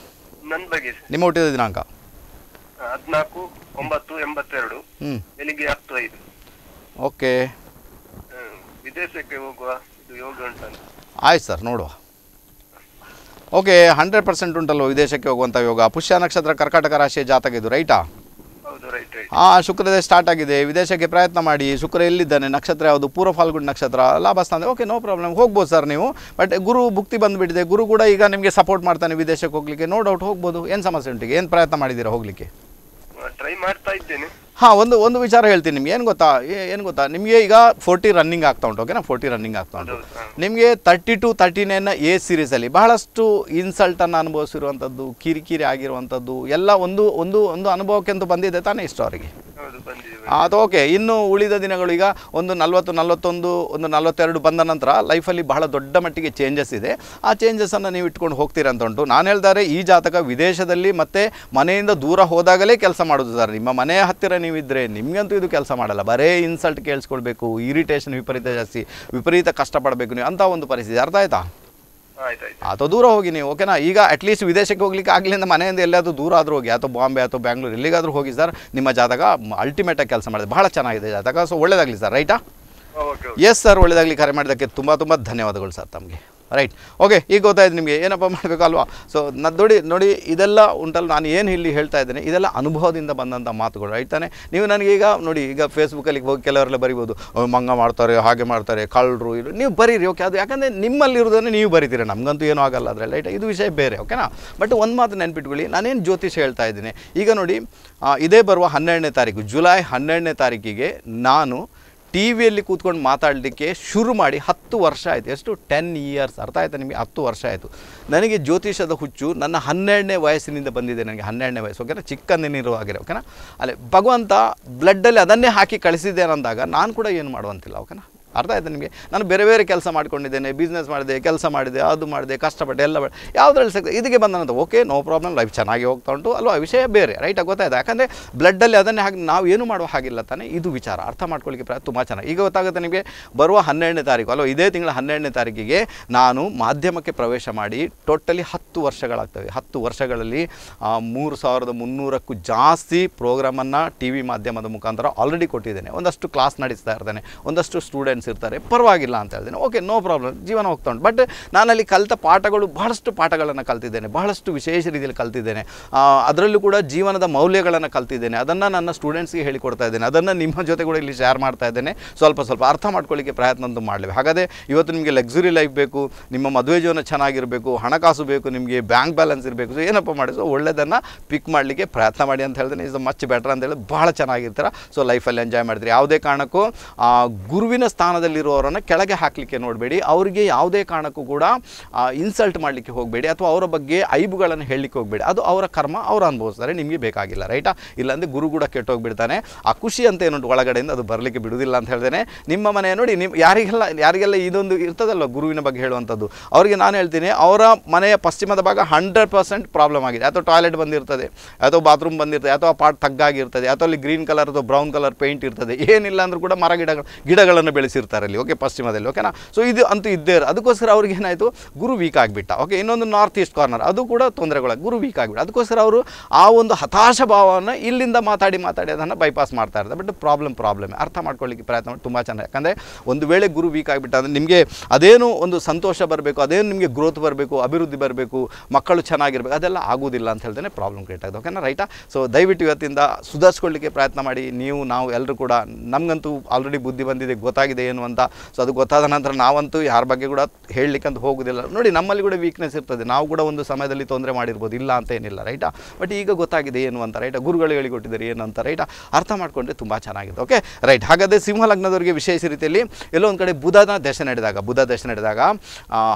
ನಂದ್ ಬಗ್ಗೆ ನಿಮ್ಮ ಹುಟ್ಟಿದ ದಿನಾಂಕ ಹದಿನಾಲ್ಕು ಒಂಬತ್ತು ಎಂಬತ್ತೆರಡು ಹ್ಮ್ ಬೆಳಿಗ್ಗೆ ಹತ್ತು ಐದು ಓಕೆ ವಿದೇಶಕ್ಕೆ ಹೋಗುವ ಇದು ಯೋಗ ಉಂಟಲ್ಲ ಆಯ್ತು ಸರ್ ನೋಡುವ ಓಕೆ ಹಂಡ್ರೆಡ್ ಪರ್ಸೆಂಟ್ ಉಂಟಲ್ವ ವಿದೇಶಕ್ಕೆ ಹೋಗುವಂಥ ಯೋಗ ಪುಷ್ಯ ನಕ್ಷತ್ರ ಕರ್ಕಾಟಕ ರಾಶಿಯ ಜಾತಕ ಇದು ರೈಟಾ ಆ ಶುಕ್ರದೇ ಸ್ಟಾರ್ಟ್ ಆಗಿದೆ ವಿದೇಶಕ್ಕೆ ಪ್ರಯತ್ನ ಮಾಡಿ ಶುಕ್ರ ಎಲ್ಲಿದ್ದಾನೆ ನಕ್ಷತ್ರ ಯಾವುದು ಪೂರ್ವ ಫಾಲ್ಗುಡ್ ನಕ್ಷತ್ರ ಲಾಭ ಸ್ಥಾನ ಓಕೆ ನೋ ಪ್ರಾಬ್ಲಮ್ ಹೋಗ್ಬೋದು ಸರ್ ನೀವು ಬಟ್ ಗುರು ಭುಕ್ತಿ ಬಂದುಬಿಟ್ಟಿದೆ ಗುರು ಕೂಡ ಈಗ ನಿಮಗೆ ಸಪೋರ್ಟ್ ಮಾಡ್ತಾನೆ ವಿದೇಶಕ್ಕೆ ಹೋಗ್ಲಿಕ್ಕೆ ನೋ ಡೌಟ್ ಹೋಗ್ಬೋದು ಏನು ಸಮಸ್ಯೆ ಉಂಟಿಗೆ ಏನು ಪ್ರಯತ್ನ ಮಾಡಿದ್ದೀರಾ ಹೋಗ್ಲಿಕ್ಕೆ ಟ್ರೈ ಮಾಡ್ತಾ ಇದ್ದೇನೆ ಹಾಂ ಒಂದು ಒಂದು ವಿಚಾರ ಹೇಳ್ತೀನಿ ನಿಮ್ಗೆ ಏನು ಗೊತ್ತಾ ಏನು ಗೊತ್ತಾ ನಿಮಗೆ ಈಗ ಫೋರ್ಟಿ ರನ್ನಿಂಗ್ ಆಗ್ತಾ ಉಂಟು ಓಕೆನಾ ಫೋರ್ಟಿ ರನ್ನಿಂಗ್ ಆಗ್ತಾ ಉಂಟು ನಿಮಗೆ ತರ್ಟಿ ಟು ತರ್ಟಿ ನೈನ್ ಎ ಸೀರೀಸಲ್ಲಿ ಬಹಳಷ್ಟು ಇನ್ಸಲ್ಟನ್ನು ಅನುಭವಿಸಿರುವಂಥದ್ದು ಕಿರಿಕಿರಿ ಆಗಿರುವಂಥದ್ದು ಎಲ್ಲ ಒಂದು ಒಂದು ಒಂದು ಅನುಭವಕ್ಕೆ ಅಂತ ಬಂದಿದೆ ತಾನೇ ಇಷ್ಟ ಅವರಿಗೆ ಅದು ಓಕೆ ಇನ್ನು ಉಳಿದ ದಿನಗಳು ಈಗ ಒಂದು ನಲ್ವತ್ತು ನಲ್ವತ್ತೊಂದು ಒಂದು ನಲ್ವತ್ತೆರಡು ಬಂದ ನಂತರ ಲೈಫಲ್ಲಿ ಬಹಳ ದೊಡ್ಡ ಮಟ್ಟಿಗೆ ಚೇಂಜಸ್ ಇದೆ ಆ ಅನ್ನು ನೀವು ಇಟ್ಕೊಂಡು ಹೋಗ್ತೀರ ಅಂತ ಉಂಟು ನಾನು ಹೇಳ್ತಾರೆ ಈ ಜಾತಕ ವಿದೇಶದಲ್ಲಿ ಮತ್ತೆ ಮನೆಯಿಂದ ದೂರ ಹೋದಾಗಲೇ ಕೆಲಸ ಮಾಡೋದು ಸರ್ ನಿಮ್ಮ ಮನೆಯ ಹತ್ತಿರ ನೀವಿದ್ದರೆ ನಿಮಗಂತೂ ಇದು ಕೆಲಸ ಮಾಡಲ್ಲ ಬರೇ ಇನ್ಸಲ್ಟ್ ಕೇಳಿಸ್ಕೊಳ್ಬೇಕು ಇರಿಟೇಷನ್ ವಿಪರೀತ ಜಾಸ್ತಿ ವಿಪರೀತ ಕಷ್ಟಪಡಬೇಕು ನೀವು ಅಂತ ಒಂದು ಪರಿಸ್ಥಿತಿ ಅರ್ಥ ಆಯ್ತಾ ಅಥವಾ ದೂರ ಹೋಗಿ ನೀವು ಓಕೆನಾ ಈಗ ಅಟ್ಲೀಸ್ಟ್ ವಿದೇಶಕ್ಕೆ ಹೋಗ್ಲಿಕ್ಕೆ ಆಗಲಿಂದ ಮನೆಯಿಂದ ಎಲ್ಲಾದರೂ ದೂರ ಆದರೂ ಹೋಗಿ ಅಥವಾ ಬಾಂಬೆ ಅಥವಾ ಬ್ಯಾಂಗ್ಳೂರು ಎಲ್ಲಿಗಾದರೂ ಹೋಗಿ ಸರ್ ನಿಮ್ಮ ಜಾತಕ ಅಲ್ಟಿಮೇಟಾಗಿ ಕೆಲಸ ಮಾಡಿದೆ ಬಹಳ ಚೆನ್ನಾಗಿದೆ ಜಾತಕ ಸೊ ಒಳ್ಳೇದಾಗಲಿ ಸರ್ ರೈಟಾ ಎಸ್ ಸರ್ ಒಳ್ಳೇದಾಗಲಿ ಕರೆ ಮಾಡಿದ್ದಕ್ಕೆ ತುಂಬ ತುಂಬ ಧನ್ಯವಾದಗಳು ಸರ್ ತಮಗೆ ರೈಟ್ ಓಕೆ ಈಗ ಗೊತ್ತಾಯ್ತು ನಿಮಗೆ ಏನಪ್ಪ ಮಾಡಬೇಕು ಅಲ್ವಾ ಸೊ ನೋಡಿ ನೋಡಿ ಇದೆಲ್ಲ ಉಂಟಲ್ಲ ನಾನು ಏನು ಇಲ್ಲಿ ಹೇಳ್ತಾ ಇದ್ದೇನೆ ಇದೆಲ್ಲ ಅನುಭವದಿಂದ ಬಂದಂಥ ಮಾತುಗಳು ರೈಟ್ ತಾನೆ ನೀವು ನನಗೀಗ ನೋಡಿ ಈಗ ಫೇಸ್ಬುಕ್ಕಲ್ಲಿ ಹೋಗಿ ಕೆಲವರೆಲ್ಲ ಬರಿಬೋದು ಮಂಗ ಮಾಡ್ತಾರೆ ಹಾಗೆ ಮಾಡ್ತಾರೆ ಕಳ್ಳರು ಇದು ನೀವು ಬರೀರಿ ಓಕೆ ಅದು ಯಾಕಂದರೆ ನಿಮ್ಮಲ್ಲಿರೋದನ್ನೇ ನೀವು ಬರೀತೀರಿ ನಮಗಂತೂ ಏನೂ ಆಗಲ್ಲ ಅದರಲ್ಲಿ ರೈಟ್ ಇದು ವಿಷಯ ಬೇರೆ ಓಕೆನಾ ಬಟ್ ಒಂದು ಮಾತು ನೆನ್ಪಿಟ್ಕೊಳ್ಳಿ ನಾನೇನು ಜ್ಯೋತಿಷ್ ಹೇಳ್ತಾ ಇದ್ದೀನಿ ಈಗ ನೋಡಿ ಇದೇ ಬರುವ ಹನ್ನೆರಡನೇ ತಾರೀಕು ಜುಲೈ ಹನ್ನೆರಡನೇ ತಾರೀಕಿಗೆ ನಾನು ಟಿ ವಿಯಲ್ಲಿ ಕೂತ್ಕೊಂಡು ಮಾತಾಡಲಿಕ್ಕೆ ಶುರು ಮಾಡಿ ಹತ್ತು ವರ್ಷ ಆಯಿತು ಎಷ್ಟು ಟೆನ್ ಇಯರ್ಸ್ ಅರ್ಥ ಆಯಿತು ನಿಮಗೆ ಹತ್ತು ವರ್ಷ ಆಯಿತು ನನಗೆ ಜ್ಯೋತಿಷದ ಹುಚ್ಚು ನನ್ನ ಹನ್ನೆರಡನೇ ವಯಸ್ಸಿನಿಂದ ಬಂದಿದೆ ನನಗೆ ಹನ್ನೆರಡನೇ ವಯಸ್ಸು ಓಕೆನಾ ಆಗಿರೋ ಓಕೆನಾ ಅಲ್ಲೇ ಭಗವಂತ ಬ್ಲಡ್ಡಲ್ಲಿ ಅದನ್ನೇ ಹಾಕಿ ಕಳಿಸಿದ್ದೇನೆ ಅಂದಾಗ ನಾನು ಕೂಡ ಏನು ಮಾಡುವಂತಿಲ್ಲ ಓಕೆನಾ ಅರ್ಥ ಆಯ್ತು ನಿಮಗೆ ನಾನು ಬೇರೆ ಬೇರೆ ಕೆಲಸ ಮಾಡ್ಕೊಂಡಿದ್ದೇನೆ ಬಿಸ್ನೆಸ್ ಮಾಡಿದೆ ಕೆಲಸ ಮಾಡಿದೆ ಅದು ಮಾಡಿದೆ ಕಷ್ಟಪಟ್ಟೆ ಎಲ್ಲ ಮಾಡಿ ಯಾವುದ್ರಲ್ಲಿ ಸಿಗ್ತದೆ ಇದಕ್ಕೆ ಬಂದಂತ ಓಕೆ ನೋ ಪ್ರಾಬ್ಲಮ್ ಲೈಫ್ ಚೆನ್ನಾಗಿ ಹೋಗ್ತಾ ಉಂಟು ಅಲ್ವಾ ವಿಷಯ ಬೇರೆ ರೈಟ್ ಆಗಿ ಗೊತ್ತಾಯ್ತು ಯಾಕಂದರೆ ಬ್ಲಡ್ಡಲ್ಲಿ ಅದನ್ನೇ ಹಾಗೆ ನಾವು ಏನು ಮಾಡುವ ಹಾಗಿಲ್ಲ ತಾನೇ ಇದು ವಿಚಾರ ಅರ್ಥ ಮಾಡ್ಕೊಳ್ಳಿಕ್ಕೆ ಪ್ರ ತುಂಬ ಚೆನ್ನಾಗಿ ಈಗ ಗೊತ್ತಾಗುತ್ತೆ ನಿಮಗೆ ಬರುವ ಹನ್ನೆರಡನೇ ತಾರೀಕು ಅಲ್ವಾ ಇದೇ ತಿಂಗಳ ಹನ್ನೆರಡನೇ ತಾರೀಕಿಗೆ ನಾನು ಮಾಧ್ಯಮಕ್ಕೆ ಪ್ರವೇಶ ಮಾಡಿ ಟೋಟಲಿ ಹತ್ತು ವರ್ಷಗಳಾಗ್ತವೆ ಹತ್ತು ವರ್ಷಗಳಲ್ಲಿ ಮೂರು ಸಾವಿರದ ಮುನ್ನೂರಕ್ಕೂ ಜಾಸ್ತಿ ಪ್ರೋಗ್ರಾಮನ್ನು ಟಿ ವಿ ಮಾಧ್ಯಮದ ಮುಖಾಂತರ ಆಲ್ರೆಡಿ ಕೊಟ್ಟಿದ್ದೇನೆ ಒಂದಷ್ಟು ಕ್ಲಾಸ್ ನಡೆಸ್ತಾ ಇರ್ತೇನೆ ಒಂದಷ್ಟು ಸ್ಟೂಡೆಂಟ್ಸ್ ಸ್ಟೂಡೆಂಟ್ಸ್ ಇರ್ತಾರೆ ಪರವಾಗಿಲ್ಲ ಅಂತ ಹೇಳ್ತೀನಿ ಓಕೆ ನೋ ಪ್ರಾಬ್ಲಮ್ ಜೀವನ ಹೋಗ್ತಾ ಉಂಟು ಬಟ್ ನಾನಲ್ಲಿ ಕಲಿತ ಪಾಠಗಳು ಬಹಳಷ್ಟು ಪಾಠಗಳನ್ನು ಕಲ್ತಿದ್ದೇನೆ ಬಹಳಷ್ಟು ವಿಶೇಷ ರೀತಿಯಲ್ಲಿ ಕಲ್ತಿದ್ದೇನೆ ಅದರಲ್ಲೂ ಕೂಡ ಜೀವನದ ಮೌಲ್ಯಗಳನ್ನು ಕಲ್ತಿದ್ದೇನೆ ಅದನ್ನು ನನ್ನ ಸ್ಟೂಡೆಂಟ್ಸ್ಗೆ ಹೇಳಿಕೊಡ್ತಾ ಇದ್ದೇನೆ ಅದನ್ನು ನಿಮ್ಮ ಜೊತೆ ಕೂಡ ಇಲ್ಲಿ ಶೇರ್ ಮಾಡ್ತಾ ಇದ್ದೇನೆ ಸ್ವಲ್ಪ ಸ್ವಲ್ಪ ಅರ್ಥ ಮಾಡ್ಕೊಳ್ಳಿಕ್ಕೆ ಪ್ರಯತ್ನಂತೂ ಮಾಡಲಿ ಹಾಗಾದರೆ ಇವತ್ತು ನಿಮಗೆ ಲಕ್ಸುರಿ ಲೈಫ್ ಬೇಕು ನಿಮ್ಮ ಮದುವೆ ಜೀವನ ಚೆನ್ನಾಗಿರಬೇಕು ಹಣಕಾಸು ಬೇಕು ನಿಮಗೆ ಬ್ಯಾಂಕ್ ಬ್ಯಾಲೆನ್ಸ್ ಇರಬೇಕು ಏನಪ್ಪ ಮಾಡಿ ಸೊ ಒಳ್ಳೆಯದನ್ನು ಪಿಕ್ ಮಾಡಲಿಕ್ಕೆ ಪ್ರಯತ್ನ ಮಾಡಿ ಅಂತ ಹೇಳ್ತೇನೆ ಇಸ್ ಮಚ್ ಬೆಟರ್ ಅಂತ ಹೇಳಿ ಭಾಳ ಚೆನ್ನಾಗಿರ್ತಾರೆ ಸೊ ಲೈಫಲ್ಲಿ ಎಂಜಾಯ್ ಮಾಡ್ತೀರಿ ಯಾವುದೇ ಕಾರಣಕ್ಕೂ ಗುರುವಿನ ಸ್ಥಾನ ಸ್ಥಾನದಲ್ಲಿರುವವರನ್ನು ಕೆಳಗೆ ಹಾಕಲಿಕ್ಕೆ ನೋಡಬೇಡಿ ಅವರಿಗೆ ಯಾವುದೇ ಕಾರಣಕ್ಕೂ ಕೂಡ ಇನ್ಸಲ್ಟ್ ಮಾಡಲಿಕ್ಕೆ ಹೋಗಬೇಡಿ ಅಥವಾ ಅವರ ಬಗ್ಗೆ ಐಬುಗಳನ್ನು ಹೇಳಲಿಕ್ಕೆ ಹೋಗಬೇಡಿ ಅದು ಅವರ ಕರ್ಮ ಅವರು ಅನುಭವಿಸ್ತಾರೆ ನಿಮಗೆ ಬೇಕಾಗಿಲ್ಲ ರೈಟಾ ಇಲ್ಲಾಂದರೆ ಗುರು ಕೂಡ ಕೆಟ್ಟೋಗ್ಬಿಡ್ತಾನೆ ಆ ಖುಷಿ ಅಂತ ಏನುಂಟು ಒಳಗಡೆಯಿಂದ ಅದು ಬರಲಿಕ್ಕೆ ಬಿಡುವುದಿಲ್ಲ ಅಂತ ಹೇಳ್ತೇನೆ ನಿಮ್ಮ ಮನೆ ನೋಡಿ ನಿಮ್ಮ ಯಾರಿಗೆಲ್ಲ ಯಾರಿಗೆಲ್ಲ ಇದೊಂದು ಇರ್ತದಲ್ಲ ಗುರುವಿನ ಬಗ್ಗೆ ಹೇಳುವಂಥದ್ದು ಅವರಿಗೆ ನಾನು ಹೇಳ್ತೀನಿ ಅವರ ಮನೆಯ ಪಶ್ಚಿಮದ ಭಾಗ ಹಂಡ್ರೆಡ್ ಪರ್ಸೆಂಟ್ ಪ್ರಾಬ್ಲಮ್ ಆಗಿದೆ ಅಥವಾ ಟಾಯ್ಲೆಟ್ ಬಂದಿರ್ತದೆ ಅಥವಾ ಬಾತ್ರೂಮ್ ಬಂದಿರ್ತದೆ ಅಥವಾ ಪಾಟ್ ತಗ್ಗಾಗಿರ್ತದೆ ಅಥವಾ ಅಲ್ಲಿ ಗ್ರೀನ್ ಕಲರ್ ಅಥವಾ ಬ್ರೌನ್ ಕಲರ್ ಪೇಂಟ್ ಇರ್ತದೆ ಏನಿಲ್ಲ ಅಂದರೂ ಕೂಡ ಮರ ಗಿಡಗಳು ಗಿಡಗಳನ್ನು ಬೆಳೆಸಿ ನೆಲೆಸಿರ್ತಾರೆ ಅಲ್ಲಿ ಓಕೆ ಪಶ್ಚಿಮದಲ್ಲಿ ಓಕೆನಾ ಸೊ ಇದು ಅಂತೂ ಇದ್ದೇ ಅದಕ್ಕೋಸ್ಕರ ಅವ್ರಿಗೆ ಏನಾಯಿತು ಗುರು ವೀಕ್ ಆಗಿಬಿಟ್ಟ ಓಕೆ ಇನ್ನೊಂದು ನಾರ್ತ್ ಈಸ್ಟ್ ಕಾರ್ನರ್ ಅದು ಕೂಡ ತೊಂದರೆಗಳ ಗುರು ವೀಕ್ ಆಗಿಬಿಟ್ಟು ಅದಕ್ಕೋಸ್ಕರ ಅವರು ಆ ಒಂದು ಹತಾಶ ಭಾವವನ್ನು ಇಲ್ಲಿಂದ ಮಾತಾಡಿ ಮಾತಾಡಿ ಅದನ್ನು ಬೈಪಾಸ್ ಮಾಡ್ತಾ ಇರ್ತಾರೆ ಬಟ್ ಪ್ರಾಬ್ಲಮ್ ಪ್ರಾಬ್ಲಮ್ ಅರ್ಥ ಮಾಡ್ಕೊಳ್ಳಿಕ್ಕೆ ಪ್ರಯತ್ನ ಮಾಡಿ ತುಂಬ ಚೆನ್ನಾಗಿ ಯಾಕಂದರೆ ಒಂದು ವೇಳೆ ಗುರು ವೀಕ್ ಆಗಿಬಿಟ್ಟ ಅಂದರೆ ನಿಮಗೆ ಅದೇನು ಒಂದು ಸಂತೋಷ ಬರಬೇಕು ಅದೇನು ನಿಮಗೆ ಗ್ರೋತ್ ಬರಬೇಕು ಅಭಿವೃದ್ಧಿ ಬರಬೇಕು ಮಕ್ಕಳು ಚೆನ್ನಾಗಿರಬೇಕು ಅದೆಲ್ಲ ಆಗೋದಿಲ್ಲ ಅಂತ ಹೇಳ್ತೇನೆ ಪ್ರಾಬ್ಲಮ್ ಕ್ರಿಯೇಟ್ ಆಗಿದೆ ಓಕೆನಾ ರೈಟಾ ಸೊ ದಯವಿಟ್ಟು ಇವತ್ತಿಂದ ಸುಧಾರಿಸ್ಕೊಳ್ಳಿಕ್ಕೆ ಪ್ರಯತ್ನ ಮಾಡಿ ನೀವು ನಾವು ಎಲ್ಲರೂ ಕೂಡ ನಮಗಂತೂ ಆಲ್ರೆಡಿ ಬುದ್ಧಿ ಬಂದಿದೆ ಗೊತ್ತಾಗಿದೆ ಏನು ಅಂತ ಸೊ ಅದು ಗೊತ್ತಾದ ನಂತರ ನಾವಂತೂ ಯಾರ ಬಗ್ಗೆ ಕೂಡ ಅಂತ ಹೋಗೋದಿಲ್ಲ ನೋಡಿ ನಮ್ಮಲ್ಲಿ ಕೂಡ ವೀಕ್ನೆಸ್ ಇರ್ತದೆ ನಾವು ಕೂಡ ಒಂದು ಸಮಯದಲ್ಲಿ ತೊಂದರೆ ಮಾಡಿರ್ಬೋದು ಇಲ್ಲ ಅಂತ ಏನಿಲ್ಲ ರೈಟಾ ಬಟ್ ಈಗ ಗೊತ್ತಾಗಿದೆ ಏನು ಅಂತ ರೈಟಾ ಗುರುಗಳು ಹೇಳಿಕೊಟ್ಟಿದ್ದಾರೆ ಏನು ಅಂತ ರೈಟಾ ಅರ್ಥ ಮಾಡಿಕೊಂಡ್ರೆ ತುಂಬ ಚೆನ್ನಾಗಿದೆ ಓಕೆ ರೈಟ್ ಹಾಗಾದರೆ ಸಿಂಹ ಲಗ್ನದವರಿಗೆ ವಿಶೇಷ ರೀತಿಯಲ್ಲಿ ಎಲ್ಲೋ ಒಂದು ಕಡೆ ಬುಧನ ದರ್ಶನ ನಡೆದಾಗ ಬುಧ ದರ್ಶನ ನಡೆದಾಗ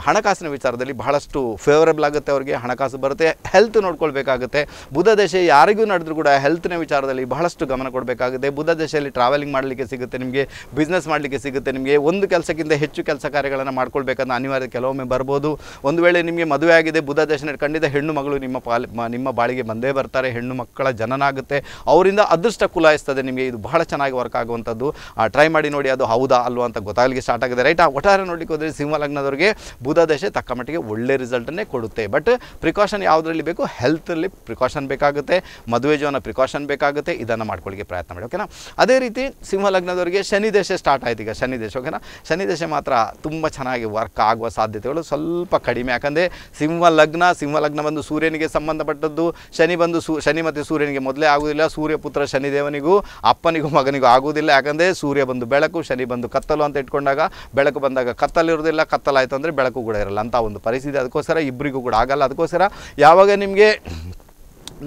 ಹಣಕಾಸಿನ ವಿಚಾರದಲ್ಲಿ ಬಹಳಷ್ಟು ಫೇವರೇಬಲ್ ಆಗುತ್ತೆ ಅವರಿಗೆ ಹಣಕಾಸು ಬರುತ್ತೆ ಹೆಲ್ತ್ ನೋಡ್ಕೊಳ್ಬೇಕಾಗುತ್ತೆ ಬುಧ ದಶೆ ಯಾರಿಗೂ ನಡೆದ್ರು ಕೂಡ ಹೆಲ್ತ್ನ ವಿಚಾರದಲ್ಲಿ ಬಹಳಷ್ಟು ಗಮನ ಕೊಡಬೇಕಾಗುತ್ತೆ ಬುಧ ದಶೆಯಲ್ಲಿ ಟ್ರಾವೆಲಿಂಗ್ ಮಾಡಲಿಕ್ಕೆ ಸಿಗುತ್ತೆ ನಿಮಗೆ ಬಿಸ್ನೆಸ್ ಮಾಡಲಿಕ್ಕೆ ಸಿಗುತ್ತೆ ಸಿಗುತ್ತೆ ನಿಮಗೆ ಒಂದು ಕೆಲಸಕ್ಕಿಂತ ಹೆಚ್ಚು ಕೆಲಸ ಕಾರ್ಯಗಳನ್ನು ಮಾಡ್ಕೊಳ್ಬೇಕನ್ನೋ ಅನಿವಾರ್ಯ ಕೆಲವೊಮ್ಮೆ ಬರ್ಬೋದು ಒಂದು ವೇಳೆ ನಿಮಗೆ ಮದುವೆ ಆಗಿದೆ ಬುಧ ದರ್ಶನ ಇಟ್ಕೊಂಡಿದ್ದ ಹೆಣ್ಣು ಮಗಳು ನಿಮ್ಮ ಪಾಲ್ ನಿಮ್ಮ ಬಾಳಿಗೆ ಬಂದೇ ಬರ್ತಾರೆ ಹೆಣ್ಣು ಮಕ್ಕಳ ಜನನ ಆಗುತ್ತೆ ಅವರಿಂದ ಅದೃಷ್ಟ ಕುಲಾಯಿಸ್ತದೆ ನಿಮಗೆ ಇದು ಬಹಳ ಚೆನ್ನಾಗಿ ವರ್ಕ್ ಆಗುವಂಥದ್ದು ಟ್ರೈ ಮಾಡಿ ನೋಡಿ ಅದು ಹೌದಾ ಅಲ್ವಾ ಅಂತ ಗೊತ್ತಾಗಲಿಕ್ಕೆ ಸ್ಟಾರ್ಟ್ ಆಗಿದೆ ರೈಟ್ ಆ ಒಟ್ಟಾರೆ ನೋಡಲಿಕ್ಕೆ ಹೋದರೆ ಸಿಂಹ ಲಗ್ನದವರಿಗೆ ಬುಧ ದಶೆ ತಕ್ಕ ಮಟ್ಟಿಗೆ ಒಳ್ಳೆ ರಿಸಲ್ಟನ್ನೇ ಕೊಡುತ್ತೆ ಬಟ್ ಪ್ರಿಕಾಷನ್ ಯಾವುದರಲ್ಲಿ ಬೇಕು ಹೆಲ್ತಲ್ಲಿ ಪ್ರಿಕಾಷನ್ ಬೇಕಾಗುತ್ತೆ ಮದುವೆ ಜೀವನ ಪ್ರಿಕಾಷನ್ ಬೇಕಾಗುತ್ತೆ ಇದನ್ನು ಮಾಡ್ಕೊಳ್ಳಿಕ್ಕೆ ಪ್ರಯತ್ನ ಮಾಡಿ ಓಕೆನಾ ಅದೇ ರೀತಿ ಸಿಂಹ ಲಗ್ನದವರಿಗೆ ಶನಿ ದಶೆ ಸ್ಟಾರ್ಟ್ ಆಯ್ತು ಈಗ ಶನಿದೇಶ ಓಕೆನಾ ಶನಿದೇಶ ಮಾತ್ರ ತುಂಬ ಚೆನ್ನಾಗಿ ವರ್ಕ್ ಆಗುವ ಸಾಧ್ಯತೆಗಳು ಸ್ವಲ್ಪ ಕಡಿಮೆ ಯಾಕಂದರೆ ಸಿಂಹ ಲಗ್ನ ಸಿಂಹ ಲಗ್ನ ಬಂದು ಸೂರ್ಯನಿಗೆ ಸಂಬಂಧಪಟ್ಟದ್ದು ಶನಿ ಬಂದು ಸೂ ಶನಿ ಮತ್ತು ಸೂರ್ಯನಿಗೆ ಮೊದಲೇ ಆಗುವುದಿಲ್ಲ ಸೂರ್ಯಪುತ್ರ ಶನಿದೇವನಿಗೂ ಅಪ್ಪನಿಗೂ ಮಗನಿಗೂ ಆಗುವುದಿಲ್ಲ ಯಾಕಂದರೆ ಸೂರ್ಯ ಬಂದು ಬೆಳಕು ಶನಿ ಬಂದು ಕತ್ತಲು ಅಂತ ಇಟ್ಕೊಂಡಾಗ ಬೆಳಕು ಬಂದಾಗ ಕತ್ತಲಿರೋದಿಲ್ಲ ಕತ್ತಲಾಯಿತು ಅಂದರೆ ಬೆಳಕು ಕೂಡ ಇರಲ್ಲ ಅಂತ ಒಂದು ಪರಿಸ್ಥಿತಿ ಅದಕ್ಕೋಸ್ಕರ ಇಬ್ಬರಿಗೂ ಕೂಡ ಆಗಲ್ಲ ಅದಕ್ಕೋಸ್ಕರ ಯಾವಾಗ ನಿಮಗೆ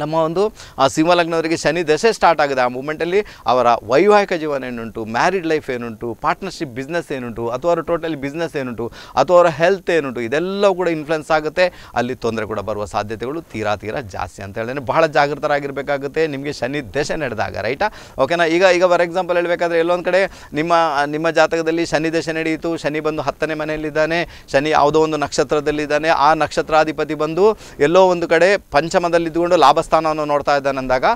ನಮ್ಮ ಒಂದು ಸಿಂಹಲಗ್ನವರಿಗೆ ಶನಿ ದಶೆ ಸ್ಟಾರ್ಟ್ ಆಗಿದೆ ಆ ಮೂಮೆಂಟಲ್ಲಿ ಅವರ ವೈವಾಹಿಕ ಜೀವನ ಏನುಂಟು ಮ್ಯಾರಿಡ್ ಲೈಫ್ ಏನುಂಟು ಪಾರ್ಟ್ನರ್ಶಿಪ್ ಬಿಸ್ನೆಸ್ ಏನುಂಟು ಅಥವಾ ಅವರ ಟೋಟಲಿ ಬಿಸ್ನೆಸ್ ಏನುಂಟು ಅಥವಾ ಅವರ ಹೆಲ್ತ್ ಏನುಂಟು ಇದೆಲ್ಲವೂ ಕೂಡ ಇನ್ಫ್ಲುಯೆನ್ಸ್ ಆಗುತ್ತೆ ಅಲ್ಲಿ ತೊಂದರೆ ಕೂಡ ಬರುವ ಸಾಧ್ಯತೆಗಳು ತೀರಾ ತೀರಾ ಜಾಸ್ತಿ ಅಂತ ಹೇಳಿದ್ರೆ ಬಹಳ ಜಾಗೃತರಾಗಿರಬೇಕಾಗುತ್ತೆ ನಿಮಗೆ ಶನಿ ದಶೆ ನಡೆದಾಗ ರೈಟಾ ಓಕೆನಾ ಈಗ ಈಗ ಫಾರ್ ಎಕ್ಸಾಂಪಲ್ ಹೇಳಬೇಕಾದ್ರೆ ಎಲ್ಲೊಂದು ಕಡೆ ನಿಮ್ಮ ನಿಮ್ಮ ಜಾತಕದಲ್ಲಿ ಶನಿ ದಶೆ ನಡೆಯಿತು ಶನಿ ಬಂದು ಹತ್ತನೇ ಮನೆಯಲ್ಲಿದ್ದಾನೆ ಶನಿ ಯಾವುದೋ ಒಂದು ನಕ್ಷತ್ರದಲ್ಲಿದ್ದಾನೆ ಆ ನಕ್ಷತ್ರಾಧಿಪತಿ ಬಂದು ಎಲ್ಲೋ ಒಂದು ಕಡೆ ಪಂಚಮದಲ್ಲಿದ್ದುಕೊಂಡು ಲಾಭ ಸ್ಥಾನವನ್ನು ನೋಡ್ತಾ ಇದ್ದಾನಂದಾಗ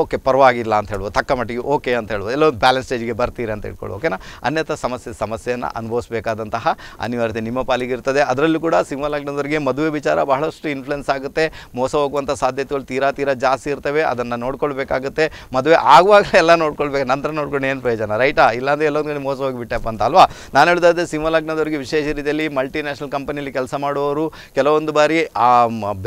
ಓಕೆ ಪರವಾಗಿಲ್ಲ ಅಂತ ಹೇಳುವ ತಕ್ಕ ಮಟ್ಟಿಗೆ ಓಕೆ ಅಂತ ಹೇಳ್ಬೋದು ಎಲ್ಲೊಂದು ಬ್ಯಾಲೆನ್ಸ್ ಸ್ಟೇಜ್ಗೆ ಬರ್ತೀರಿ ಅಂತ ಹೇಳ್ಕೊಳ್ಳಿ ಓಕೆನಾ ಅನ್ಯಥ ಸಮಸ್ಯೆ ಸಮಸ್ಯೆಯನ್ನು ಅನುಭವಿಸಬೇಕಾದಂತಹ ಅನಿವಾರ್ಯತೆ ನಿಮ್ಮ ಪಾಲಿಗೆ ಇರ್ತದೆ ಅದರಲ್ಲೂ ಕೂಡ ಸಿಂಹ ಲಗ್ನದವರಿಗೆ ಮದುವೆ ವಿಚಾರ ಬಹಳಷ್ಟು ಇನ್ಫ್ಲುಯೆನ್ಸ್ ಆಗುತ್ತೆ ಮೋಸ ಹೋಗುವಂಥ ಸಾಧ್ಯತೆಗಳು ತೀರಾ ತೀರಾ ಜಾಸ್ತಿ ಇರ್ತವೆ ಅದನ್ನು ನೋಡ್ಕೊಳ್ಬೇಕಾಗುತ್ತೆ ಮದುವೆ ಆಗುವಾಗಲೇ ಎಲ್ಲ ನೋಡ್ಕೊಳ್ಬೇಕು ನಂತರ ನೋಡ್ಕೊಂಡು ಏನು ಪ್ರಯೋಜನ ರೈಟಾ ಇಲ್ಲಾಂದರೆ ಎಲ್ಲೊಂದು ಕಡೆ ಮೋಸ ಹೋಗಿಬಿಟ್ಟಪ್ಪ ಅಂತ ಅಲ್ವಾ ನಾನು ಹೇಳಿದ್ರೆ ಸಿಂಹ ಲಗ್ನದವರಿಗೆ ವಿಶೇಷ ರೀತಿಯಲ್ಲಿ ಮಲ್ಟಿನ್ಯಾಷನಲ್ ಕಂಪನಿಯಲ್ಲಿ ಕೆಲಸ ಮಾಡುವವರು ಕೆಲವೊಂದು ಬಾರಿ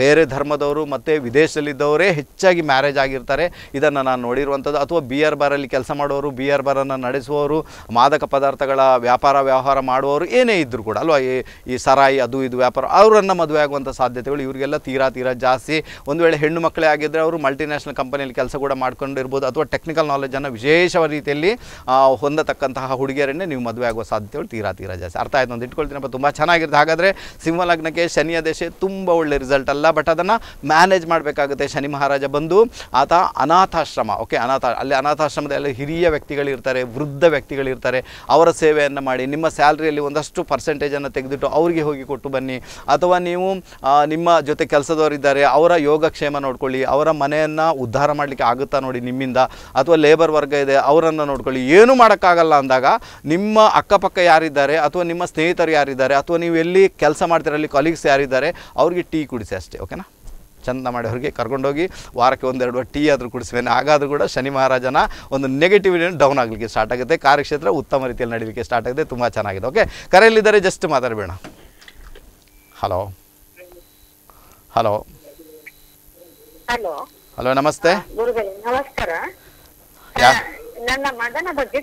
ಬೇರೆ ಧರ್ಮದವರು ಮತ್ತು ವಿದೇಶದಲ್ಲಿದ್ದವರು ಮಾಡೋರೇ ಹೆಚ್ಚಾಗಿ ಮ್ಯಾರೇಜ್ ಆಗಿರ್ತಾರೆ ಇದನ್ನು ನಾನು ನೋಡಿರುವಂಥದ್ದು ಅಥವಾ ಬಿ ಆರ್ ಬಾರಲ್ಲಿ ಕೆಲಸ ಮಾಡುವವರು ಬಿ ಆರ್ ಬಾರನ್ನು ನಡೆಸುವವರು ಮಾದಕ ಪದಾರ್ಥಗಳ ವ್ಯಾಪಾರ ವ್ಯವಹಾರ ಮಾಡುವವರು ಏನೇ ಇದ್ದರೂ ಕೂಡ ಅಲ್ವಾ ಈ ಸರಾಯಿ ಅದು ಇದು ವ್ಯಾಪಾರ ಅವರನ್ನು ಮದುವೆ ಆಗುವಂಥ ಸಾಧ್ಯತೆಗಳು ಇವರಿಗೆಲ್ಲ ತೀರಾ ತೀರಾ ಜಾಸ್ತಿ ಒಂದು ವೇಳೆ ಹೆಣ್ಣು ಮಕ್ಕಳೇ ಆಗಿದ್ದರೆ ಅವರು ಮಲ್ಟಿನ್ಯಾಷನಲ್ ಕಂಪನಿಯಲ್ಲಿ ಕೆಲಸ ಕೂಡ ಮಾಡ್ಕೊಂಡಿರ್ಬೋದು ಅಥವಾ ಟೆಕ್ನಿಕಲ್ ನಾಲೆಜನ್ನು ವಿಶೇಷ ರೀತಿಯಲ್ಲಿ ಹೊಂದತಕ್ಕಂತಹ ಹುಡುಗಿಯರನ್ನೇ ನೀವು ಮದುವೆ ಆಗುವ ಸಾಧ್ಯತೆಗಳು ತೀರಾ ತೀರಾ ಜಾಸ್ತಿ ಅರ್ಥ ಆಯ್ತು ಒಂದು ಇಟ್ಕೊಳ್ತೀನಪ್ಪ ತುಂಬ ಚೆನ್ನಾಗಿರುತ್ತೆ ಹಾಗಾದರೆ ಸಿಂಹಲಗ್ನಕ್ಕೆ ಶನಿಯ ದೇಶ ತುಂಬ ಒಳ್ಳೆ ರಿಸಲ್ಟ್ ಅಲ್ಲ ಬಟ್ ಅದನ್ನು ಮ್ಯಾನೇಜ್ ಮಾಡಬೇಕಾಗುತ್ತೆ ಹನಿ ಮಹಾರಾಜ ಬಂದು ಆತ ಅನಾಥಾಶ್ರಮ ಓಕೆ ಅನಾಥ ಅಲ್ಲಿ ಅನಾಥಾಶ್ರಮದಲ್ಲಿ ಹಿರಿಯ ವ್ಯಕ್ತಿಗಳಿರ್ತಾರೆ ವೃದ್ಧ ವ್ಯಕ್ತಿಗಳಿರ್ತಾರೆ ಅವರ ಸೇವೆಯನ್ನು ಮಾಡಿ ನಿಮ್ಮ ಸ್ಯಾಲ್ರಿಯಲ್ಲಿ ಒಂದಷ್ಟು ಪರ್ಸೆಂಟೇಜನ್ನು ತೆಗೆದಿಟ್ಟು ಅವರಿಗೆ ಹೋಗಿ ಕೊಟ್ಟು ಬನ್ನಿ ಅಥವಾ ನೀವು ನಿಮ್ಮ ಜೊತೆ ಕೆಲಸದವರಿದ್ದಾರೆ ಅವರ ಯೋಗಕ್ಷೇಮ ನೋಡ್ಕೊಳ್ಳಿ ಅವರ ಮನೆಯನ್ನು ಉದ್ಧಾರ ಮಾಡಲಿಕ್ಕೆ ಆಗುತ್ತಾ ನೋಡಿ ನಿಮ್ಮಿಂದ ಅಥವಾ ಲೇಬರ್ ವರ್ಗ ಇದೆ ಅವರನ್ನು ನೋಡ್ಕೊಳ್ಳಿ ಏನೂ ಮಾಡೋಕ್ಕಾಗಲ್ಲ ಅಂದಾಗ ನಿಮ್ಮ ಅಕ್ಕಪಕ್ಕ ಯಾರಿದ್ದಾರೆ ಅಥವಾ ನಿಮ್ಮ ಸ್ನೇಹಿತರು ಯಾರಿದ್ದಾರೆ ಅಥವಾ ನೀವು ಎಲ್ಲಿ ಕೆಲಸ ಮಾಡ್ತಿರಲ್ಲಿ ಕಲೀಗ್ಸ್ ಯಾರಿದ್ದಾರೆ ಅವ್ರಿಗೆ ಟೀ ಕುಡಿಸಿ ಅಷ್ಟೇ ಓಕೆನಾ ಚಂದ ಮಾಡಿ ಅವ್ರಿಗೆ ಕರ್ಕೊಂಡೋಗಿ ವಾರಕ್ಕೆ ಒಂದೆರಡು ವಾರ ಟೀ ಆದರೂ ಕುಡಿಸ್ಬೇನೆ ಹಾಗಾದರೂ ಕೂಡ ಶನಿ ಮಹಾರಾಜನ ಒಂದು ನೆಗೆಟಿವಿಟಿಯನ್ನು ಡೌನ್ ಆಗಲಿಕ್ಕೆ ಸ್ಟಾರ್ಟ್ ಆಗುತ್ತೆ ಕಾರ್ಯಕ್ಷೇತ್ರ ಉತ್ತಮ ರೀತಿಯಲ್ಲಿ ನಡೀಲಿಕ್ಕೆ ಸ್ಟಾರ್ಟ್ ಆಗುತ್ತೆ ತುಂಬ ಚೆನ್ನಾಗಿದೆ ಓಕೆ ಕರೆಯಲ್ಲಿದ್ದಾರೆ ಜಸ್ಟ್ ಮಾತಾಡಬೇಡ ಹಲೋ ಹಲೋ ಹಲೋ ಹಲೋ ನಮಸ್ತೆ ನಮಸ್ಕಾರ ನನ್ನ ಮಗನ ಬಗ್ಗೆ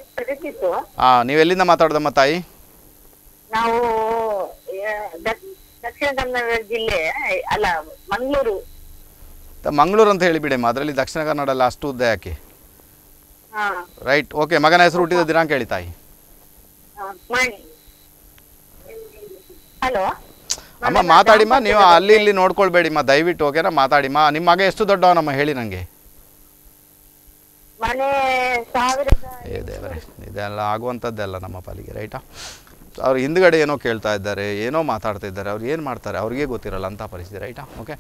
ನೀವೆಲ್ಲಿಂದ ಮಾತಾಡೋದಮ್ಮ ತಾಯಿ ನಾವು ದಕ್ಷಿಣ ಕನ್ನಡ ಜಿಲ್ಲೆ ಅಲ್ಲ ಮಂಗಳೂರು ಮಂಗಳೂರು ಅಂತ ಹೇಳಿ ಬಿಡಿ ಅದರಲ್ಲಿ ದಕ್ಷಿಣ ಕನ್ನಡ ಅಲ್ಲ ಅಷ್ಟು ಉದ್ದ ಯಾಕೆ ರೈಟ್ ಓಕೆ ಮಗನ ಹೆಸರು ಹುಟ್ಟಿದ ದಿನಾಂಕ ಹೇಳಿ ತಾಯಿ ಹಲೋ ಅಮ್ಮ ಮಾತಾಡಿಮ್ಮ ನೀವು ಅಲ್ಲಿ ಇಲ್ಲಿ ನೋಡ್ಕೊಳ್ಬೇಡಿಮ್ಮ ದಯವಿಟ್ಟು ಓಕೆನಾ ಮಾತಾಡಿಮ್ಮ ನಿಮ್ಮ ಮಗ ಎಷ್ಟು ದೊಡ್ಡವನಮ್ಮ ಹೇಳಿ ನನಗೆ ಇದೆಲ್ಲ ಆಗುವಂಥದ್ದೆಲ್ಲ ನಮ್ಮ ಪಾಲಿಗೆ ರೈಟಾ ಅವ್ರ ಹಿಂದ್ಗಡೆ ಏನೋ ಕೇಳ್ತಾ ಇದ್ದಾರೆ ಏನೋ ಮಾತಾಡ್ತಾ ಇದ್ದಾರೆ ಅವ್ರು ಏನು ಮಾಡ್ತಾರೆ ಅವ್ರಿಗೆ ಗೊತ್ತಿರಲ್ಲ ಅಂತ ಪರಿಸ್ಥಿತಿ ರೈಟಾ ಓಕೆ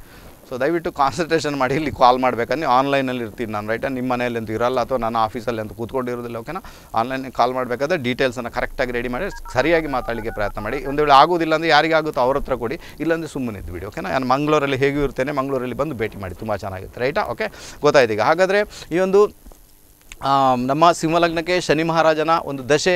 ಸೊ ದಯವಿಟ್ಟು ಕಾನ್ಸಂಟ್ರೇಷನ್ ಮಾಡಿ ಇಲ್ಲಿ ಕಾಲ್ ಮಾಡಬೇಕಂದ್ರೆ ಆನ್ಲೈನಲ್ಲಿ ಇರ್ತೀನಿ ನಾನು ರೈಟಾ ನಿಮ್ಮ ಮನೆಯಲ್ಲಿ ಅಂತ ಇರಲ್ಲ ಅಥವಾ ನಾನು ಆಫೀಸಲ್ಲಿ ಅಂತ ಕೂತ್ಕೊಂಡಿರೋದಿಲ್ಲ ಓಕೆನಾ ಆನ್ಲೈನ್ ಕಾಲ್ ಮಾಡಬೇಕಾದ್ರೆ ಡೀಟೇಲ್ಸನ್ನು ಕರೆಕ್ಟಾಗಿ ರೆಡಿ ಮಾಡಿ ಸರಿಯಾಗಿ ಮಾತಾಡಲಿಕ್ಕೆ ಪ್ರಯತ್ನ ಮಾಡಿ ಒಂದು ವೇಳೆ ಆಗೋದಿಲ್ಲ ಅಂದರೆ ಯಾರಿಗೆ ಆಗುತ್ತೋ ಅವ್ರ ಹತ್ರ ಕೊಡಿ ಇಲ್ಲಾಂದರೆ ಸುಮ್ಮನೆ ಬಿಡಿ ಓಕೆನಾ ನಾನು ಮಂಗಳೂರಲ್ಲಿ ಹೇಗೂ ಇರ್ತೇನೆ ಮಂಗಳೂರಲ್ಲಿ ಬಂದು ಭೇಟಿ ಮಾಡಿ ತುಂಬ ಚೆನ್ನಾಗಿರುತ್ತೆ ರೈಟಾ ಓಕೆ ಗೊತ್ತಾಯ್ತೀಗ ಹಾಗಾದರೆ ಈ ಒಂದು ನಮ್ಮ ಸಿಂಹಲಗ್ನಕ್ಕೆ ಶನಿ ಮಹಾರಾಜನ ಒಂದು ದಶೆ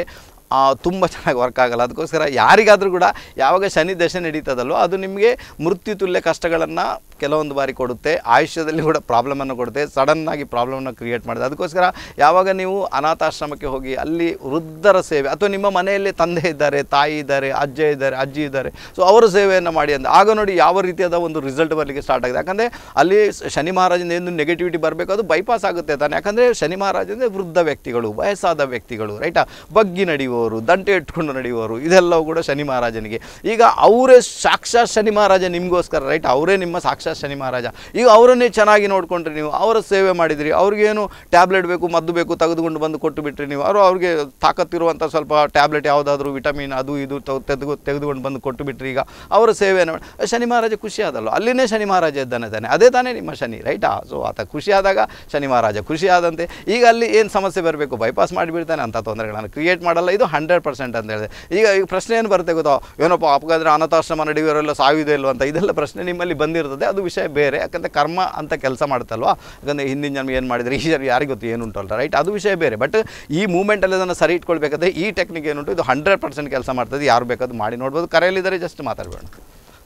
ತುಂಬ ಚೆನ್ನಾಗಿ ವರ್ಕ್ ಆಗಲ್ಲ ಅದಕ್ಕೋಸ್ಕರ ಯಾರಿಗಾದರೂ ಕೂಡ ಯಾವಾಗ ಶನಿ ದಶೆ ನಡೀತದಲ್ಲೋ ಅದು ನಿಮಗೆ ಮೃತ್ಯುತುಲ್ಯ ಕಷ್ಟಗಳನ್ನು ಕೆಲವೊಂದು ಬಾರಿ ಕೊಡುತ್ತೆ ಆಯುಷ್ಯದಲ್ಲಿ ಕೂಡ ಪ್ರಾಬ್ಲಮನ್ನು ಕೊಡುತ್ತೆ ಸಡನ್ನಾಗಿ ಪ್ರಾಬ್ಲಮನ್ನು ಕ್ರಿಯೇಟ್ ಮಾಡಿದೆ ಅದಕ್ಕೋಸ್ಕರ ಯಾವಾಗ ನೀವು ಅನಾಥಾಶ್ರಮಕ್ಕೆ ಹೋಗಿ ಅಲ್ಲಿ ವೃದ್ಧರ ಸೇವೆ ಅಥವಾ ನಿಮ್ಮ ಮನೆಯಲ್ಲಿ ತಂದೆ ಇದ್ದಾರೆ ತಾಯಿ ಇದ್ದಾರೆ ಅಜ್ಜ ಇದ್ದಾರೆ ಅಜ್ಜಿ ಇದ್ದಾರೆ ಸೊ ಅವರ ಸೇವೆಯನ್ನು ಮಾಡಿ ಅಂತ ಆಗ ನೋಡಿ ಯಾವ ರೀತಿಯಾದ ಒಂದು ರಿಸಲ್ಟ್ ಬರಲಿಕ್ಕೆ ಸ್ಟಾರ್ಟ್ ಆಗಿದೆ ಯಾಕಂದರೆ ಅಲ್ಲಿ ಶನಿ ಮಹಾರಾಜನ ಏನು ನೆಗೆಟಿವಿಟಿ ಬರಬೇಕು ಅದು ಬೈಪಾಸ್ ಆಗುತ್ತೆ ತಾನೆ ಯಾಕಂದರೆ ಶನಿ ಮಹಾರಾಜ ಅಂದರೆ ವೃದ್ಧ ವ್ಯಕ್ತಿಗಳು ವಯಸ್ಸಾದ ವ್ಯಕ್ತಿಗಳು ರೈಟಾ ಬಗ್ಗಿ ನಡೆಯುವವರು ದಂಟೆ ಇಟ್ಕೊಂಡು ನಡೆಯುವವರು ಇದೆಲ್ಲವೂ ಕೂಡ ಶನಿ ಮಹಾರಾಜನಿಗೆ ಈಗ ಅವರೇ ಸಾಕ್ಷಾತ್ ಶನಿ ಮಹಾರಾಜ ನಿಮಗೋಸ್ಕರ ರೈಟ್ ಅವರೇ ನಿಮ್ಮ ಸಾಕ್ಷಾತ್ ಶನಿ ಮಹಾರಾಜ ಈಗ ಅವರನ್ನೇ ಚೆನ್ನಾಗಿ ನೋಡಿಕೊಂಡ್ರಿ ನೀವು ಅವರ ಸೇವೆ ಮಾಡಿದಿರಿ ಅವ್ರಿಗೇನು ಟ್ಯಾಬ್ಲೆಟ್ ಬೇಕು ಮದ್ದು ಬೇಕು ತೆಗೆದುಕೊಂಡು ಬಂದು ಕೊಟ್ಟು ಬಿಟ್ರಿ ನೀವು ಅವರು ಅವ್ರಿಗೆ ತಾಕತ್ತಿರುವಂಥ ಸ್ವಲ್ಪ ಟ್ಯಾಬ್ಲೆಟ್ ಯಾವುದಾದ್ರೂ ವಿಟಮಿನ್ ಅದು ಇದು ತೆಗೆದು ತೆಗೆದುಕೊಂಡು ಬಂದು ಕೊಟ್ಟು ಬಿಟ್ರಿ ಈಗ ಅವರ ಸೇವೆಯನ್ನು ಶನಿ ಮಹಾರಾಜ ಖುಷಿ ಆದಲ್ಲ ಅಲ್ಲಿನೇ ಶನಿ ಮಹಾರಾಜ ಇದ್ದಾನೆ ತಾನೆ ಅದೇ ತಾನೇ ನಿಮ್ಮ ಶನಿ ರೈಟಾ ಸೊ ಆತ ಖುಷಿ ಆದಾಗ ಶನಿ ಮಹಾರಾಜ ಖುಷಿ ಆದಂತೆ ಈಗ ಅಲ್ಲಿ ಏನು ಸಮಸ್ಯೆ ಬರಬೇಕು ಬೈಪಾಸ್ ಮಾಡಿಬಿಡ್ತಾನೆ ಅಂಥ ತೊಂದರೆಗಳನ್ನು ಕ್ರಿಯೇಟ್ ಮಾಡಲ್ಲ ಇದು ಹಂಡ್ರೆಡ್ ಪರ್ಸೆಂಟ್ ಅಂತ ಹೇಳಿದೆ ಈಗ ಈಗ ಪ್ರಶ್ನೆ ಏನು ಬರುತ್ತೆ ಗೊತ್ತಾ ಏನಪ್ಪ ಅಪಗಾದ್ರೆ ಅನಾಥಾಶ್ರಮ ನಡೆಯುವರೆಲ್ಲ ಸಾವಿದೆ ಇಲ್ವಂತ ಇದೆಲ್ಲ ಪ್ರಶ್ನೆ ನಿಮ್ಮಲ್ಲಿ ಬಂದಿರ್ತದೆ ಅದು ವಿಷಯ ಬೇರೆ ಯಾಕಂದರೆ ಕರ್ಮ ಅಂತ ಕೆಲಸ ಮಾಡ್ತಲ್ವಾ ಯಾಕಂದರೆ ಹಿಂದಿನ ಜನ್ಮ ಏನು ಮಾಡಿದರೆ ಈ ಜನ್ಮ ಯಾರಿಗೂ ಗೊತ್ತು ಏನು ರೈಟ್ ಅದು ವಿಷಯ ಬೇರೆ ಬಟ್ ಈ ಮೂಮೆಂಟಲ್ಲಿ ಅದನ್ನು ಸರಿ ಇಟ್ಕೊಳ್ಬೇಕಾದ್ರೆ ಈ ಟೆಕ್ನಿಕ್ ಏನುಂಟು ಇದು ಹಂಡ್ರೆಡ್ ಪರ್ಸೆಂಟ್ ಕೆಲಸ ಮಾಡ್ತದೆ ಯಾರು ಬೇಕಾದ್ರೂ ಮಾಡಿ ನೋಡ್ಬೋದು ಕರೆಯಲ್ಲಿದ್ದರೆ ಜಸ್ಟ್ ಮಾತಾಡಬೇಡ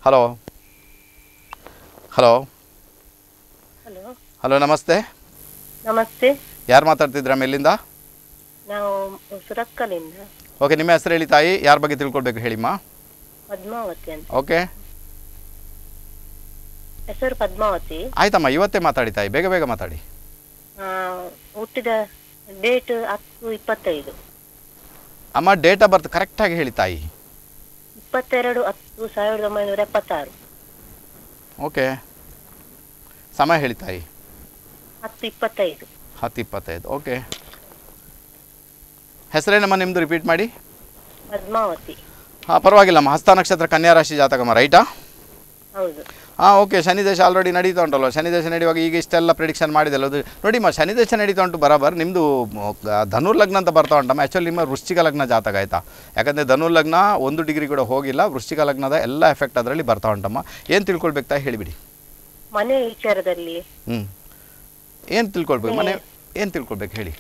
ಹಲೋ ಹಲೋ ಹಲೋ ನಮಸ್ತೆ ನಮಸ್ತೆ ಯಾರು ಮಾತಾಡ್ತಿದ್ರ ಮೇಲಿಂದ ಓಕೆ ನಿಮ್ಮ ಹೆಸರು ಹೇಳಿ ತಾಯಿ ಯಾರ ಬಗ್ಗೆ ತಿಳ್ಕೊಳ್ಬೇಕು ಹೇಳಿಮ್ಮ ಓಕೆ ಹೆಸರು ಪದ್ಮಾವತಿ ಆಯ್ತಮ್ಮ ಇವತ್ತೇ ಮಾತಾಡಿ ತಾಯಿ ಬೇಗ ಬೇಗ ಮಾತಾಡಿ ಹುಟ್ಟಿದ ಡೇಟ್ ಹತ್ತು ಇಪ್ಪತ್ತೈದು ಅಮ್ಮ ಡೇಟ್ ಆಫ್ ಬರ್ತ್ ಕರೆಕ್ಟ್ ಆಗಿ ಹೇಳಿ ತಾಯಿ ಇಪ್ಪತ್ತೆರಡು ಹತ್ತು ಸಾವಿರದ ಒಂಬೈನೂರ ಎಪ್ಪತ್ತಾರು ಓಕೆ ಸಮಯ ಹೇಳಿ ತಾಯಿ ಹತ್ತು ಇಪ್ಪತ್ತೈದು ಹತ್ತು ಇಪ್ಪತ್ತೈದು ಓಕೆ ಹೆಸರೇನಮ್ಮ ನಿಮ್ದು ರಿಪೀಟ್ ಮಾಡಿ ಪದ್ಮಾವತಿ ಹಾಂ ಪರವಾಗಿಲ್ಲಮ್ಮ ಹಸ್ತ ನಕ್ಷತ್ರ ಕನ್ಯಾ ರಾಶಿ ಜಾತಕಮ್ಮ ರೈಟಾ ಹಾಂ ಓಕೆ ಶನಿದೇಶ ಆಲ್ರೆಡಿ ನಡೀತಾ ಶನಿ ಶನಿದೇಶ ನಡೆಯುವಾಗ ಈಗ ಇಷ್ಟೆಲ್ಲ ಪ್ರಿಡಿಕ್ಷನ್ ಮಾಡಿದೆ ಅದು ನೋಡಿ ಶನಿದೇಶ ನಡೀತಾ ಉಂಟು ಬರಬರ್ ನಿಮ್ಮದು ಧನುರ್ ಲಗ್ನ ಅಂತ ಬರ್ತಾ ಉಂಟಮ್ಮ ಆ್ಯಕ್ಚುಲಿ ನಿಮ್ಮ ವೃಶ್ಚಿಕ ಲಗ್ನ ಜಾತಕ ಆಯ್ತಾ ಯಾಕಂದರೆ ಧನುರ್ ಲಗ್ನ ಒಂದು ಡಿಗ್ರಿ ಕೂಡ ಹೋಗಿಲ್ಲ ವೃಶ್ಚಿಕ ಲಗ್ನದ ಎಲ್ಲ ಎಫೆಕ್ಟ್ ಅದರಲ್ಲಿ ಬರ್ತಾ ಉಂಟಮ್ಮ ಏನು ತಿಳ್ಕೊಳ್ಬೇಕು ಹೇಳಿಬಿಡಿ ಮನೆ ವಿಚಾರದಲ್ಲಿ ಏನು ತಿಳ್ಕೊಳ್ಬೇಕು ಮನೆ ಏನು ತಿಳ್ಕೊಳ್ಬೇಕು ಹೇಳಿ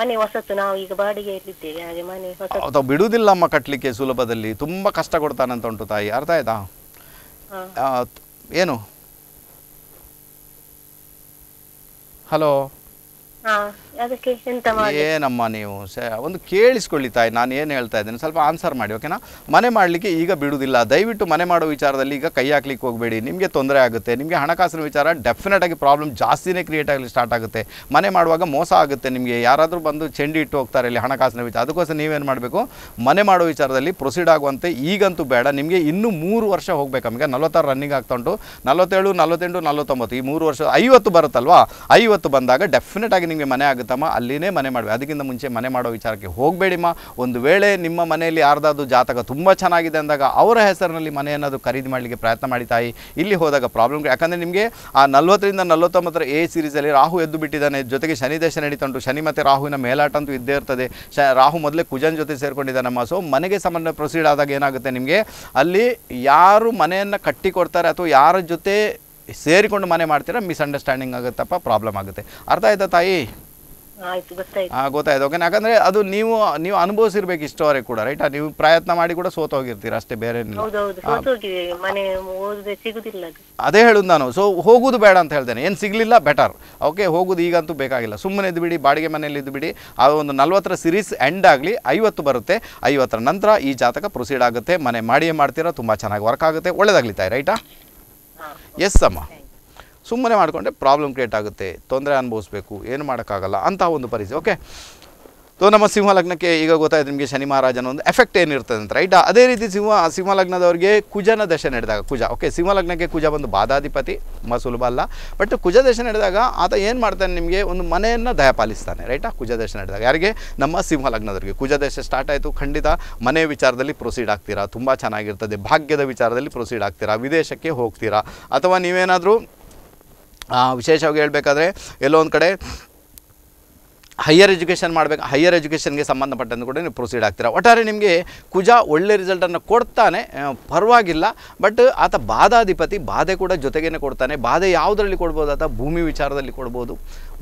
ಮನೆ ಹೊಸತು ನಾವು ಈಗ ಮನೆ ಬಿಡುವುದಿಲ್ಲಮ್ಮ ಕಟ್ಟಲಿಕ್ಕೆ ಸುಲಭದಲ್ಲಿ ತುಂಬ ಕಷ್ಟ ಕೊಡ್ತಾನಂತ ಉಂಟು ತಾಯಿ ಅರ್ಥ ಆಯ್ತಾ ಏನು ಹಲೋ ಅದಕ್ಕೆ ಏನಮ್ಮ ನೀವು ಒಂದು ಕೇಳಿಸ್ಕೊಳ್ಳಿ ತಾಯಿ ನಾನು ಏನು ಹೇಳ್ತಾ ಇದ್ದೇನೆ ಸ್ವಲ್ಪ ಆನ್ಸರ್ ಮಾಡಿ ಓಕೆನಾ ಮನೆ ಮಾಡಲಿಕ್ಕೆ ಈಗ ಬಿಡುವುದಿಲ್ಲ ದಯವಿಟ್ಟು ಮನೆ ಮಾಡೋ ವಿಚಾರದಲ್ಲಿ ಈಗ ಕೈ ಹಾಕ್ಲಿಕ್ಕೆ ಹೋಗಬೇಡಿ ನಿಮಗೆ ತೊಂದರೆ ಆಗುತ್ತೆ ನಿಮಗೆ ಹಣಕಾಸಿನ ವಿಚಾರ ಡೆಫಿನೆಟ್ ಆಗಿ ಪ್ರಾಬ್ಲಮ್ ಜಾಸ್ತಿನೇ ಕ್ರಿಯೇಟ್ ಆಗಲಿ ಸ್ಟಾರ್ಟ್ ಆಗುತ್ತೆ ಮನೆ ಮಾಡುವಾಗ ಮೋಸ ಆಗುತ್ತೆ ನಿಮಗೆ ಯಾರಾದರೂ ಬಂದು ಚೆಂಡಿ ಇಟ್ಟು ಹೋಗ್ತಾರೆ ಇಲ್ಲಿ ಹಣಕಾಸಿನ ವಿಚಾರ ಅದಕ್ಕೋಸ್ಕರ ನೀವೇನು ಮಾಡಬೇಕು ಮನೆ ಮಾಡೋ ವಿಚಾರದಲ್ಲಿ ಪ್ರೊಸೀಡ್ ಆಗುವಂತೆ ಈಗಂತೂ ಬೇಡ ನಿಮಗೆ ಇನ್ನೂ ಮೂರು ವರ್ಷ ಹೋಗಬೇಕು ನಮಗೆ ನಲವತ್ತಾರು ರನ್ನಿಂಗ್ ಆಗ್ತಾ ಉಂಟು ನಲವತ್ತೇಳು ನಲವತ್ತೆಂಟು ನಲವತ್ತೊಂಬತ್ತು ಈ ಮೂರು ವರ್ಷ ಐವತ್ತು ಬರುತ್ತಲ್ವಾ ಐವತ್ತು ಬಂದಾಗ ಡೆಫಿನೆಟ್ ಆಗಿ ನಿಮಗೆ ಮನೆ ಆಗುತ್ತೆ ಆಗುತ್ತಮ್ಮ ಅಲ್ಲಿನೇ ಮನೆ ಮಾಡಬೇಕು ಅದಕ್ಕಿಂತ ಮುಂಚೆ ಮನೆ ಮಾಡೋ ವಿಚಾರಕ್ಕೆ ಹೋಗಬೇಡಿಮ್ಮ ಒಂದು ವೇಳೆ ನಿಮ್ಮ ಮನೆಯಲ್ಲಿ ಯಾರ್ದಾದ್ರು ಜಾತಕ ತುಂಬ ಚೆನ್ನಾಗಿದೆ ಅಂದಾಗ ಅವರ ಹೆಸರಿನಲ್ಲಿ ಮನೆಯನ್ನು ಖರೀದಿ ಮಾಡಲಿಕ್ಕೆ ಪ್ರಯತ್ನ ಮಾಡಿ ತಾಯಿ ಇಲ್ಲಿ ಹೋದಾಗ ಪ್ರಾಬ್ಲಮ್ ಯಾಕಂದರೆ ನಿಮಗೆ ಆ ನಲ್ವತ್ತರಿಂದ ನಲ್ವತ್ತೊಂಬತ್ತರ ಎ ಸೀರೀಸಲ್ಲಿ ರಾಹು ಎದ್ದು ಬಿಟ್ಟಿದ್ದಾನೆ ಜೊತೆಗೆ ಶನಿ ದೇಶ ನಡೀತಾ ಶನಿ ಮತ್ತು ರಾಹುವಿನ ಮೇಲಾಟಂತೂ ಇದ್ದೇ ಇರ್ತದೆ ಶ ರಾಹು ಮೊದಲೇ ಕುಜನ್ ಜೊತೆ ಸೇರಿಕೊಂಡಿದ್ದಾನಮ್ಮ ಸೊ ಮನೆಗೆ ಸಂಬಂಧ ಪ್ರೊಸೀಡ್ ಆದಾಗ ಏನಾಗುತ್ತೆ ನಿಮಗೆ ಅಲ್ಲಿ ಯಾರು ಮನೆಯನ್ನು ಕಟ್ಟಿಕೊಡ್ತಾರೆ ಅಥವಾ ಯಾರ ಜೊತೆ ಸೇರಿಕೊಂಡು ಮನೆ ಮಾಡ್ತೀರಾ ಮಿಸ್ಅಂಡರ್ಸ್ಟ್ಯಾಂಡಿಂಗ್ ಆಗುತ್ತಪ್ಪ ಪ್ರಾಬ್ಲಮ್ ಆಗುತ್ತೆ ಅರ್ಥ ಆಯ್ತಾ ತಾಯಿ ಗೊತ್ತಾಯ್ತು ಓಕೆ ಯಾಕಂದ್ರೆ ಅದು ನೀವು ನೀವು ಅನುಭವಿಸಿರ್ಬೇಕು ಇಷ್ಟವರೆಗೆ ಕೂಡ ರೈಟ್ ನೀವು ಪ್ರಯತ್ನ ಮಾಡಿ ಕೂಡ ಸೋತ ಹೋಗಿರ್ತೀರ ಅಷ್ಟೇ ಬೇರೆ ಅದೇ ಹೇಳುದು ನಾನು ಸೊ ಹೋಗುದು ಬೇಡ ಅಂತ ಹೇಳ್ತೇನೆ ಏನು ಸಿಗ್ಲಿಲ್ಲ ಬೆಟರ್ ಓಕೆ ಹೋಗುದು ಈಗಂತೂ ಬೇಕಾಗಿಲ್ಲ ಸುಮ್ಮನೆ ಇದ್ಬಿಡಿ ಬಾಡಿಗೆ ಮನೆಯಲ್ಲಿ ಇದ್ದು ಬಿಡಿ ಆ ಒಂದು ನಲ್ವತ್ತರ ಸಿರೀಸ್ ಎಂಡ್ ಆಗ್ಲಿ ಐವತ್ತು ಬರುತ್ತೆ ಐವತ್ತರ ನಂತರ ಈ ಜಾತಕ ಪ್ರೊಸೀಡ್ ಆಗುತ್ತೆ ಮನೆ ಮಾಡಿಯೇ ಮಾಡ್ತೀರಾ ತುಂಬಾ ಚೆನ್ನಾಗಿ ವರ್ಕ್ ಆಗುತ್ತೆ ಒಳ್ಳೇದಾಗ್ಲಿತಾಯಿ ರೈಟಾ ಎಸ್ ಅಮ್ಮ ಸುಮ್ಮನೆ ಮಾಡಿಕೊಂಡ್ರೆ ಪ್ರಾಬ್ಲಮ್ ಕ್ರಿಯೇಟ್ ಆಗುತ್ತೆ ತೊಂದರೆ ಅನುಭವಿಸ್ಬೇಕು ಏನು ಮಾಡೋಕ್ಕಾಗಲ್ಲ ಅಂತಹ ಒಂದು ಪರಿಸ್ಥಿತಿ ಓಕೆ ಸೊ ನಮ್ಮ ಸಿಂಹ ಲಗ್ನಕ್ಕೆ ಈಗ ಗೊತ್ತಾಯ್ತು ನಿಮಗೆ ಶನಿ ಮಹಾರಾಜನ ಒಂದು ಎಫೆಕ್ಟ್ ಏನಿರ್ತದೆ ಅಂತ ರೈಟ್ ಅದೇ ರೀತಿ ಸಿಂಹ ಸಿಂಹ ಲಗ್ನದವ್ರಿಗೆ ಕುಜನ ದಶೆ ನಡೆದಾಗ ಕುಜ ಓಕೆ ಸಿಂಹ ಲಗ್ನಕ್ಕೆ ಕುಜ ಬಂದು ಬಾಧಾಧಿಪತಿ ತುಂಬ ಸುಲಭ ಅಲ್ಲ ಬಟ್ ಕುಜ ದಶೆ ನಡೆದಾಗ ಆತ ಏನು ಮಾಡ್ತಾನೆ ನಿಮಗೆ ಒಂದು ಮನೆಯನ್ನು ದಯಪಾಲಿಸ್ತಾನೆ ರೈಟಾ ಕುಜ ದಶೆ ನಡೆದಾಗ ಯಾರಿಗೆ ನಮ್ಮ ಸಿಂಹ ಲಗ್ನದವ್ರಿಗೆ ಕುಜ ದಶೆ ಸ್ಟಾರ್ಟ್ ಆಯಿತು ಖಂಡಿತ ಮನೆ ವಿಚಾರದಲ್ಲಿ ಪ್ರೊಸೀಡ್ ಆಗ್ತೀರಾ ತುಂಬ ಚೆನ್ನಾಗಿರ್ತದೆ ಭಾಗ್ಯದ ವಿಚಾರದಲ್ಲಿ ಪ್ರೊಸೀಡ್ ಆಗ್ತೀರಾ ವಿದೇಶಕ್ಕೆ ಹೋಗ್ತೀರಾ ಅಥವಾ ನೀವೇನಾದರೂ ವಿಶೇಷವಾಗಿ ಹೇಳಬೇಕಾದ್ರೆ ಎಲ್ಲೋ ಒಂದು ಕಡೆ ಹೈಯರ್ ಎಜುಕೇಷನ್ ಮಾಡಬೇಕು ಹೈಯರ್ ಎಜುಕೇಷನ್ಗೆ ಸಂಬಂಧಪಟ್ಟಂತೆ ಕೂಡ ನೀವು ಪ್ರೊಸೀಡ್ ಆಗ್ತೀರ ಒಟ್ಟಾರೆ ನಿಮಗೆ ಕುಜ ಒಳ್ಳೆ ರಿಸಲ್ಟನ್ನು ಕೊಡ್ತಾನೆ ಪರವಾಗಿಲ್ಲ ಬಟ್ ಆತ ಬಾಧಾಧಿಪತಿ ಬಾಧೆ ಕೂಡ ಜೊತೆಗೇ ಕೊಡ್ತಾನೆ ಬಾಧೆ ಯಾವುದರಲ್ಲಿ ಕೊಡ್ಬೋದು ಆತ ಭೂಮಿ ವಿಚಾರದಲ್ಲಿ ಕೊಡ್ಬೋದು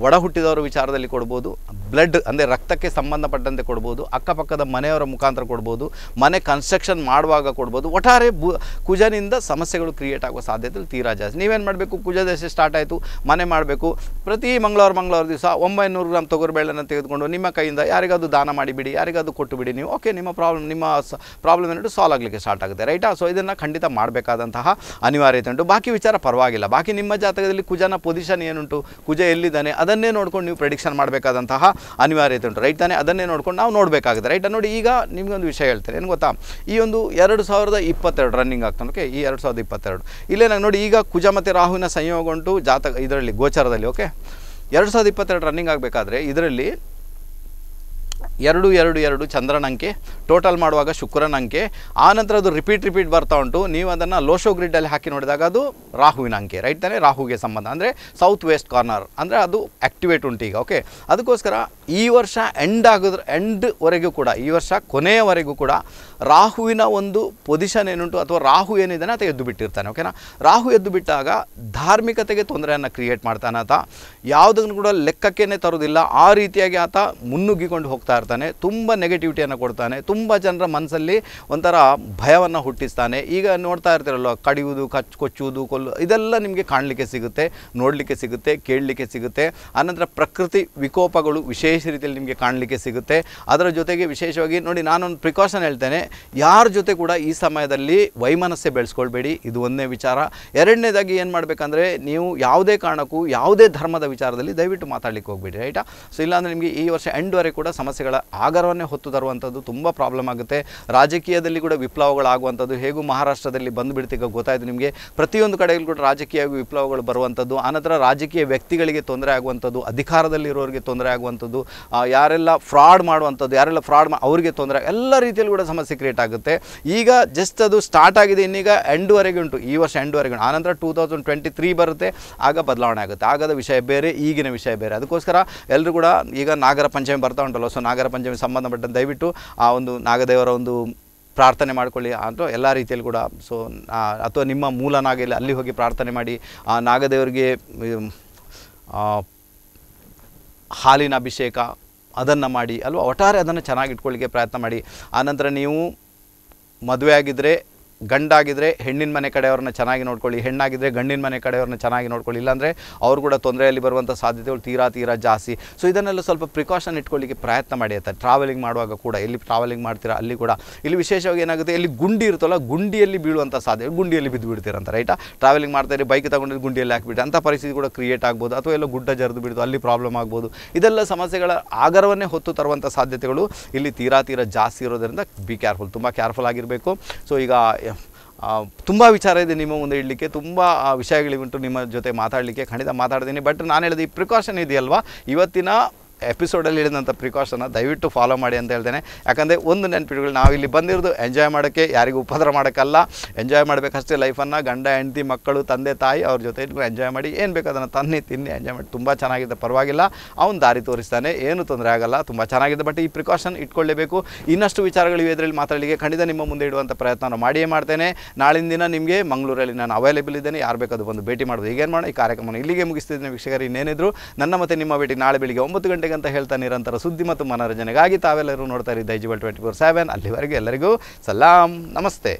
ಒಡ ಹುಟ್ಟಿದವರ ವಿಚಾರದಲ್ಲಿ ಕೊಡ್ಬೋದು ಬ್ಲಡ್ ಅಂದರೆ ರಕ್ತಕ್ಕೆ ಸಂಬಂಧಪಟ್ಟಂತೆ ಕೊಡ್ಬೋದು ಅಕ್ಕಪಕ್ಕದ ಮನೆಯವರ ಮುಖಾಂತರ ಕೊಡ್ಬೋದು ಮನೆ ಕನ್ಸ್ಟ್ರಕ್ಷನ್ ಮಾಡುವಾಗ ಕೊಡ್ಬೋದು ಒಟ್ಟಾರೆ ಬು ಕುಜನಿಂದ ಸಮಸ್ಯೆಗಳು ಕ್ರಿಯೇಟ್ ಆಗುವ ಸಾಧ್ಯತೆ ತೀರಾ ಜಾಸ್ತಿ ನೀವೇನು ಮಾಡಬೇಕು ಕುಜ ದಶೆ ಸ್ಟಾರ್ಟ್ ಆಯಿತು ಮನೆ ಮಾಡಬೇಕು ಪ್ರತಿ ಮಂಗಳವಾರ ಮಂಗಳವಾರ ದಿವಸ ಒಂಬೈನೂರು ಗ್ರಾಮ್ ತೊಗರಿಬೇಳೆನ ತೆಗೆದುಕೊಂಡು ನಿಮ್ಮ ಕೈಯಿಂದ ಯಾರಿಗಾದ್ರು ದಾನ ಮಾಡಿಬಿಡಿ ಯಾರಿಗಾದ್ರು ಕೊಟ್ಟು ಬಿಡಿ ನೀವು ಓಕೆ ನಿಮ್ಮ ಪ್ರಾಬ್ಲಮ್ ನಿಮ್ಮ ಪ್ರಾಬ್ಲಮ್ ಏನಿಟ್ಟು ಸಾಲ್ವ್ ಆಗಲಿಕ್ಕೆ ಸ್ಟಾರ್ಟ್ ಆಗುತ್ತೆ ರೈಟಾ ಸೊ ಇದನ್ನು ಖಂಡಿತ ಮಾಡಬೇಕಾದಂತಹ ಅನಿವಾರ್ಯತೆ ಉಂಟು ಬಾಕಿ ವಿಚಾರ ಪರವಾಗಿಲ್ಲ ಬಾಕಿ ನಿಮ್ಮ ಜಾತಕದಲ್ಲಿ ಕುಜನ ಪೊಸಿಷನ್ ಏನುಂಟು ಕುಜ ಎಲ್ಲಿದ್ದಾನೆ ಅದು ಅದನ್ನೇ ನೋಡ್ಕೊಂಡು ನೀವು ಪ್ರೆಡಿಕ್ಷನ್ ಮಾಡಬೇಕಾದಂತಹ ಅನಿವಾರ್ಯತೆ ಉಂಟು ರೈಟ್ ತಾನೆ ಅದನ್ನೇ ನೋಡ್ಕೊಂಡು ನಾವು ನೋಡಬೇಕಾಗುತ್ತೆ ರೈಟ್ ನೋಡಿ ಈಗ ನಿಮಗೊಂದು ವಿಷಯ ಹೇಳ್ತಾರೆ ಏನು ಗೊತ್ತಾ ಈ ಒಂದು ಎರಡು ಸಾವಿರದ ಇಪ್ಪತ್ತೆರಡು ರನ್ನಿಂಗ್ ಆಗ್ತಾನೆ ಓಕೆ ಈ ಎರಡು ಸಾವಿರದ ಇಪ್ಪತ್ತೆರಡು ಇಲ್ಲೇ ನಂಗೆ ನೋಡಿ ಈಗ ಕುಜ ಮತ್ತು ರಾಹುವಿನ ಸಂಯೋಗ ಉಂಟು ಜಾತಕ ಇದರಲ್ಲಿ ಗೋಚರದಲ್ಲಿ ಓಕೆ ಎರಡು ಸಾವಿರದ ಇಪ್ಪತ್ತೆರಡು ರನ್ನಿಂಗ್ ಆಗಬೇಕಾದ್ರೆ ಇದರಲ್ಲಿ ಎರಡು ಎರಡು ಎರಡು ಚಂದ್ರನಂಕೆ ಟೋಟಲ್ ಮಾಡುವಾಗ ಶುಕ್ರನಂಕೆ ಆನಂತರ ಅದು ರಿಪೀಟ್ ರಿಪೀಟ್ ಬರ್ತಾ ಉಂಟು ನೀವು ಅದನ್ನು ಲೋಶೋ ಗ್ರಿಡ್ಡಲ್ಲಿ ಹಾಕಿ ನೋಡಿದಾಗ ಅದು ರಾಹುವಿನ ಅಂಕೆ ರೈಟ್ ತಾನೇ ರಾಹುಗೆ ಸಂಬಂಧ ಅಂದರೆ ಸೌತ್ ವೆಸ್ಟ್ ಕಾರ್ನರ್ ಅಂದರೆ ಅದು ಆ್ಯಕ್ಟಿವೇಟ್ ಉಂಟು ಈಗ ಓಕೆ ಅದಕ್ಕೋಸ್ಕರ ಈ ವರ್ಷ ಎಂಡ್ ಆಗೋದ್ರ ಎಂಡ್ವರೆಗೂ ಕೂಡ ಈ ವರ್ಷ ಕೊನೆಯವರೆಗೂ ಕೂಡ ರಾಹುವಿನ ಒಂದು ಪೊಸಿಷನ್ ಏನುಂಟು ಅಥವಾ ರಾಹು ಏನಿದ್ದಾನೆ ಆತ ಎದ್ದು ಬಿಟ್ಟಿರ್ತಾನೆ ಓಕೆನಾ ರಾಹು ಎದ್ದು ಬಿಟ್ಟಾಗ ಧಾರ್ಮಿಕತೆಗೆ ತೊಂದರೆಯನ್ನು ಕ್ರಿಯೇಟ್ ಮಾಡ್ತಾನೆ ಆತ ಯಾವುದನ್ನು ಕೂಡ ಲೆಕ್ಕಕ್ಕೇ ತರೋದಿಲ್ಲ ಆ ರೀತಿಯಾಗಿ ಆತ ಮುನ್ನುಗ್ಗಿಕೊಂಡು ಹೋಗ್ತಾನೆ ಹೋಗ್ತಾ ಇರ್ತಾನೆ ತುಂಬ ನೆಗೆಟಿವಿಟಿಯನ್ನು ಕೊಡ್ತಾನೆ ತುಂಬ ಜನರ ಮನಸ್ಸಲ್ಲಿ ಒಂಥರ ಭಯವನ್ನು ಹುಟ್ಟಿಸ್ತಾನೆ ಈಗ ನೋಡ್ತಾ ಇರ್ತೀರಲ್ಲ ಕಡಿಯುವುದು ಕಚ್ ಕೊಚ್ಚುವುದು ಕೊಲ್ಲು ಇದೆಲ್ಲ ನಿಮಗೆ ಕಾಣಲಿಕ್ಕೆ ಸಿಗುತ್ತೆ ನೋಡಲಿಕ್ಕೆ ಸಿಗುತ್ತೆ ಕೇಳಲಿಕ್ಕೆ ಸಿಗುತ್ತೆ ಆನಂತರ ಪ್ರಕೃತಿ ವಿಕೋಪಗಳು ವಿಶೇಷ ರೀತಿಯಲ್ಲಿ ನಿಮಗೆ ಕಾಣಲಿಕ್ಕೆ ಸಿಗುತ್ತೆ ಅದರ ಜೊತೆಗೆ ವಿಶೇಷವಾಗಿ ನೋಡಿ ನಾನೊಂದು ಪ್ರಿಕಾಷನ್ ಹೇಳ್ತೇನೆ ಯಾರ ಜೊತೆ ಕೂಡ ಈ ಸಮಯದಲ್ಲಿ ವೈಮನಸ್ಸೆ ಬೆಳೆಸ್ಕೊಳ್ಬೇಡಿ ಇದು ಒಂದನೇ ವಿಚಾರ ಎರಡನೇದಾಗಿ ಏನು ಮಾಡಬೇಕಂದ್ರೆ ನೀವು ಯಾವುದೇ ಕಾರಣಕ್ಕೂ ಯಾವುದೇ ಧರ್ಮದ ವಿಚಾರದಲ್ಲಿ ದಯವಿಟ್ಟು ಮಾತಾಡಲಿಕ್ಕೆ ಹೋಗ್ಬೇಡಿ ರೈಟಾ ಸೊ ಇಲ್ಲಾಂದರೆ ನಿಮಗೆ ಈ ವರ್ಷ ಎಂಡ್ವರೆಗೆ ಕೂಡ ಸಮಸ್ಯೆ ಸಮಸ್ಯೆಗಳ ಆಗರವನ್ನೇ ಹೊತ್ತು ತರುವಂಥದ್ದು ತುಂಬ ಪ್ರಾಬ್ಲಮ್ ಆಗುತ್ತೆ ರಾಜಕೀಯದಲ್ಲಿ ಕೂಡ ವಿಪ್ಲವಗಳಾಗುವಂಥದ್ದು ಹೇಗೂ ಮಹಾರಾಷ್ಟ್ರದಲ್ಲಿ ಬಂದುಬಿಡ್ತೀಗ ಗೊತ್ತಾಯಿತು ನಿಮಗೆ ಪ್ರತಿಯೊಂದು ಕಡೆಯಲ್ಲಿ ಕೂಡ ರಾಜಕೀಯ ವಿಪ್ಲವಗಳು ಬರುವಂಥದ್ದು ಆನಂತರ ರಾಜಕೀಯ ವ್ಯಕ್ತಿಗಳಿಗೆ ತೊಂದರೆ ಆಗುವಂಥದ್ದು ಅಧಿಕಾರದಲ್ಲಿರೋರಿಗೆ ತೊಂದರೆ ಆಗುವಂಥದ್ದು ಯಾರೆಲ್ಲ ಫ್ರಾಡ್ ಮಾಡುವಂಥದ್ದು ಯಾರೆಲ್ಲ ಫ್ರಾಡ್ ಮಾ ಅವರಿಗೆ ತೊಂದರೆ ಎಲ್ಲ ರೀತಿಯಲ್ಲಿ ಕೂಡ ಸಮಸ್ಯೆ ಕ್ರಿಯೇಟ್ ಆಗುತ್ತೆ ಈಗ ಜಸ್ಟ್ ಅದು ಸ್ಟಾರ್ಟ್ ಆಗಿದೆ ಇನ್ನೀಗ ಎಂಡ್ವರೆಗೆ ಉಂಟು ಈ ವರ್ಷ ಎಂಡ್ವರೆಗೆ ಉಂಟು ಆನಂತರ ಟೂ ತೌಸಂಡ್ ಟ್ವೆಂಟಿ ತ್ರೀ ಬರುತ್ತೆ ಆಗ ಬದಲಾವಣೆ ಆಗುತ್ತೆ ಆಗದ ವಿಷಯ ಬೇರೆ ಈಗಿನ ವಿಷಯ ಬೇರೆ ಅದಕ್ಕೋಸ್ಕರ ಎಲ್ಲರೂ ಕೂಡ ಈಗ ನಾಗರ ಪಂಚಮಿ ಬರ್ತಾ ಉಂಟಲ್ಲ ಸೊ ನಾಗರ ಪಂಚಮಿ ಸಂಬಂಧಪಟ್ಟಂತೆ ದಯವಿಟ್ಟು ಆ ಒಂದು ನಾಗದೇವರ ಒಂದು ಪ್ರಾರ್ಥನೆ ಮಾಡಿಕೊಳ್ಳಿ ಅಥವಾ ಎಲ್ಲ ರೀತಿಯಲ್ಲಿ ಕೂಡ ಸೊ ಅಥವಾ ನಿಮ್ಮ ಮೂಲ ಅಲ್ಲಿ ಹೋಗಿ ಪ್ರಾರ್ಥನೆ ಮಾಡಿ ಆ ನಾಗದೇವರಿಗೆ ಹಾಲಿನ ಅಭಿಷೇಕ ಅದನ್ನು ಮಾಡಿ ಅಲ್ವಾ ಒಟ್ಟಾರೆ ಅದನ್ನು ಚೆನ್ನಾಗಿ ಇಟ್ಕೊಳ್ಳಿಕ್ಕೆ ಪ್ರಯತ್ನ ಮಾಡಿ ಆನಂತರ ನೀವು ಮದುವೆ ಆಗಿದ್ದರೆ ಗಂಡಾಗಿದ್ದರೆ ಹೆಣ್ಣಿನ ಮನೆ ಕಡೆಯವ್ರನ್ನ ಚೆನ್ನಾಗಿ ನೋಡ್ಕೊಳ್ಳಿ ಹೆಣ್ಣಾಗಿದ್ದರೆ ಗಂಡಿನ ಮನೆ ಕಡೆಯವ್ರನ್ನ ಚೆನ್ನಾಗಿ ನೋಡ್ಕೊಳ್ಳಿ ಇಲ್ಲಾಂದರೆ ಅವರು ಕೂಡ ತೊಂದರೆಯಲ್ಲಿ ಬರುವಂಥ ಸಾಧ್ಯತೆಗಳು ತೀರಾ ತೀರಾ ಜಾಸ್ತಿ ಸೊ ಇದನ್ನೆಲ್ಲ ಸ್ವಲ್ಪ ಪ್ರಿಕಾಷನ್ ಇಟ್ಕೊಳ್ಳಿಕ್ಕೆ ಪ್ರಯತ್ನ ಮಾಡಿ ಟ್ರಾವೆಲಿಂಗ್ ಮಾಡುವಾಗ ಕೂಡ ಎಲ್ಲಿ ಟ್ರಾವೆಲಿಂಗ್ ಮಾಡ್ತೀರಾ ಅಲ್ಲಿ ಕೂಡ ಇಲ್ಲಿ ವಿಶೇಷವಾಗಿ ಏನಾಗುತ್ತೆ ಇಲ್ಲಿ ಗುಂಡಿ ಇರುತ್ತಲ್ಲ ಗುಂಡಿಯಲ್ಲಿ ಬೀಳುವಂಥ ಸಾಧ್ಯ ಗುಂಡಿಯಲ್ಲಿ ಬಿದ್ದು ಬಿಡ್ತೀರಂತ ರೈಟಾ ಟ್ರಾವೆಲಿಂಗ್ ಮಾಡ್ತಾರೆ ಬೈಕ್ ತೊಗೊಂಡಿದ್ದು ಗುಂಡಿಯಲ್ಲಿ ಹಾಕಿಬಿಟ್ಟು ಅಂಥ ಪರಿಸ್ಥಿತಿ ಕೂಡ ಕ್ರಿಯೇಟ್ ಆಗ್ಬೋದು ಅಥವಾ ಎಲ್ಲ ಗುಡ್ಡ ಜರಿದು ಬಿಡೋದು ಅಲ್ಲಿ ಪ್ರಾಬ್ಲಮ್ ಆಗ್ಬೋದು ಇದೆಲ್ಲ ಸಮಸ್ಯೆಗಳ ಆಗರವನ್ನೇ ಹೊತ್ತು ತರುವಂಥ ಸಾಧ್ಯತೆಗಳು ಇಲ್ಲಿ ತೀರಾ ತೀರಾ ಜಾಸ್ತಿ ಇರೋದರಿಂದ ಬಿ ಕೇರ್ಫುಲ್ ತುಂಬ ಕೇರ್ಫುಲ್ ಆಗಿರಬೇಕು ಸೊ ಈಗ ತುಂಬ ವಿಚಾರ ಇದೆ ನಿಮ್ಮ ಮುಂದೆ ಇಡಲಿಕ್ಕೆ ತುಂಬ ವಿಷಯಗಳಿಗುಂಟು ನಿಮ್ಮ ಜೊತೆ ಮಾತಾಡಲಿಕ್ಕೆ ಖಂಡಿತ ಮಾತಾಡ್ತೀನಿ ಬಟ್ ನಾನು ಹೇಳಿದೆ ಈ ಪ್ರಿಕಾಷನ್ ಇದೆಯಲ್ವಾ ಇವತ್ತಿನ ಎಪಿಸೋಡಲ್ಲಿ ಇಳಿದಂಥ ಪ್ರಿಕಾಷನ್ನ ದಯವಿಟ್ಟು ಫಾಲೋ ಮಾಡಿ ಅಂತ ಹೇಳ್ತೇನೆ ಯಾಕಂದರೆ ಒಂದು ನೆನಪಿಟ್ಗಳು ನಾವು ಇಲ್ಲಿ ಬಂದಿರೋದು ಎಂಜಾಯ್ ಮಾಡೋಕ್ಕೆ ಯಾರಿಗೂ ಉಪದ್ರ ಮಾಡೋಕ್ಕಲ್ಲ ಎಂಜಾಯ್ ಮಾಡಬೇಕಷ್ಟೇ ಲೈಫನ್ನು ಗಂಡ ಹೆಂಡತಿ ಮಕ್ಕಳು ತಂದೆ ತಾಯಿ ಅವ್ರ ಜೊತೆ ಎಂಜಾಯ್ ಮಾಡಿ ಏನು ಬೇಕು ಅದನ್ನು ತನ್ನಿ ತಿನ್ನಿ ಎಂಜಾಯ್ ಮಾಡಿ ತುಂಬ ಚೆನ್ನಾಗಿದೆ ಪರವಾಗಿಲ್ಲ ಅವ್ನು ದಾರಿ ತೋರಿಸ್ತಾನೆ ಏನು ತೊಂದರೆ ಆಗಲ್ಲ ತುಂಬ ಚೆನ್ನಾಗಿದೆ ಬಟ್ ಈ ಪ್ರಿಕಾಷನ್ ಇಟ್ಕೊಳ್ಳೇಬೇಕು ಇನ್ನಷ್ಟು ವಿಚಾರಗಳು ಇದರಲ್ಲಿ ಮಾತಾಡಲಿಕ್ಕೆ ಖಂಡಿತ ನಿಮ್ಮ ಮುಂದೆ ಇಡುವಂಥ ಪ್ರಯತ್ನ ನಾನು ಮಾಡಿಯೇ ಮಾಡ್ತೇನೆ ನಾಳಿನ ದಿನ ನಿಮಗೆ ಮಂಗಳೂರಲ್ಲಿ ನಾನು ಅವೈಲೇಬಲ್ ಇದ್ದೇನೆ ಯಾರು ಬೇಕಾದ್ರೂ ಬಂದು ಭೇಟಿ ಮಾಡೋದು ಈಗೇನು ಮಾಡೋಣ ಈ ಕಾರ್ಯಕ್ರಮವನ್ನು ಇಲ್ಲಿಗೆ ಮುಗಿಸ್ತಿದ್ದೇನೆ ವೀಕ್ಷಕರು ಇನ್ನೇನಿದ್ರು ನನ್ನ ಮತ್ತೆ ನಿಮ್ಮ ಭೇಟಿ ನಾಳೆ ಬೆಳಿಗ್ಗೆ ಒಂಬತ್ತು ಗಂಟೆ ಅಂತ ಹೇಳ್ತಾ ನಿರಂತರ ಸುದ್ದಿ ಮತ್ತು ಮನೋರಂಜನೆಗಾಗಿ ತಾವೆಲ್ಲರೂ ನೋಡ್ತಾ ಇರಿ ದೈಜಿಬಲ್ ಟ್ವೆಂಟಿ ಫೋರ್ ಸೆವೆನ್ ಅಲ್ಲಿವರೆಗೂ ಎಲ್ಲರಿಗೂ ಸಲಾಂ ನಮಸ್ತೆ